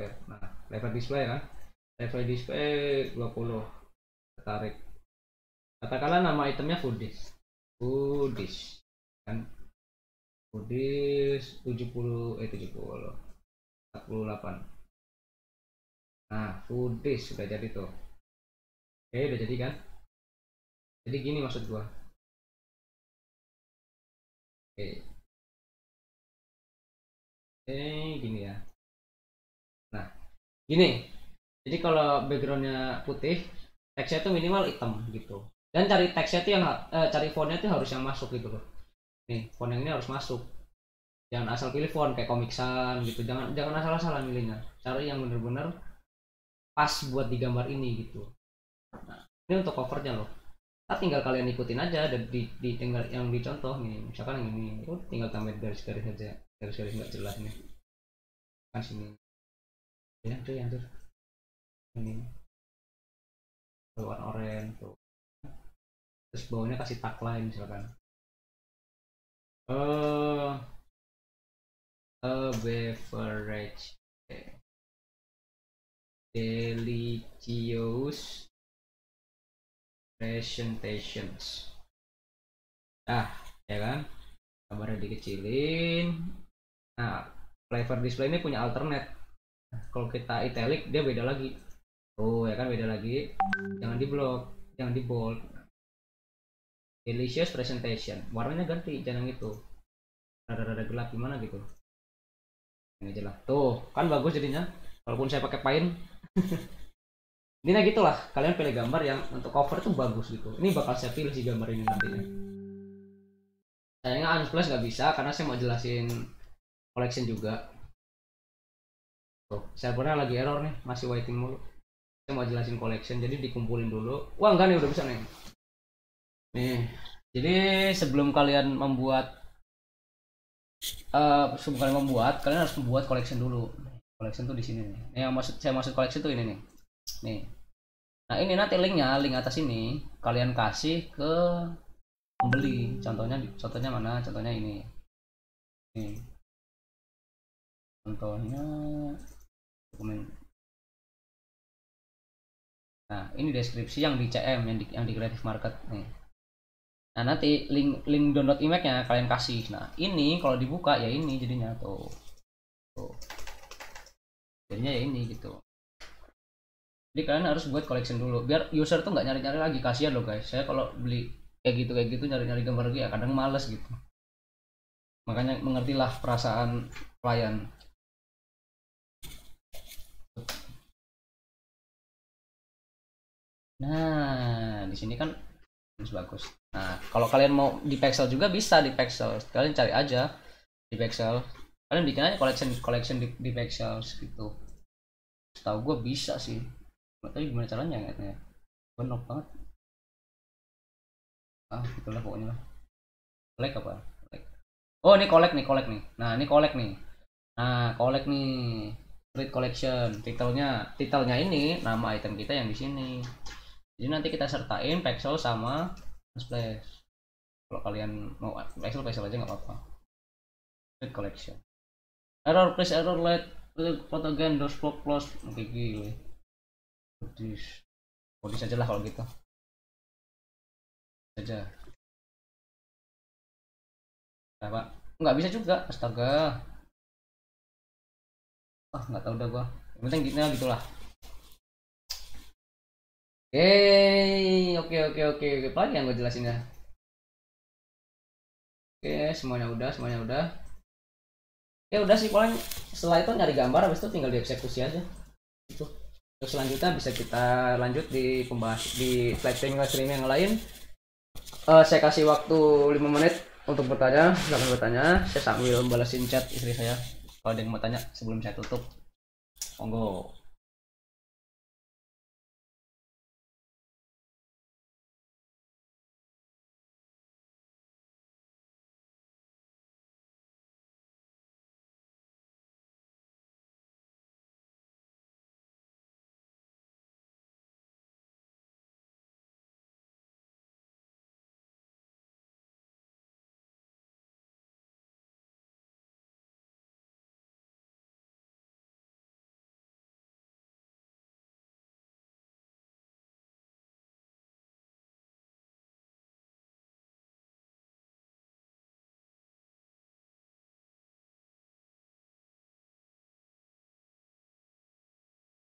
Speaker 1: layar nah level display kan level display 20 tarik katakanlah nama itemnya foodies foodies kan foodies 70 eh 70 48 Nah, kudis sudah jadi tuh. Oke, udah jadi kan? Jadi gini maksud gua. Oke. Oke, gini ya. Nah, gini. Jadi kalau backgroundnya putih,
Speaker 2: teksnya itu minimal hitam gitu. Dan cari teksnya itu yang eh, cari fontnya itu harus yang masuk gitu loh. Nih, font yang ini harus masuk. Jangan asal pilih font kayak komiksan gitu. Jangan jangan asal-asalan milihnya. Cari yang bener-bener pas buat digambar ini gitu nah, ini untuk covernya loh nah, tinggal kalian ikutin aja ada di, di tinggal yang
Speaker 1: dicontoh nih misalkan yang ini oh, tinggal tambah garis-garis aja garis-garis nggak jelas nih kan sini ya tuh yang tuh ini warna oranye tuh terus bawahnya kasih tagline misalkan eh uh, eh, a beverage religious presentations ah ya kan gambarnya dikecilin nah flavor display
Speaker 2: ini punya alternate nah, kalau kita italic dia beda lagi oh ya kan beda lagi
Speaker 1: jangan di block jangan di bold delicious presentation warnanya ganti jangan itu rada-rada gelap gimana gitu ini jelas
Speaker 2: tuh kan bagus jadinya walaupun saya pakai paint Intinya gitulah, kalian pilih gambar yang untuk cover tuh bagus gitu. Ini bakal saya pilih si gambar ini nantinya. Sayangnya Unsplash nggak bisa karena saya mau jelasin collection juga. Tuh, servernya lagi error nih, masih waiting mulu. Saya mau jelasin collection, jadi dikumpulin dulu. Wah enggak nih udah bisa nih. Nih, jadi sebelum kalian membuat uh, sebelum kalian membuat, kalian harus membuat collection dulu collection tuh di sini nih. Ini yang maksud saya maksud collection tuh ini nih. Nih. Nah, ini nanti linknya, link atas ini kalian kasih ke pembeli. Contohnya
Speaker 1: contohnya mana? Contohnya ini. Nih. Contohnya dokumen. Nah, ini deskripsi yang di CM yang di yang di creative market nih. Nah, nanti link link
Speaker 2: download image-nya kalian kasih. Nah, ini kalau dibuka ya ini jadinya tuh. Tuh jadinya ya ini gitu jadi kalian harus buat collection dulu biar user tuh nggak nyari-nyari lagi kasihan loh guys saya kalau beli kayak gitu kayak gitu nyari-nyari gambar lagi ya kadang
Speaker 1: males gitu makanya mengertilah perasaan klien nah di sini kan harus bagus nah kalau kalian mau di pixel
Speaker 2: juga bisa di pixel kalian cari aja di pixel kalian bikin aja collection collection di,
Speaker 1: di pixel gitu setahu gue bisa sih tapi gimana caranya ya, benok banget ah lah pokoknya lah collect apa collect. oh ini collect nih collect nih nah ini collect nih nah collect
Speaker 2: nih read collection titelnya titelnya ini nama item kita yang di sini jadi nanti kita sertain pixel sama splash kalau kalian
Speaker 1: mau pixel pixel aja nggak apa-apa street collection error please error light foto again plus block plus oke gile kodis kodis aja lah kalau gitu aja nah nggak bisa juga astaga ah nggak tahu dah gua yang penting gitu gitulah oke oke oke oke oke lagi yang gue jelasin ya oke semuanya udah semuanya udah ya udah sih paling setelah
Speaker 2: itu nyari gambar habis itu tinggal dieksekusi aja itu Terus selanjutnya bisa kita lanjut di pembahas di flashing streaming yang lain uh, saya kasih waktu 5 menit
Speaker 1: untuk bertanya silahkan bertanya saya sambil balasin chat istri saya kalau ada yang mau tanya sebelum saya tutup monggo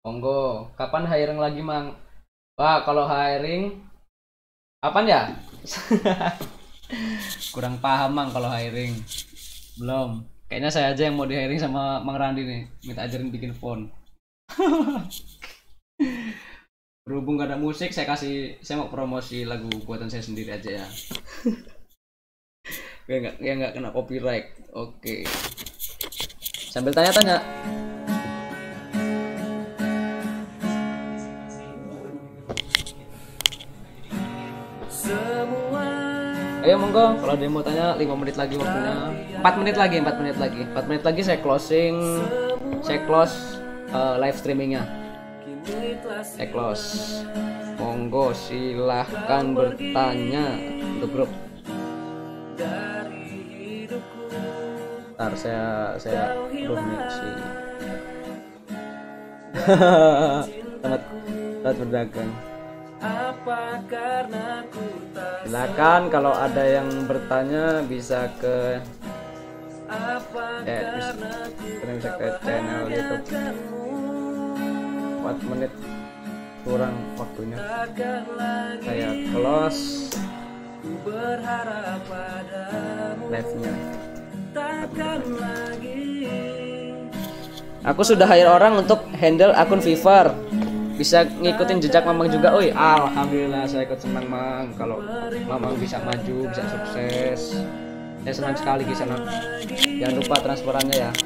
Speaker 1: Monggo, kapan hiring lagi, Mang? Wah, kalau hiring kapan ya?
Speaker 2: Kurang paham, Mang, kalau hiring. Belum. Kayaknya saya aja yang mau di hiring sama Mang Randi nih, minta ajarin bikin font. Berhubung gak ada musik, saya kasih saya mau promosi lagu buatan saya sendiri aja ya. ya nggak ya nggak kena copyright. Oke. Sambil tanya-tanya. Ayo monggo, kalau ada yang mau tanya 5 menit lagi waktunya. 4 menit lagi, 4 menit lagi. 4 menit lagi saya closing saya close uh, live streamingnya. Saya close. Monggo silahkan bertanya untuk grup. Ntar saya saya aduh sih si. sangat sangat berdagang apa karena ku tak silakan nah, kalau ada yang bertanya bisa ke apa eh, karena bisa, bisa ke channel YouTube 4 menit kurang waktunya saya close ku berharap
Speaker 1: padamu live nya takkan lagi
Speaker 2: aku sudah hire orang untuk handle akun Fiverr bisa ngikutin jejak Mamang juga. Oi, alhamdulillah saya ikut senang Mang kalau Mamang bisa maju, bisa sukses. Saya senang sekali di sana. Jangan lupa transferannya ya.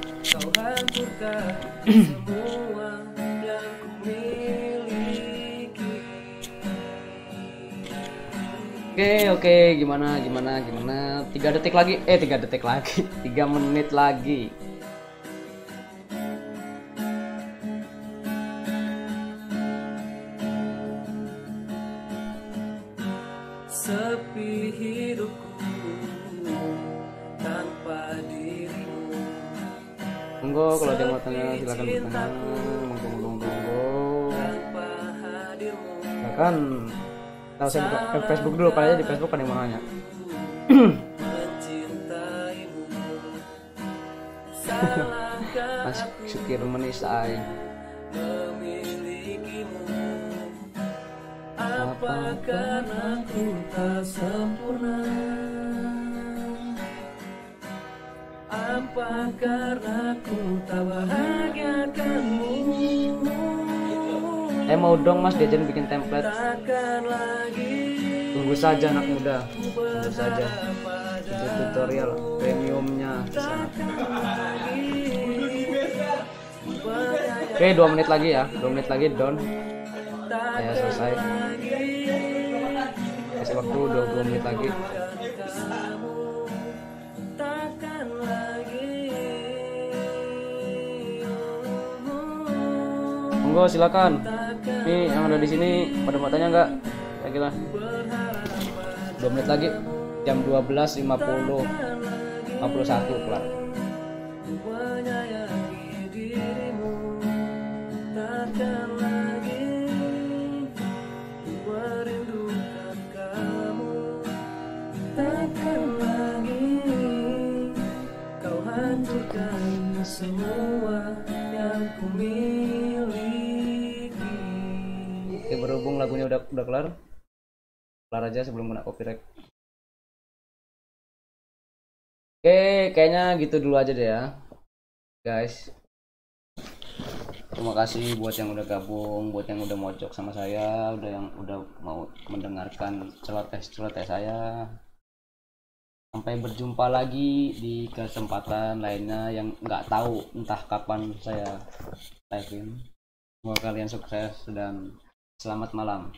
Speaker 2: Oke okay, oke okay. gimana gimana gimana tiga detik lagi eh tiga detik lagi tiga menit lagi sepi hidupku tanpa dirimu monggo kalau ada yang mau tanya silakan bertanya monggo monggo monggo silakan tahu saya buka eh, Facebook dulu kali ya, di Facebook ada yang mau nanya Mas Sukir menis aing memilikimu Apakah aku tak sempurna? Apa karena aku tak bahagiakanmu? Eh mau dong mas diajarin bikin template
Speaker 1: Tunggu saja anak
Speaker 2: muda Tunggu saja Itu tutorial premiumnya Oke 2 menit lagi ya 2 menit lagi don ya selesai
Speaker 1: kasih waktu 20 menit lagi monggo silakan ini yang ada di sini pada
Speaker 2: matanya enggak ya gila 2 menit lagi jam 12.50 51 kelar Takkan semua
Speaker 1: yang ku miliki.
Speaker 2: Oke, berhubung lagunya
Speaker 1: udah udah kelar. Kelar aja sebelum kena copyright. Oke, kayaknya gitu dulu aja deh ya. Guys.
Speaker 2: Terima kasih buat yang udah gabung, buat yang udah mojok sama saya, udah yang udah mau mendengarkan celoteh-celoteh saya sampai berjumpa lagi di kesempatan lainnya yang nggak tahu entah kapan
Speaker 1: saya live in semoga kalian sukses dan selamat malam